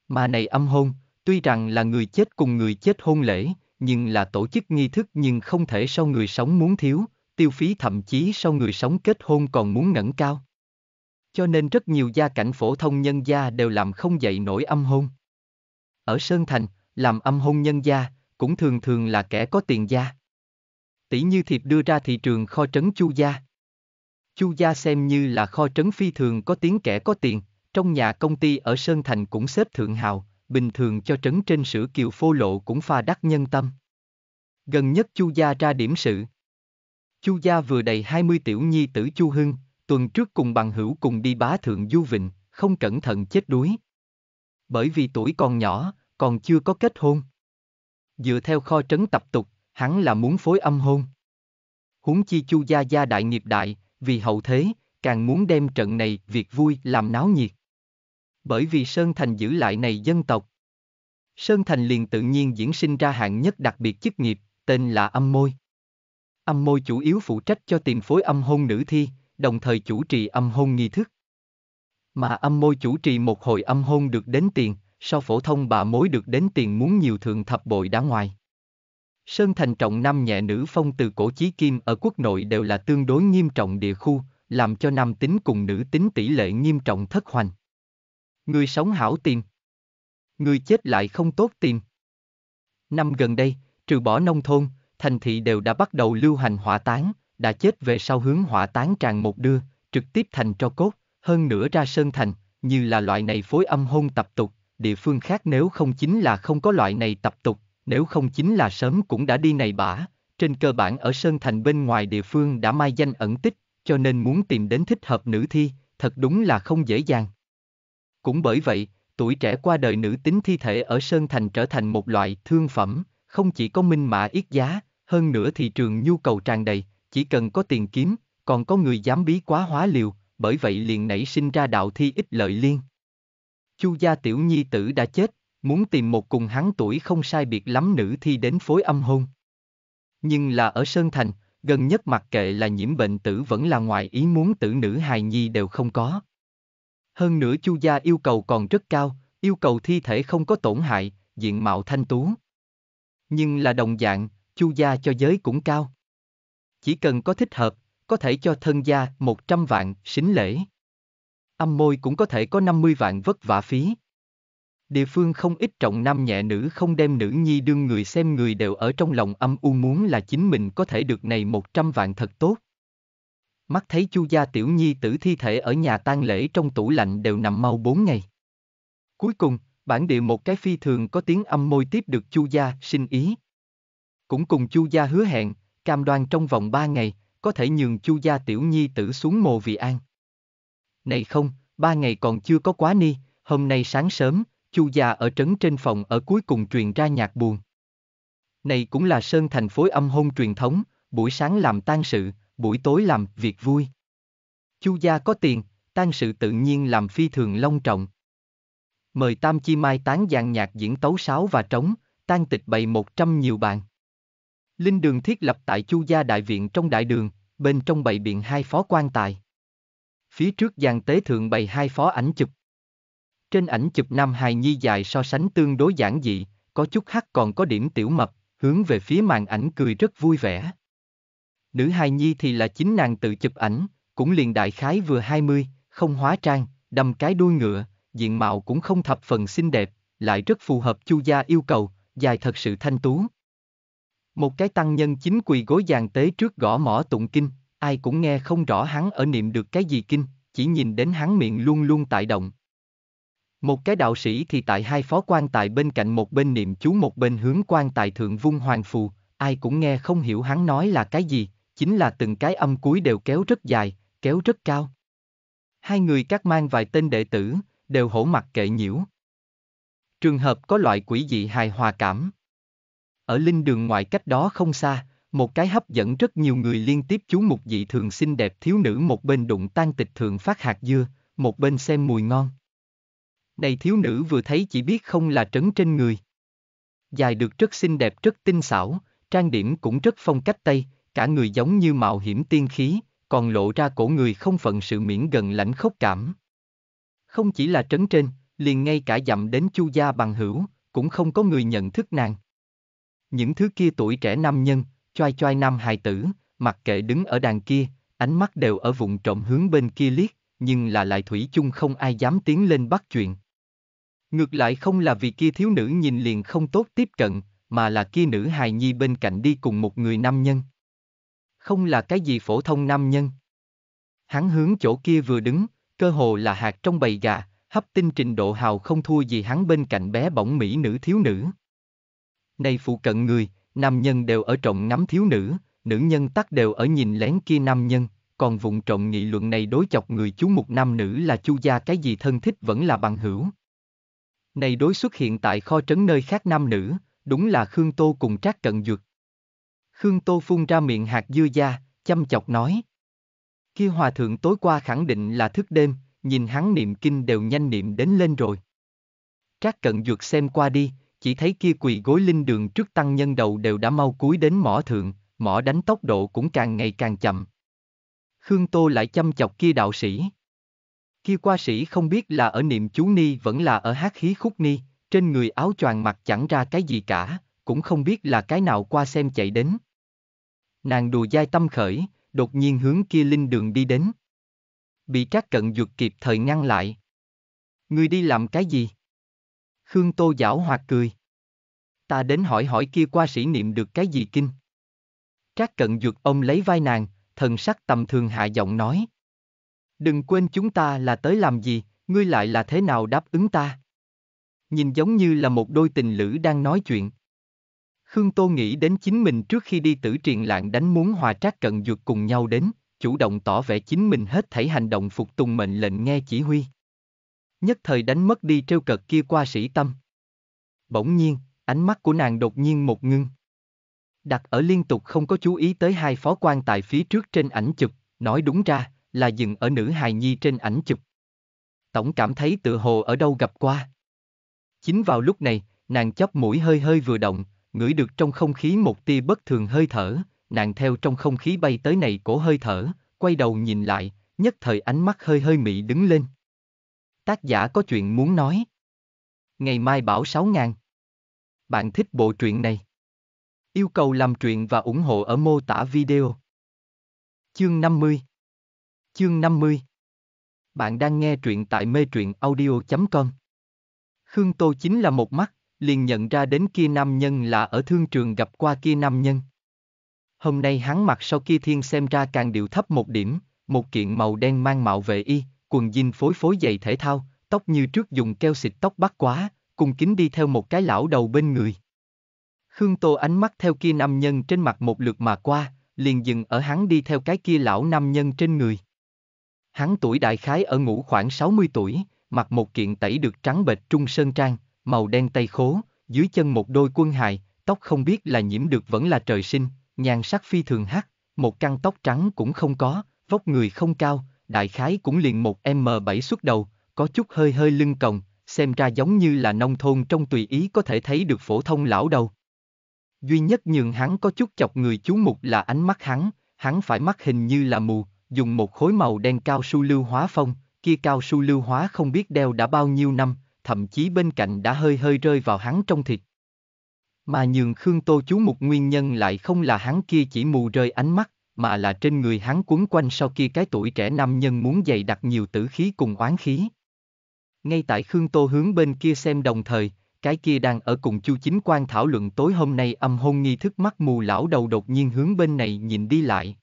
Mà này âm hôn, tuy rằng là người chết cùng người chết hôn lễ, nhưng là tổ chức nghi thức nhưng không thể sau người sống muốn thiếu, tiêu phí thậm chí sau người sống kết hôn còn muốn ngẩng cao. Cho nên rất nhiều gia cảnh phổ thông nhân gia đều làm không dậy nổi âm hôn. Ở Sơn Thành, làm âm hôn nhân gia, cũng thường thường là kẻ có tiền gia. Tỷ như thiệp đưa ra thị trường kho trấn Chu Gia. Chu Gia xem như là kho trấn phi thường có tiếng kẻ có tiền, trong nhà công ty ở Sơn Thành cũng xếp thượng hào, bình thường cho trấn trên sử kiều phô lộ cũng pha đắc nhân tâm. Gần nhất Chu Gia ra điểm sự. Chu Gia vừa đầy 20 tiểu nhi tử Chu Hưng, tuần trước cùng bằng hữu cùng đi bá thượng Du Vịnh, không cẩn thận chết đuối. Bởi vì tuổi còn nhỏ, còn chưa có kết hôn dựa theo kho trấn tập tục, hắn là muốn phối âm hôn. Huống chi Chu Gia Gia đại nghiệp đại, vì hậu thế, càng muốn đem trận này việc vui làm náo nhiệt. Bởi vì Sơn Thành giữ lại này dân tộc. Sơn Thành liền tự nhiên diễn sinh ra hạng nhất đặc biệt chức nghiệp, tên là âm môi. Âm môi chủ yếu phụ trách cho tìm phối âm hôn nữ thi, đồng thời chủ trì âm hôn nghi thức. Mà âm môi chủ trì một hồi âm hôn được đến tiền, sau phổ thông bà mối được đến tiền muốn nhiều thường thập bội đá ngoài. Sơn thành trọng nam nhẹ nữ phong từ cổ chí kim ở quốc nội đều là tương đối nghiêm trọng địa khu, làm cho nam tính cùng nữ tính tỷ lệ nghiêm trọng thất hoành. Người sống hảo tiền. Người chết lại không tốt tiền. Năm gần đây, trừ bỏ nông thôn, thành thị đều đã bắt đầu lưu hành hỏa táng, đã chết về sau hướng hỏa táng tràn một đưa, trực tiếp thành cho cốt, hơn nữa ra sơn thành, như là loại này phối âm hôn tập tục, địa phương khác nếu không chính là không có loại này tập tục, nếu không chính là sớm cũng đã đi này bả, trên cơ bản ở Sơn Thành bên ngoài địa phương đã mai danh ẩn tích, cho nên muốn tìm đến thích hợp nữ thi, thật đúng là không dễ dàng. Cũng bởi vậy, tuổi trẻ qua đời nữ tính thi thể ở Sơn Thành trở thành một loại thương phẩm, không chỉ có minh mã ít giá, hơn nữa thị trường nhu cầu tràn đầy, chỉ cần có tiền kiếm, còn có người dám bí quá hóa liều, bởi vậy liền nảy sinh ra đạo thi ít lợi liên. Chu gia tiểu nhi tử đã chết, muốn tìm một cùng hắn tuổi không sai biệt lắm nữ thi đến phối âm hôn. Nhưng là ở Sơn Thành, gần nhất mặc kệ là nhiễm bệnh tử vẫn là ngoài ý muốn tử nữ hài nhi đều không có. Hơn nữa Chu gia yêu cầu còn rất cao, yêu cầu thi thể không có tổn hại, diện mạo thanh tú. Nhưng là đồng dạng, Chu gia cho giới cũng cao. Chỉ cần có thích hợp, có thể cho thân gia 100 vạn xính lễ. Âm môi cũng có thể có 50 vạn vất vả phí. Địa phương không ít trọng nam nhẹ nữ không đem nữ nhi đương người xem người đều ở trong lòng âm u muốn là chính mình có thể được này 100 vạn thật tốt. Mắt thấy chu gia tiểu nhi tử thi thể ở nhà tang lễ trong tủ lạnh đều nằm mau 4 ngày. Cuối cùng, bản địa một cái phi thường có tiếng âm môi tiếp được chu gia xin ý. Cũng cùng chu gia hứa hẹn, cam đoan trong vòng 3 ngày, có thể nhường chu gia tiểu nhi tử xuống mồ vì an. Này không, ba ngày còn chưa có quá ni, hôm nay sáng sớm, chu già ở trấn trên phòng ở cuối cùng truyền ra nhạc buồn. Này cũng là sơn thành phối âm hôn truyền thống, buổi sáng làm tan sự, buổi tối làm việc vui. Chu gia có tiền, tan sự tự nhiên làm phi thường long trọng. Mời Tam Chi Mai tán dàn nhạc diễn tấu sáo và trống, tan tịch bày một trăm nhiều bạn. Linh đường thiết lập tại Chu gia đại viện trong đại đường, bên trong bày biện hai phó quan tài. Phía trước giàn tế thượng bày hai phó ảnh chụp. Trên ảnh chụp nam hài nhi dài so sánh tương đối giản dị, có chút hắc còn có điểm tiểu mập, hướng về phía màn ảnh cười rất vui vẻ. Nữ hài nhi thì là chính nàng tự chụp ảnh, cũng liền đại khái vừa 20, không hóa trang, đâm cái đuôi ngựa, diện mạo cũng không thập phần xinh đẹp, lại rất phù hợp chu gia yêu cầu, dài thật sự thanh tú. Một cái tăng nhân chính quỳ gối giàn tế trước gõ mỏ tụng kinh, ai cũng nghe không rõ hắn ở niệm được cái gì kinh, chỉ nhìn đến hắn miệng luôn luôn tại động. Một cái đạo sĩ thì tại hai phó quan tài bên cạnh một bên niệm chú một bên hướng quan tài thượng vung hoàng phù, ai cũng nghe không hiểu hắn nói là cái gì, chính là từng cái âm cuối đều kéo rất dài, kéo rất cao. Hai người các mang vài tên đệ tử, đều hổ mặt kệ nhiễu. Trường hợp có loại quỷ dị hài hòa cảm. Ở linh đường ngoại cách đó không xa, một cái hấp dẫn rất nhiều người liên tiếp chú mục dị thường xinh đẹp thiếu nữ một bên đụng tan tịch thường phát hạt dưa, một bên xem mùi ngon. Này thiếu nữ vừa thấy chỉ biết không là trấn trên người. Dài được rất xinh đẹp rất tinh xảo, trang điểm cũng rất phong cách Tây, cả người giống như mạo hiểm tiên khí, còn lộ ra cổ người không phận sự miễn gần lãnh khốc cảm. Không chỉ là trấn trên, liền ngay cả dặm đến chu gia bằng hữu, cũng không có người nhận thức nàng. Những thứ kia tuổi trẻ nam nhân, choai choai nam hài tử, mặc kệ đứng ở đàn kia, ánh mắt đều ở vùng trộm hướng bên kia liếc, nhưng là lại thủy chung không ai dám tiến lên bắt chuyện. Ngược lại không là vì kia thiếu nữ nhìn liền không tốt tiếp cận, mà là kia nữ hài nhi bên cạnh đi cùng một người nam nhân. Không là cái gì phổ thông nam nhân. Hắn hướng chỗ kia vừa đứng, cơ hồ là hạt trong bầy gà, hấp tinh trình độ hào không thua gì hắn bên cạnh bé bỏng mỹ nữ thiếu nữ. Này phụ cận người, nam nhân đều ở trọng ngắm thiếu nữ, nữ nhân tắc đều ở nhìn lén kia nam nhân, còn vụng trọng nghị luận này đối chọc người chú mục nam nữ là chu gia cái gì thân thích vẫn là bằng hữu. Này đối xuất hiện tại kho trấn nơi khác nam nữ, đúng là Khương Tô cùng Trác Cận Dược. Khương Tô phun ra miệng hạt dưa da, chăm chọc nói. Kia hòa thượng tối qua khẳng định là thức đêm, nhìn hắn niệm kinh đều nhanh niệm đến lên rồi. Trác Cận Dược xem qua đi, chỉ thấy kia quỳ gối linh đường trước tăng nhân đầu đều đã mau cúi đến mỏ thượng, mỏ đánh tốc độ cũng càng ngày càng chậm. Khương Tô lại chăm chọc kia đạo sĩ. Kia qua sĩ không biết là ở niệm chú ni vẫn là ở hát khí khúc ni, trên người áo choàng mặc chẳng ra cái gì cả, cũng không biết là cái nào qua xem chạy đến. Nàng đùa dai tâm khởi, đột nhiên hướng kia linh đường đi đến. Bị trác cận duật kịp thời ngăn lại. Người đi làm cái gì? Khương Tô giảo hoạt cười. Ta đến hỏi hỏi kia qua sĩ niệm được cái gì kinh. Trác cận dược ông lấy vai nàng, thần sắc tầm thường hạ giọng nói. Đừng quên chúng ta là tới làm gì, ngươi lại là thế nào đáp ứng ta. Nhìn giống như là một đôi tình lữ đang nói chuyện. Khương Tô nghĩ đến chính mình trước khi đi tử triền lạng đánh muốn hòa trác cận dược cùng nhau đến, chủ động tỏ vẻ chính mình hết thảy hành động phục tùng mệnh lệnh nghe chỉ huy nhất thời đánh mất đi trêu cợt kia qua sĩ tâm. Bỗng nhiên, ánh mắt của nàng đột nhiên một ngưng. Đặt ở liên tục không có chú ý tới hai phó quan tại phía trước trên ảnh chụp, nói đúng ra, là dừng ở nữ hài nhi trên ảnh chụp. Tổng cảm thấy tự hồ ở đâu gặp qua. Chính vào lúc này, nàng chóp mũi hơi hơi vừa động, ngửi được trong không khí một tia bất thường hơi thở, nàng theo trong không khí bay tới này cổ hơi thở, quay đầu nhìn lại, nhất thời ánh mắt hơi hơi mị đứng lên. Tác giả có chuyện muốn nói. Ngày mai bảo 6 ngàn. Bạn thích bộ truyện này? Yêu cầu làm truyện và ủng hộ ở mô tả video. Chương 50 Chương 50 Bạn đang nghe truyện tại mê truyện audio.com Khương Tô chính là một mắt, liền nhận ra đến kia nam nhân là ở thương trường gặp qua kia nam nhân. Hôm nay hắn mặc sau kia thiên xem ra càng điều thấp một điểm, một kiện màu đen mang mạo vệ y, quần jean phối phối giày thể thao, tóc như trước dùng keo xịt tóc bắt quá, cùng kính đi theo một cái lão đầu bên người. Khương Tô ánh mắt theo kia nam nhân trên mặt một lượt mà qua, liền dừng ở hắn đi theo cái kia lão nam nhân trên người. Hắn tuổi đại khái ở ngủ khoảng 60 tuổi, mặc một kiện tẩy được trắng bệch trung sơn trang, màu đen tay khố, dưới chân một đôi quân hài, tóc không biết là nhiễm được vẫn là trời sinh, nhan sắc phi thường hắc, một căn tóc trắng cũng không có, vóc người không cao, đại khái cũng liền một M7 xuất đầu, có chút hơi hơi lưng còng, xem ra giống như là nông thôn trong tùy ý có thể thấy được phổ thông lão đầu. Duy nhất nhường hắn có chút chọc người chú mục là ánh mắt hắn, hắn phải mắt hình như là mù, dùng một khối màu đen cao su lưu hóa phong, kia cao su lưu hóa không biết đeo đã bao nhiêu năm, thậm chí bên cạnh đã hơi hơi rơi vào hắn trong thịt. Mà nhường Khương Tô chú mục nguyên nhân lại không là hắn kia chỉ mù rơi ánh mắt, mà là trên người hắn quấn quanh sau kia cái tuổi trẻ nam nhân muốn dày đặt nhiều tử khí cùng oán khí. Ngay tại Khương Tô hướng bên kia xem đồng thời, cái kia đang ở cùng Chu Chính Quang thảo luận tối hôm nay âm hôn nghi thức mắt mù lão đầu đột nhiên hướng bên này nhìn đi lại.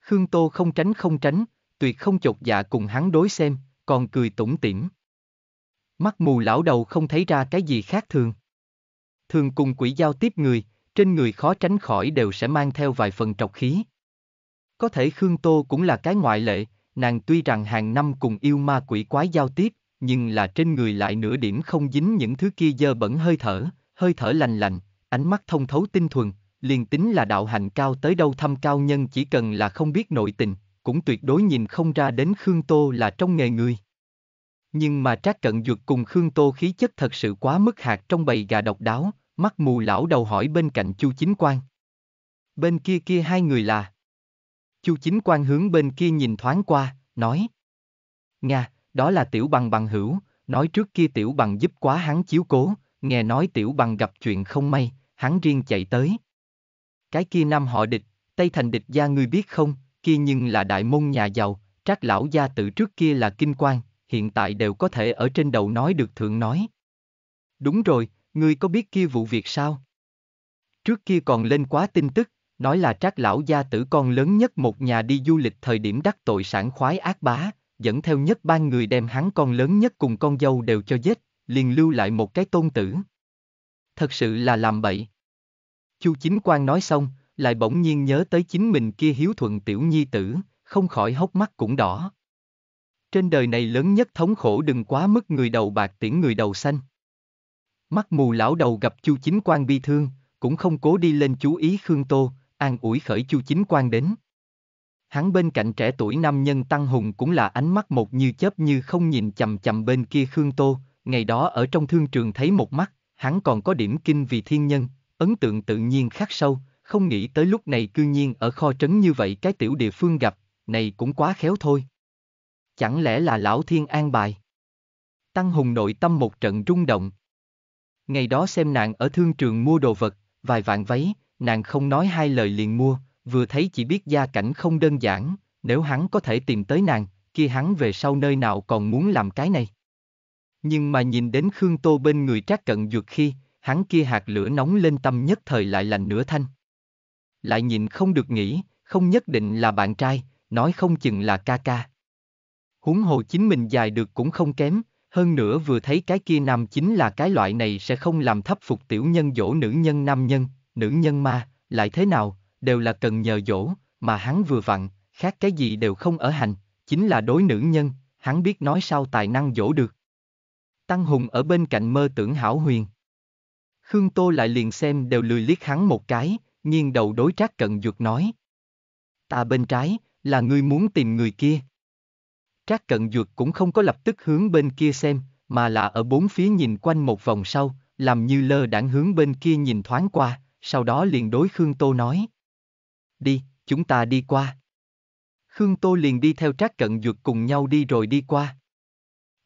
Khương Tô không tránh không tránh, tuyệt không chột dạ cùng hắn đối xem, còn cười tủm tỉm. Mắt mù lão đầu không thấy ra cái gì khác thường. Thường cùng quỷ giao tiếp người, trên người khó tránh khỏi đều sẽ mang theo vài phần trọc khí. Có thể Khương Tô cũng là cái ngoại lệ, nàng tuy rằng hàng năm cùng yêu ma quỷ quái giao tiếp, nhưng là trên người lại nửa điểm không dính những thứ kia dơ bẩn hơi thở, hơi thở lành lành, ánh mắt thông thấu tinh thuần, liền tính là đạo hành cao tới đâu thâm cao nhân chỉ cần là không biết nội tình, cũng tuyệt đối nhìn không ra đến Khương Tô là trong nghề người. Nhưng mà Trác Cận Dược cùng Khương Tô khí chất thật sự quá mức hạt trong bầy gà độc đáo, mắt mù lão đầu hỏi bên cạnh Chu Chính Quang. Bên kia kia hai người là Chu Chính Quan hướng bên kia nhìn thoáng qua, nói. Nga, đó là tiểu bằng bằng hữu, nói trước kia tiểu bằng giúp quá hắn chiếu cố, nghe nói tiểu bằng gặp chuyện không may, hắn riêng chạy tới. Cái kia nam họ địch, Tây Thành địch gia ngươi biết không, kia nhưng là đại môn nhà giàu, trác lão gia tự trước kia là kinh quan, hiện tại đều có thể ở trên đầu nói được thượng nói. Đúng rồi, ngươi có biết kia vụ việc sao? Trước kia còn lên quá tin tức, nói là trác lão gia tử con lớn nhất một nhà đi du lịch thời điểm đắc tội sản khoái ác bá, dẫn theo nhất ban người đem hắn con lớn nhất cùng con dâu đều cho giết, liền lưu lại một cái tôn tử. Thật sự là làm bậy. Chu chính quan nói xong, lại bỗng nhiên nhớ tới chính mình kia hiếu thuận tiểu nhi tử, không khỏi hốc mắt cũng đỏ. Trên đời này lớn nhất thống khổ đừng quá mức người đầu bạc tiễn người đầu xanh. Mắt mù lão đầu gặp Chu Chính Quan bi thương, cũng không cố đi lên chú ý Khương Tô, an ủi khởi Chu Chính Quan đến. Hắn bên cạnh trẻ tuổi nam nhân Tăng Hùng cũng là ánh mắt một như chớp như không nhìn chầm chầm bên kia Khương Tô, ngày đó ở trong thương trường thấy một mắt, hắn còn có điểm kinh vì thiên nhân, ấn tượng tự nhiên khắc sâu, không nghĩ tới lúc này cư nhiên ở kho trấn như vậy cái tiểu địa phương gặp, này cũng quá khéo thôi. Chẳng lẽ là lão thiên an bài? Tăng Hùng nội tâm một trận rung động. Ngày đó xem nàng ở thương trường mua đồ vật, vài vạn váy, nàng không nói hai lời liền mua, vừa thấy chỉ biết gia cảnh không đơn giản, nếu hắn có thể tìm tới nàng, kia hắn về sau nơi nào còn muốn làm cái này. Nhưng mà nhìn đến Khương Tô bên người trác cận dược khi, hắn kia hạt lửa nóng lên tâm nhất thời lại lành nửa thanh. Lại nhìn không được nghĩ, không nhất định là bạn trai, nói không chừng là ca ca. Huống hồ chính mình dài được cũng không kém, hơn nữa vừa thấy cái kia nam chính là cái loại này sẽ không làm thấp phục tiểu nhân dỗ nữ nhân nam nhân, nữ nhân ma, lại thế nào, đều là cần nhờ dỗ, mà hắn vừa vặn, khác cái gì đều không ở hành, chính là đối nữ nhân, hắn biết nói sao tài năng dỗ được. Tăng Hùng ở bên cạnh mơ tưởng hảo huyền. Khương Tô lại liền xem đều lười liếc hắn một cái, nghiêng đầu đối trác cận dược nói. Ta bên trái, là ngươi muốn tìm người kia. Trác cận dược cũng không có lập tức hướng bên kia xem, mà là ở bốn phía nhìn quanh một vòng sau, làm như lơ đãng hướng bên kia nhìn thoáng qua, sau đó liền đối Khương Tô nói. Đi, chúng ta đi qua. Khương Tô liền đi theo trác cận dược cùng nhau đi rồi đi qua.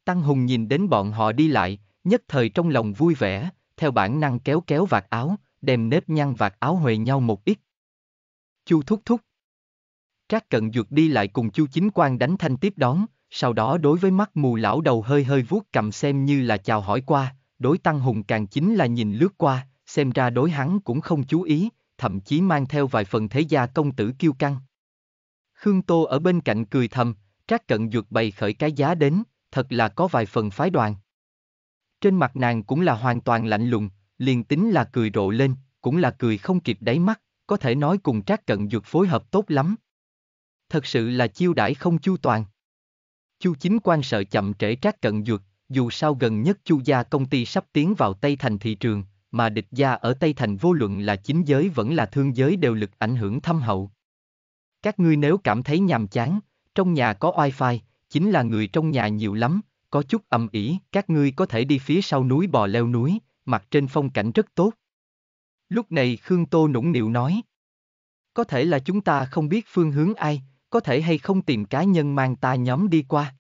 Tăng Hùng nhìn đến bọn họ đi lại, nhất thời trong lòng vui vẻ, theo bản năng kéo kéo vạt áo, đem nếp nhăn vạt áo huề nhau một ít. Chu thúc thúc. Trác cận dược đi lại cùng Chu chính quan đánh thanh tiếp đón, sau đó đối với mắt mù lão đầu hơi hơi vuốt cầm xem như là chào hỏi qua, đối Tăng Hùng càng chính là nhìn lướt qua, xem ra đối hắn cũng không chú ý, thậm chí mang theo vài phần thế gia công tử kiêu căng. Khương Tô ở bên cạnh cười thầm, Trác Cận Dược bày khởi cái giá đến, thật là có vài phần phái đoàn. Trên mặt nàng cũng là hoàn toàn lạnh lùng, liền tính là cười rộ lên, cũng là cười không kịp đáy mắt, có thể nói cùng Trác Cận Dược phối hợp tốt lắm. Thật sự là chiêu đãi không chu toàn. Chu chính quan sợ chậm trễ Trác Cận Dược, dù sao gần nhất Chu gia công ty sắp tiến vào Tây Thành thị trường, mà địch gia ở Tây Thành vô luận là chính giới vẫn là thương giới đều lực ảnh hưởng thâm hậu. Các ngươi nếu cảm thấy nhàm chán, trong nhà có wifi, chính là người trong nhà nhiều lắm, có chút âm ỉ, các ngươi có thể đi phía sau núi bò leo núi, mặt trên phong cảnh rất tốt. Lúc này Khương Tô nũng nịu nói. Có thể là chúng ta không biết phương hướng ai, có thể hay không tìm cá nhân mang ta nhóm đi qua.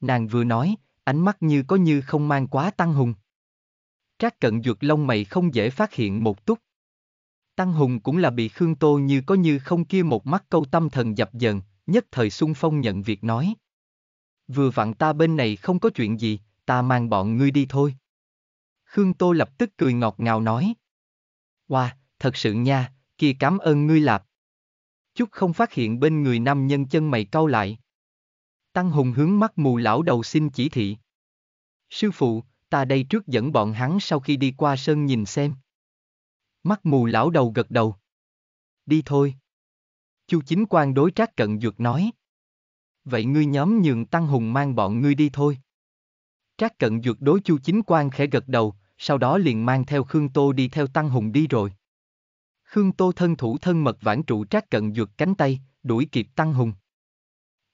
Nàng vừa nói, ánh mắt như có như không mang quá tăng hùng. Các cận dược lông mày không dễ phát hiện một túc. Tăng Hùng cũng là bị Khương Tô như có như không kia một mắt câu tâm thần dập dần, nhất thời xung phong nhận việc nói. Vừa vặn ta bên này không có chuyện gì, ta mang bọn ngươi đi thôi. Khương Tô lập tức cười ngọt ngào nói. Wow, thật sự nha, kia cảm ơn ngươi lạp. Chút không phát hiện bên người nam nhân chân mày cau lại. Tăng Hùng hướng mắt mù lão đầu xin chỉ thị. Sư phụ, ta đây trước dẫn bọn hắn sau khi đi qua sơn nhìn xem. Mắt mù lão đầu gật đầu. Đi thôi. Chu chính quan đối trác cận dược nói. Vậy ngươi nhóm nhường Tăng Hùng mang bọn ngươi đi thôi. Trác cận dược đối chu chính quan khẽ gật đầu, sau đó liền mang theo Khương Tô đi theo Tăng Hùng đi rồi. Khương Tô thân thủ thân mật vãn trụ trác cận dược cánh tay, đuổi kịp Tăng Hùng.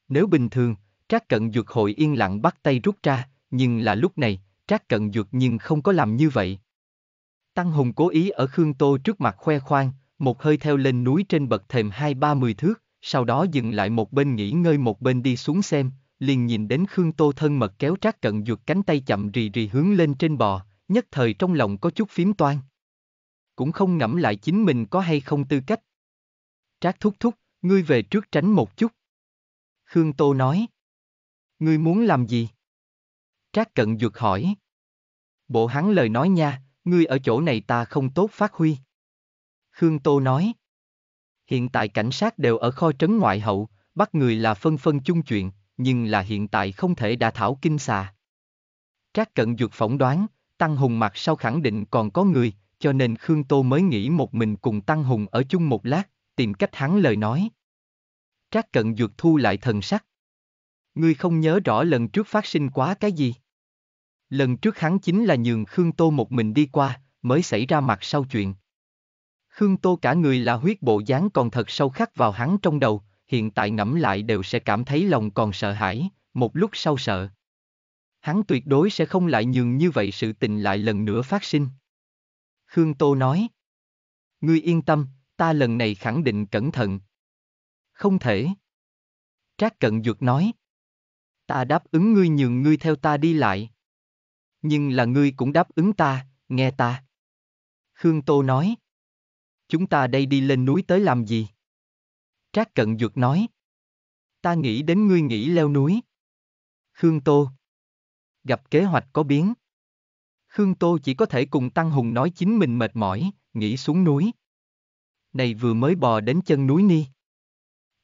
Nếu bình thường, trác cận dược hội yên lặng bắt tay rút ra, nhưng là lúc này, Trác Cận Dược nhưng không có làm như vậy. Tăng Hùng cố ý ở Khương Tô trước mặt khoe khoang, một hơi theo lên núi trên bậc thềm hai ba mươi thước, sau đó dừng lại một bên nghỉ ngơi một bên đi xuống xem, liền nhìn đến Khương Tô thân mật kéo Trác Cận Dược cánh tay chậm rì rì hướng lên trên bò, nhất thời trong lòng có chút phím toan. Cũng không ngẫm lại chính mình có hay không tư cách. Trác thúc thúc, ngươi về trước tránh một chút. Khương Tô nói. Ngươi muốn làm gì? Trác Cận Duật hỏi. Bộ hắn lời nói nha, ngươi ở chỗ này ta không tốt phát huy. Khương Tô nói. Hiện tại cảnh sát đều ở kho trấn ngoại hậu, bắt người là phân phân chung chuyện, nhưng là hiện tại không thể đả thảo kinh xà. Trác Cận Duật phỏng đoán, Tăng Hùng mặt sau khẳng định còn có người, cho nên Khương Tô mới nghĩ một mình cùng Tăng Hùng ở chung một lát, tìm cách hắn lời nói. Trác Cận Duật thu lại thần sắc. Ngươi không nhớ rõ lần trước phát sinh quá cái gì? Lần trước hắn chính là nhường Khương Tô một mình đi qua, mới xảy ra mặt sau chuyện. Khương Tô cả người là huyết bộ dáng còn thật sâu khắc vào hắn trong đầu, hiện tại ngẫm lại đều sẽ cảm thấy lòng còn sợ hãi, một lúc sau sợ. Hắn tuyệt đối sẽ không lại nhường như vậy sự tình lại lần nữa phát sinh. Khương Tô nói. Ngươi yên tâm, ta lần này khẳng định cẩn thận. Không thể. Trác Cận Dược nói ta đáp ứng ngươi nhường ngươi theo ta đi lại. Nhưng là ngươi cũng đáp ứng ta, nghe ta. Khương Tô nói. Chúng ta đây đi lên núi tới làm gì? Trác Cận Dược nói. Ta nghĩ đến ngươi nghĩ leo núi. Khương Tô. Gặp kế hoạch có biến. Khương Tô chỉ có thể cùng Tăng Hùng nói chính mình mệt mỏi, nghĩ xuống núi. Này vừa mới bò đến chân núi ni.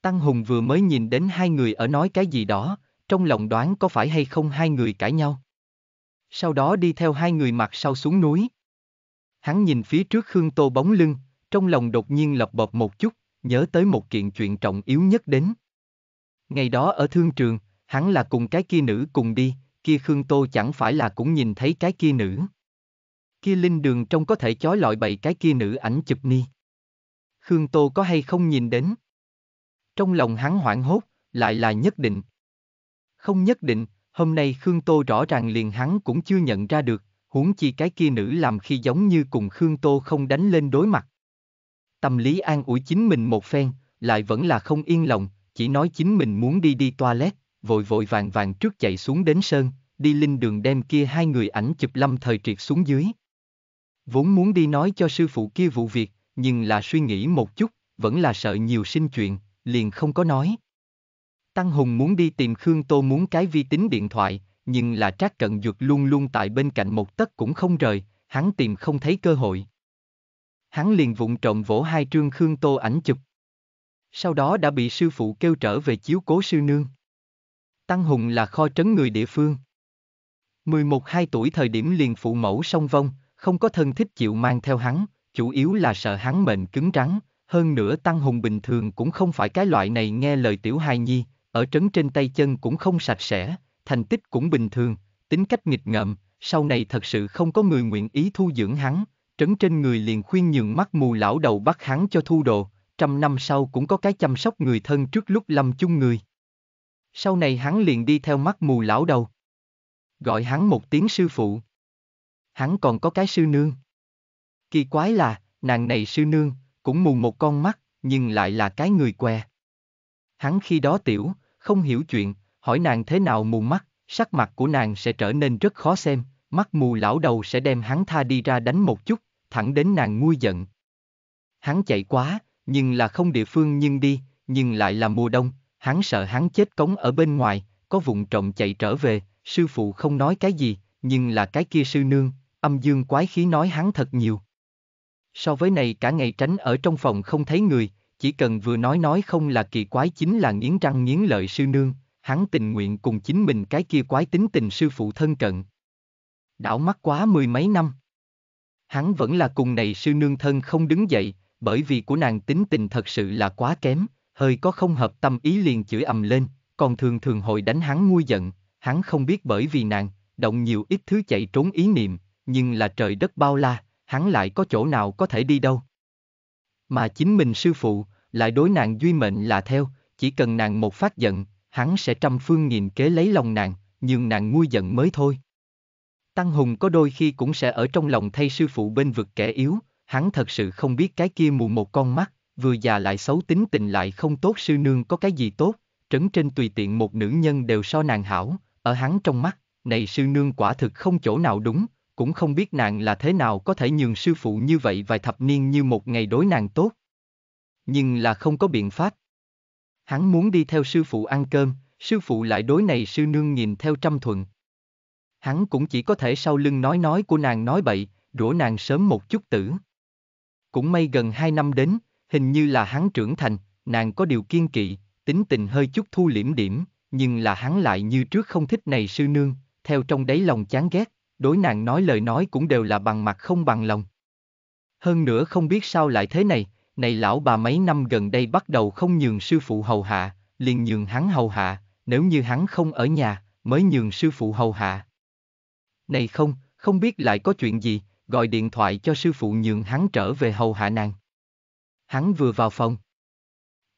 Tăng Hùng vừa mới nhìn đến hai người ở nói cái gì đó, trong lòng đoán có phải hay không hai người cãi nhau. Sau đó đi theo hai người mặt sau xuống núi. Hắn nhìn phía trước Khương Tô bóng lưng, trong lòng đột nhiên lập bập một chút, nhớ tới một kiện chuyện trọng yếu nhất đến. Ngày đó ở thương trường, hắn là cùng cái kia nữ cùng đi, kia Khương Tô chẳng phải là cũng nhìn thấy cái kia nữ. Kia linh đường trong có thể chói lọi bậy cái kia nữ ảnh chụp ni. Khương Tô có hay không nhìn đến? Trong lòng hắn hoảng hốt, lại là nhất định, không nhất định, hôm nay Khương Tô rõ ràng liền hắn cũng chưa nhận ra được, huống chi cái kia nữ làm khi giống như cùng Khương Tô không đánh lên đối mặt. Tâm lý an ủi chính mình một phen, lại vẫn là không yên lòng, chỉ nói chính mình muốn đi đi toilet, vội vội vàng vàng trước chạy xuống đến sơn, đi linh đường đem kia hai người ảnh chụp lâm thời triệt xuống dưới. Vốn muốn đi nói cho sư phụ kia vụ việc, nhưng là suy nghĩ một chút, vẫn là sợ nhiều sinh chuyện, liền không có nói. Tăng Hùng muốn đi tìm Khương Tô muốn cái vi tính điện thoại, nhưng là Trác Cận Dược luôn luôn tại bên cạnh một tấc cũng không rời, hắn tìm không thấy cơ hội. Hắn liền vụng trộm vỗ hai trương Khương Tô ảnh chụp. Sau đó đã bị sư phụ kêu trở về chiếu cố sư nương. Tăng Hùng là kho trấn người địa phương. 11-2 tuổi thời điểm liền phụ mẫu song vong, không có thân thích chịu mang theo hắn, chủ yếu là sợ hắn mệnh cứng rắn, hơn nữa Tăng Hùng bình thường cũng không phải cái loại này nghe lời tiểu hài nhi, ở trấn trên tay chân cũng không sạch sẽ, thành tích cũng bình thường, tính cách nghịch ngợm, sau này thật sự không có người nguyện ý thu dưỡng hắn, trấn trên người liền khuyên nhường mắt mù lão đầu bắt hắn cho thu đồ, trăm năm sau cũng có cái chăm sóc người thân trước lúc lâm chung người. Sau này hắn liền đi theo mắt mù lão đầu. Gọi hắn một tiếng sư phụ. Hắn còn có cái sư nương. Kỳ quái là, nàng này sư nương, cũng mù một con mắt, nhưng lại là cái người què. Hắn khi đó tiểu, không hiểu chuyện, hỏi nàng thế nào mù mắt, sắc mặt của nàng sẽ trở nên rất khó xem, mắt mù lão đầu sẽ đem hắn tha đi ra đánh một chút, thẳng đến nàng nguôi giận. Hắn chạy quá, nhưng là không địa phương nhưng đi, nhưng lại là mùa đông, hắn sợ hắn chết cống ở bên ngoài, có vùng trộm chạy trở về, sư phụ không nói cái gì, nhưng là cái kia sư nương, âm dương quái khí nói hắn thật nhiều. So với này cả ngày tránh ở trong phòng không thấy người, chỉ cần vừa nói nói không là kỳ quái chính là nghiến răng nghiến lợi sư nương, hắn tình nguyện cùng chính mình cái kia quái tính tình sư phụ thân cận. Đảo mắt quá mười mấy năm. Hắn vẫn là cùng này sư nương thân không đứng dậy, bởi vì của nàng tính tình thật sự là quá kém, hơi có không hợp tâm ý liền chửi ầm lên, còn thường thường hội đánh hắn nguôi giận, hắn không biết bởi vì nàng, động nhiều ít thứ chạy trốn ý niệm, nhưng là trời đất bao la, hắn lại có chỗ nào có thể đi đâu. Mà chính mình sư phụ, lại đối nàng duy mệnh là theo, chỉ cần nàng một phát giận, hắn sẽ trăm phương nghìn kế lấy lòng nàng, nhưng nàng nguôi giận mới thôi. Tăng Hùng có đôi khi cũng sẽ ở trong lòng thay sư phụ bên vực kẻ yếu, hắn thật sự không biết cái kia mù một con mắt, vừa già lại xấu tính tình lại không tốt sư nương có cái gì tốt, trấn trên tùy tiện một nữ nhân đều so nàng hảo, ở hắn trong mắt, này sư nương quả thực không chỗ nào đúng, cũng không biết nàng là thế nào có thể nhường sư phụ như vậy vài thập niên như một ngày đối nàng tốt. Nhưng là không có biện pháp. Hắn muốn đi theo sư phụ ăn cơm, sư phụ lại đối này sư nương nhìn theo trăm thuận. Hắn cũng chỉ có thể sau lưng nói nói của nàng nói bậy, rủa nàng sớm một chút tử. Cũng may gần hai năm đến, hình như là hắn trưởng thành, nàng có điều kiên kỵ, tính tình hơi chút thu liễm điểm, nhưng là hắn lại như trước không thích này sư nương, theo trong đáy lòng chán ghét đối nàng nói lời nói cũng đều là bằng mặt không bằng lòng. Hơn nữa không biết sao lại thế này, này lão bà mấy năm gần đây bắt đầu không nhường sư phụ hầu hạ, liền nhường hắn hầu hạ, nếu như hắn không ở nhà, mới nhường sư phụ hầu hạ. Này không, không biết lại có chuyện gì, gọi điện thoại cho sư phụ nhường hắn trở về hầu hạ nàng. Hắn vừa vào phòng.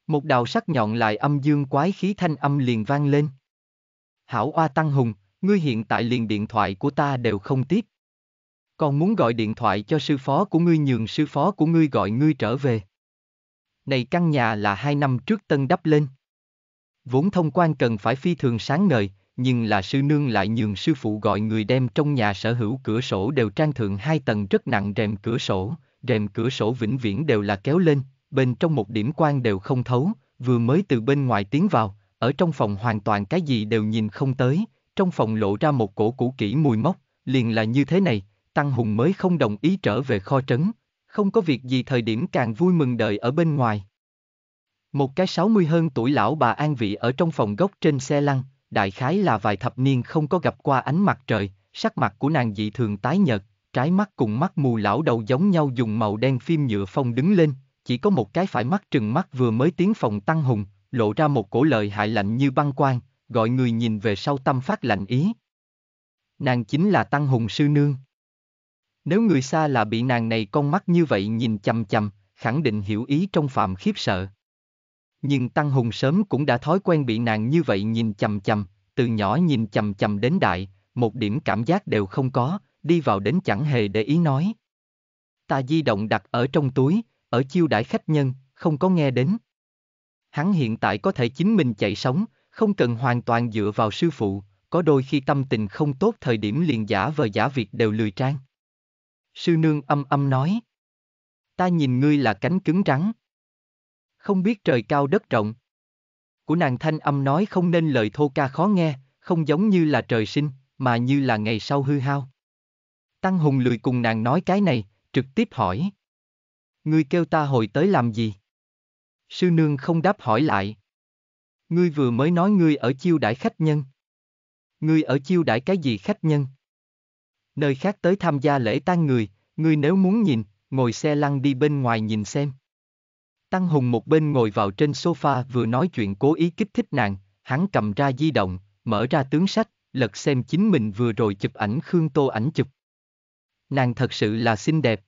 Một đào sắc nhọn lại âm dương quái khí thanh âm liền vang lên. Hảo oa tăng hùng, ngươi hiện tại liền điện thoại của ta đều không tiếp. Còn muốn gọi điện thoại cho sư phó của ngươi nhường sư phó của ngươi gọi ngươi trở về. Này căn nhà là hai năm trước tân đắp lên. Vốn thông quan cần phải phi thường sáng ngời, nhưng là sư nương lại nhường sư phụ gọi người đem trong nhà sở hữu cửa sổ đều trang thượng hai tầng rất nặng rèm cửa sổ, rèm cửa sổ vĩnh viễn đều là kéo lên, bên trong một điểm quan đều không thấu, vừa mới từ bên ngoài tiến vào, ở trong phòng hoàn toàn cái gì đều nhìn không tới, trong phòng lộ ra một cổ cũ kỹ mùi mốc, liền là như thế này, Tăng Hùng mới không đồng ý trở về kho trấn, không có việc gì thời điểm càng vui mừng đợi ở bên ngoài. Một cái 60 hơn tuổi lão bà an vị ở trong phòng gốc trên xe lăn, đại khái là vài thập niên không có gặp qua ánh mặt trời, sắc mặt của nàng dị thường tái nhợt, trái mắt cùng mắt mù lão đầu giống nhau dùng màu đen phim nhựa phong đứng lên, chỉ có một cái phải mắt trừng mắt vừa mới tiến phòng tăng hùng, lộ ra một cổ lời hại lạnh như băng quan, gọi người nhìn về sau tâm phát lạnh ý. Nàng chính là Tăng Hùng Sư Nương. Nếu người xa là bị nàng này con mắt như vậy nhìn chằm chằm, khẳng định hiểu ý trong phạm khiếp sợ. Nhưng Tăng Hùng sớm cũng đã thói quen bị nàng như vậy nhìn chằm chằm, từ nhỏ nhìn chằm chằm đến đại, một điểm cảm giác đều không có, đi vào đến chẳng hề để ý nói. Ta di động đặt ở trong túi, ở chiêu đãi khách nhân, không có nghe đến. Hắn hiện tại có thể chính mình chạy sống, không cần hoàn toàn dựa vào sư phụ, có đôi khi tâm tình không tốt thời điểm liền giả vờ giả việc đều lười trang. Sư nương âm âm nói. Ta nhìn ngươi là cánh cứng rắn. Không biết trời cao đất rộng. Của nàng thanh âm nói không nên lời thô ca khó nghe, không giống như là trời sinh, mà như là ngày sau hư hao. Tăng Hùng lười cùng nàng nói cái này, trực tiếp hỏi. Ngươi kêu ta hồi tới làm gì? Sư nương không đáp hỏi lại. Ngươi vừa mới nói ngươi ở chiêu đãi khách nhân. Ngươi ở chiêu đãi cái gì khách nhân? Nơi khác tới tham gia lễ tang người, ngươi nếu muốn nhìn, ngồi xe lăn đi bên ngoài nhìn xem. Tăng Hùng một bên ngồi vào trên sofa vừa nói chuyện cố ý kích thích nàng, hắn cầm ra di động, mở ra tướng sách, lật xem chính mình vừa rồi chụp ảnh Khương Tô ảnh chụp. Nàng thật sự là xinh đẹp.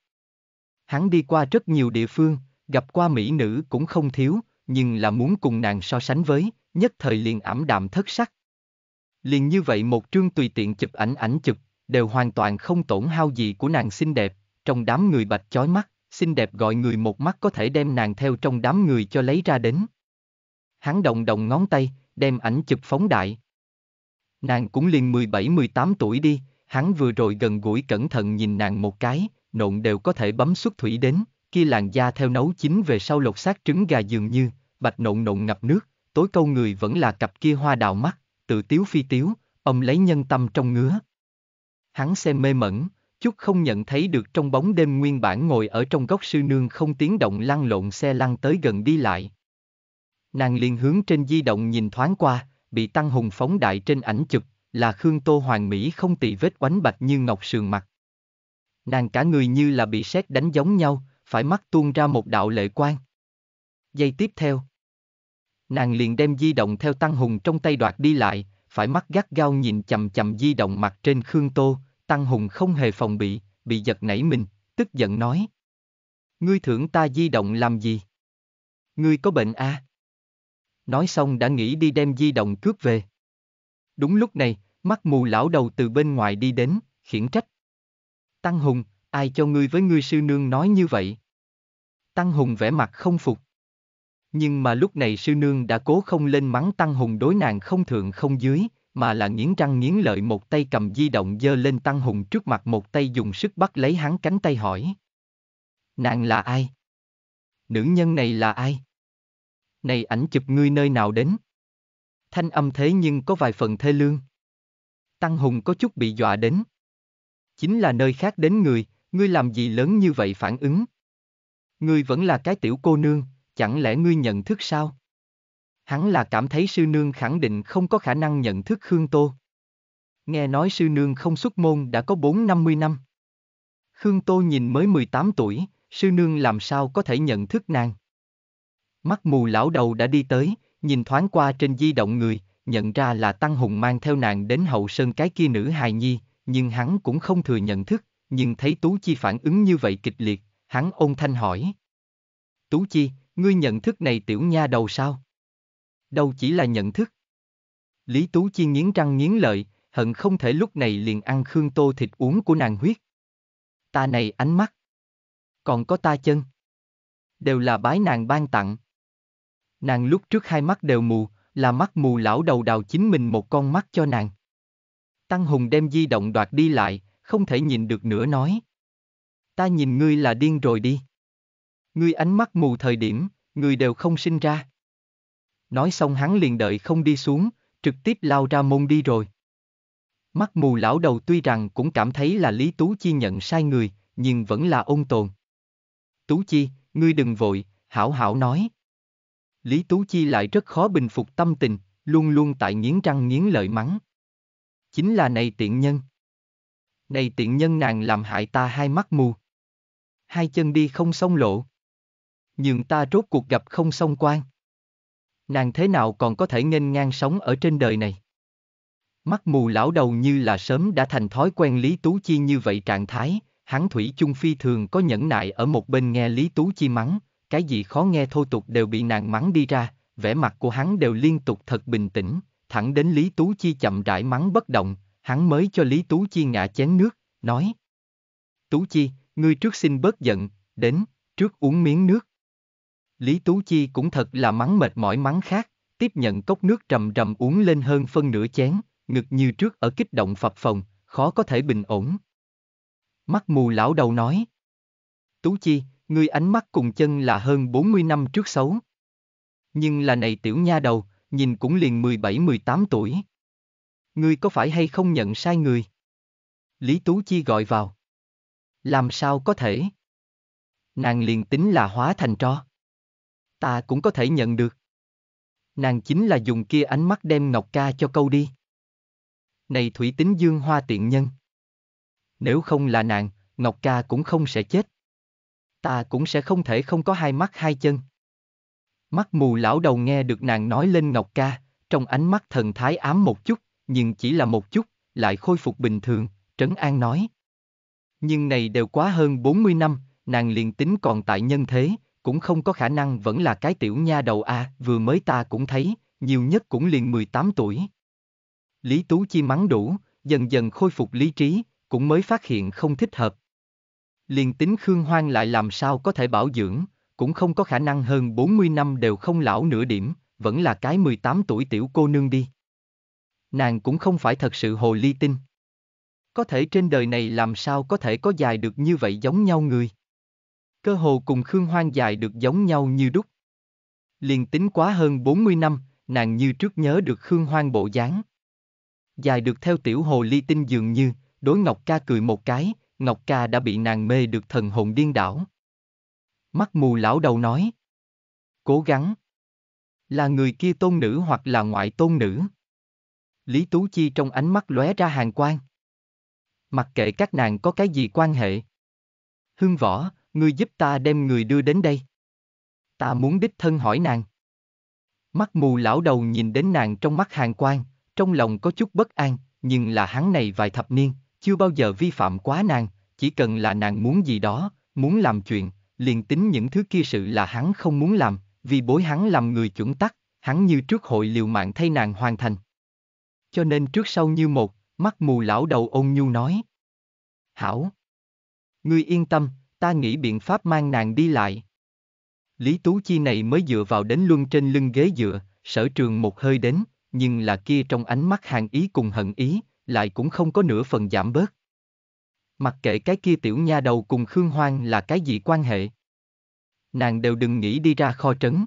Hắn đi qua rất nhiều địa phương, gặp qua mỹ nữ cũng không thiếu, nhưng là muốn cùng nàng so sánh với, nhất thời liền ảm đạm thất sắc. Liền như vậy một trương tùy tiện chụp ảnh ảnh chụp, đều hoàn toàn không tổn hao gì của nàng xinh đẹp, trong đám người bạch chói mắt, xinh đẹp gọi người một mắt có thể đem nàng theo trong đám người cho lấy ra đến. Hắn động động ngón tay, đem ảnh chụp phóng đại. Nàng cũng liền 17-18 tuổi đi, hắn vừa rồi gần gũi cẩn thận nhìn nàng một cái, nộn đều có thể bấm xuất thủy đến, kia làn da theo nấu chín về sau lột xác trứng gà dường như, bạch nộn nộn ngập nước, tối câu người vẫn là cặp kia hoa đào mắt, tự tiếu phi tiếu, ông lấy nhân tâm trong ngứa. Hắn xem mê mẩn, chút không nhận thấy được trong bóng đêm nguyên bản ngồi ở trong góc sư nương không tiếng động lăn lộn xe lăn tới gần đi lại. Nàng liền hướng trên di động nhìn thoáng qua, bị tăng hùng phóng đại trên ảnh chụp, là Khương Tô Hoàng Mỹ không tỳ vết oánh bạch như ngọc sườn mặt. Nàng cả người như là bị sét đánh giống nhau, phải mắt tuôn ra một đạo lệ quan Giây tiếp theo, Nàng liền đem di động theo Tăng Hùng trong tay đoạt đi lại, phải mắt gắt gao nhìn chầm chầm di động mặt trên Khương Tô, Tăng Hùng không hề phòng bị, bị giật nảy mình, tức giận nói. Ngươi thưởng ta di động làm gì? Ngươi có bệnh à? Nói xong đã nghĩ đi đem di động cướp về. Đúng lúc này, mắt mù lão đầu từ bên ngoài đi đến, khiển trách. Tăng Hùng, ai cho ngươi với ngươi sư nương nói như vậy? Tăng Hùng vẻ mặt không phục. Nhưng mà lúc này sư nương đã cố không lên mắng Tăng Hùng đối nàng không thượng không dưới, mà là nghiến răng nghiến lợi một tay cầm di động giơ lên Tăng Hùng trước mặt một tay dùng sức bắt lấy hắn cánh tay hỏi. Nàng là ai? Nữ nhân này là ai? Này ảnh chụp ngươi nơi nào đến? Thanh âm thế nhưng có vài phần thê lương. Tăng Hùng có chút bị dọa đến. Chính là nơi khác đến người, ngươi làm gì lớn như vậy phản ứng? Ngươi vẫn là cái tiểu cô nương, chẳng lẽ ngươi nhận thức sao? Hắn là cảm thấy sư nương khẳng định không có khả năng nhận thức Khương Tô. Nghe nói sư nương không xuất môn đã có 4-50 năm. Khương Tô nhìn mới 18 tuổi, sư nương làm sao có thể nhận thức nàng. Mắt mù lão đầu đã đi tới, nhìn thoáng qua trên di động người, nhận ra là Tăng Hùng mang theo nàng đến hậu sơn cái kia nữ hài nhi, nhưng hắn cũng không thừa nhận thức, nhưng thấy Tú Chi phản ứng như vậy kịch liệt, hắn ôn thanh hỏi. Tú Chi, Ngươi nhận thức này tiểu nha đầu sao? Đâu chỉ là nhận thức. Lý Tú Chi nghiến răng nghiến lợi, hận không thể lúc này liền ăn Khương Tô thịt uống của nàng huyết. Ta này ánh mắt. Còn có ta chân. Đều là bái nàng ban tặng. Nàng lúc trước hai mắt đều mù, là mắt mù lão đầu đào chính mình một con mắt cho nàng. Tăng Hùng đem di động đoạt đi lại, không thể nhìn được nữa nói. Ta nhìn ngươi là điên rồi đi. Ngươi ánh mắt mù thời điểm, người đều không sinh ra. Nói xong hắn liền đợi không đi xuống, trực tiếp lao ra môn đi rồi. Mắt mù lão đầu tuy rằng cũng cảm thấy là Lý Tú Chi nhận sai người, nhưng vẫn là ôn tồn. Tú Chi, ngươi đừng vội, hảo hảo nói. Lý Tú Chi lại rất khó bình phục tâm tình, luôn luôn tại nghiến răng nghiến lợi mắng. Chính là này tiện nhân. Này tiện nhân nàng làm hại ta hai mắt mù. Hai chân đi không xong lộ, nhưng ta rốt cuộc gặp không xong quan. Nàng thế nào còn có thể nghênh ngang sống ở trên đời này? Mắt mù lão đầu như là sớm đã thành thói quen Lý Tú Chi như vậy trạng thái, hắn Thủy chung phi thường có nhẫn nại ở một bên nghe Lý Tú Chi mắng, cái gì khó nghe thô tục đều bị nàng mắng đi ra, vẻ mặt của hắn đều liên tục thật bình tĩnh, thẳng đến Lý Tú Chi chậm rãi mắng bất động, hắn mới cho Lý Tú Chi ngã chén nước, nói. Tú Chi, ngươi trước xin bớt giận, đến, trước uống miếng nước. Lý Tú Chi cũng thật là mắng mệt mỏi mắng khác, tiếp nhận cốc nước trầm trầm uống lên hơn phân nửa chén, ngực như trước ở kích động phập phồng, khó có thể bình ổn. Mắt mù lão đầu nói. Tú Chi, ngươi ánh mắt cùng chân là hơn 40 năm trước xấu. Nhưng là này tiểu nha đầu, nhìn cũng liền 17-18 tuổi. Ngươi có phải hay không nhận sai người? Lý Tú Chi gọi vào. Làm sao có thể? Nàng liền tính là hóa thành tro ta cũng có thể nhận được. Nàng chính là dùng kia ánh mắt đem Ngọc Ca cho câu đi. Này thủy tính dương hoa tiện nhân. Nếu không là nàng, Ngọc Ca cũng không sẽ chết. Ta cũng sẽ không thể không có hai mắt hai chân. Mắt mù lão đầu nghe được nàng nói lên Ngọc Ca, trong ánh mắt thần thái ám một chút, nhưng chỉ là một chút, lại khôi phục bình thường, Trấn An nói. Nhưng này đều quá hơn 40 năm, nàng liền tính còn tại nhân thế, cũng không có khả năng vẫn là cái tiểu nha đầu à, vừa mới ta cũng thấy, nhiều nhất cũng liền 18 tuổi. Lý Tú Chi mắng đủ, dần dần khôi phục lý trí, cũng mới phát hiện không thích hợp. Liền tính Khương Hoang lại làm sao có thể bảo dưỡng, cũng không có khả năng hơn 40 năm đều không lão nửa điểm, vẫn là cái 18 tuổi tiểu cô nương đi. Nàng cũng không phải thật sự hồ ly tinh. Có thể trên đời này làm sao có thể có dài được như vậy giống nhau người. Cơ hồ cùng Khương Hoang dài được giống nhau như đúc. Liền tính quá hơn 40 năm, nàng như trước nhớ được Khương Hoang bộ dáng. Dài được theo tiểu hồ ly tinh dường như, đối Ngọc Ca cười một cái, Ngọc Ca đã bị nàng mê được thần hồn điên đảo. Mắt mù lão đầu nói. Cố gắng. Là người kia tôn nữ hoặc là ngoại tôn nữ. Lý Tú Chi trong ánh mắt lóe ra hàng quan. Mặc kệ các nàng có cái gì quan hệ. Hương võ, ngươi giúp ta đem người đưa đến đây. Ta muốn đích thân hỏi nàng. Mắt mù lão đầu nhìn đến nàng trong mắt hàng quan, trong lòng có chút bất an, nhưng là hắn này vài thập niên, chưa bao giờ vi phạm quá nàng, chỉ cần là nàng muốn gì đó, muốn làm chuyện, liền tính những thứ kia sự là hắn không muốn làm, vì bối hắn làm người chuẩn tắc, hắn như trước hội liều mạng thay nàng hoàn thành. Cho nên trước sau như một, mắt mù lão đầu ôn nhu nói. Hảo! Ngươi yên tâm, ta nghĩ biện pháp mang nàng đi lại. Lý Tú Chi này mới dựa vào đến luân trên lưng ghế dựa, sở trường một hơi đến, nhưng là kia trong ánh mắt hàng ý cùng hận ý, lại cũng không có nửa phần giảm bớt. Mặc kệ cái kia tiểu nha đầu cùng Khương Hoang là cái gì quan hệ. Nàng đều đừng nghĩ đi ra kho trấn.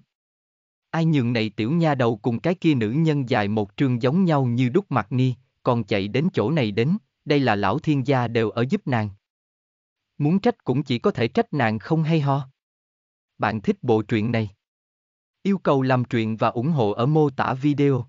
Ai nhường này tiểu nha đầu cùng cái kia nữ nhân dài một trường giống nhau như đúc mặt ni, còn chạy đến chỗ này đến, đây là lão thiên gia đều ở giúp nàng muốn trách cũng chỉ có thể trách nàng không hay ho. Bạn thích bộ truyện này? Yêu cầu làm truyện và ủng hộ ở mô tả video.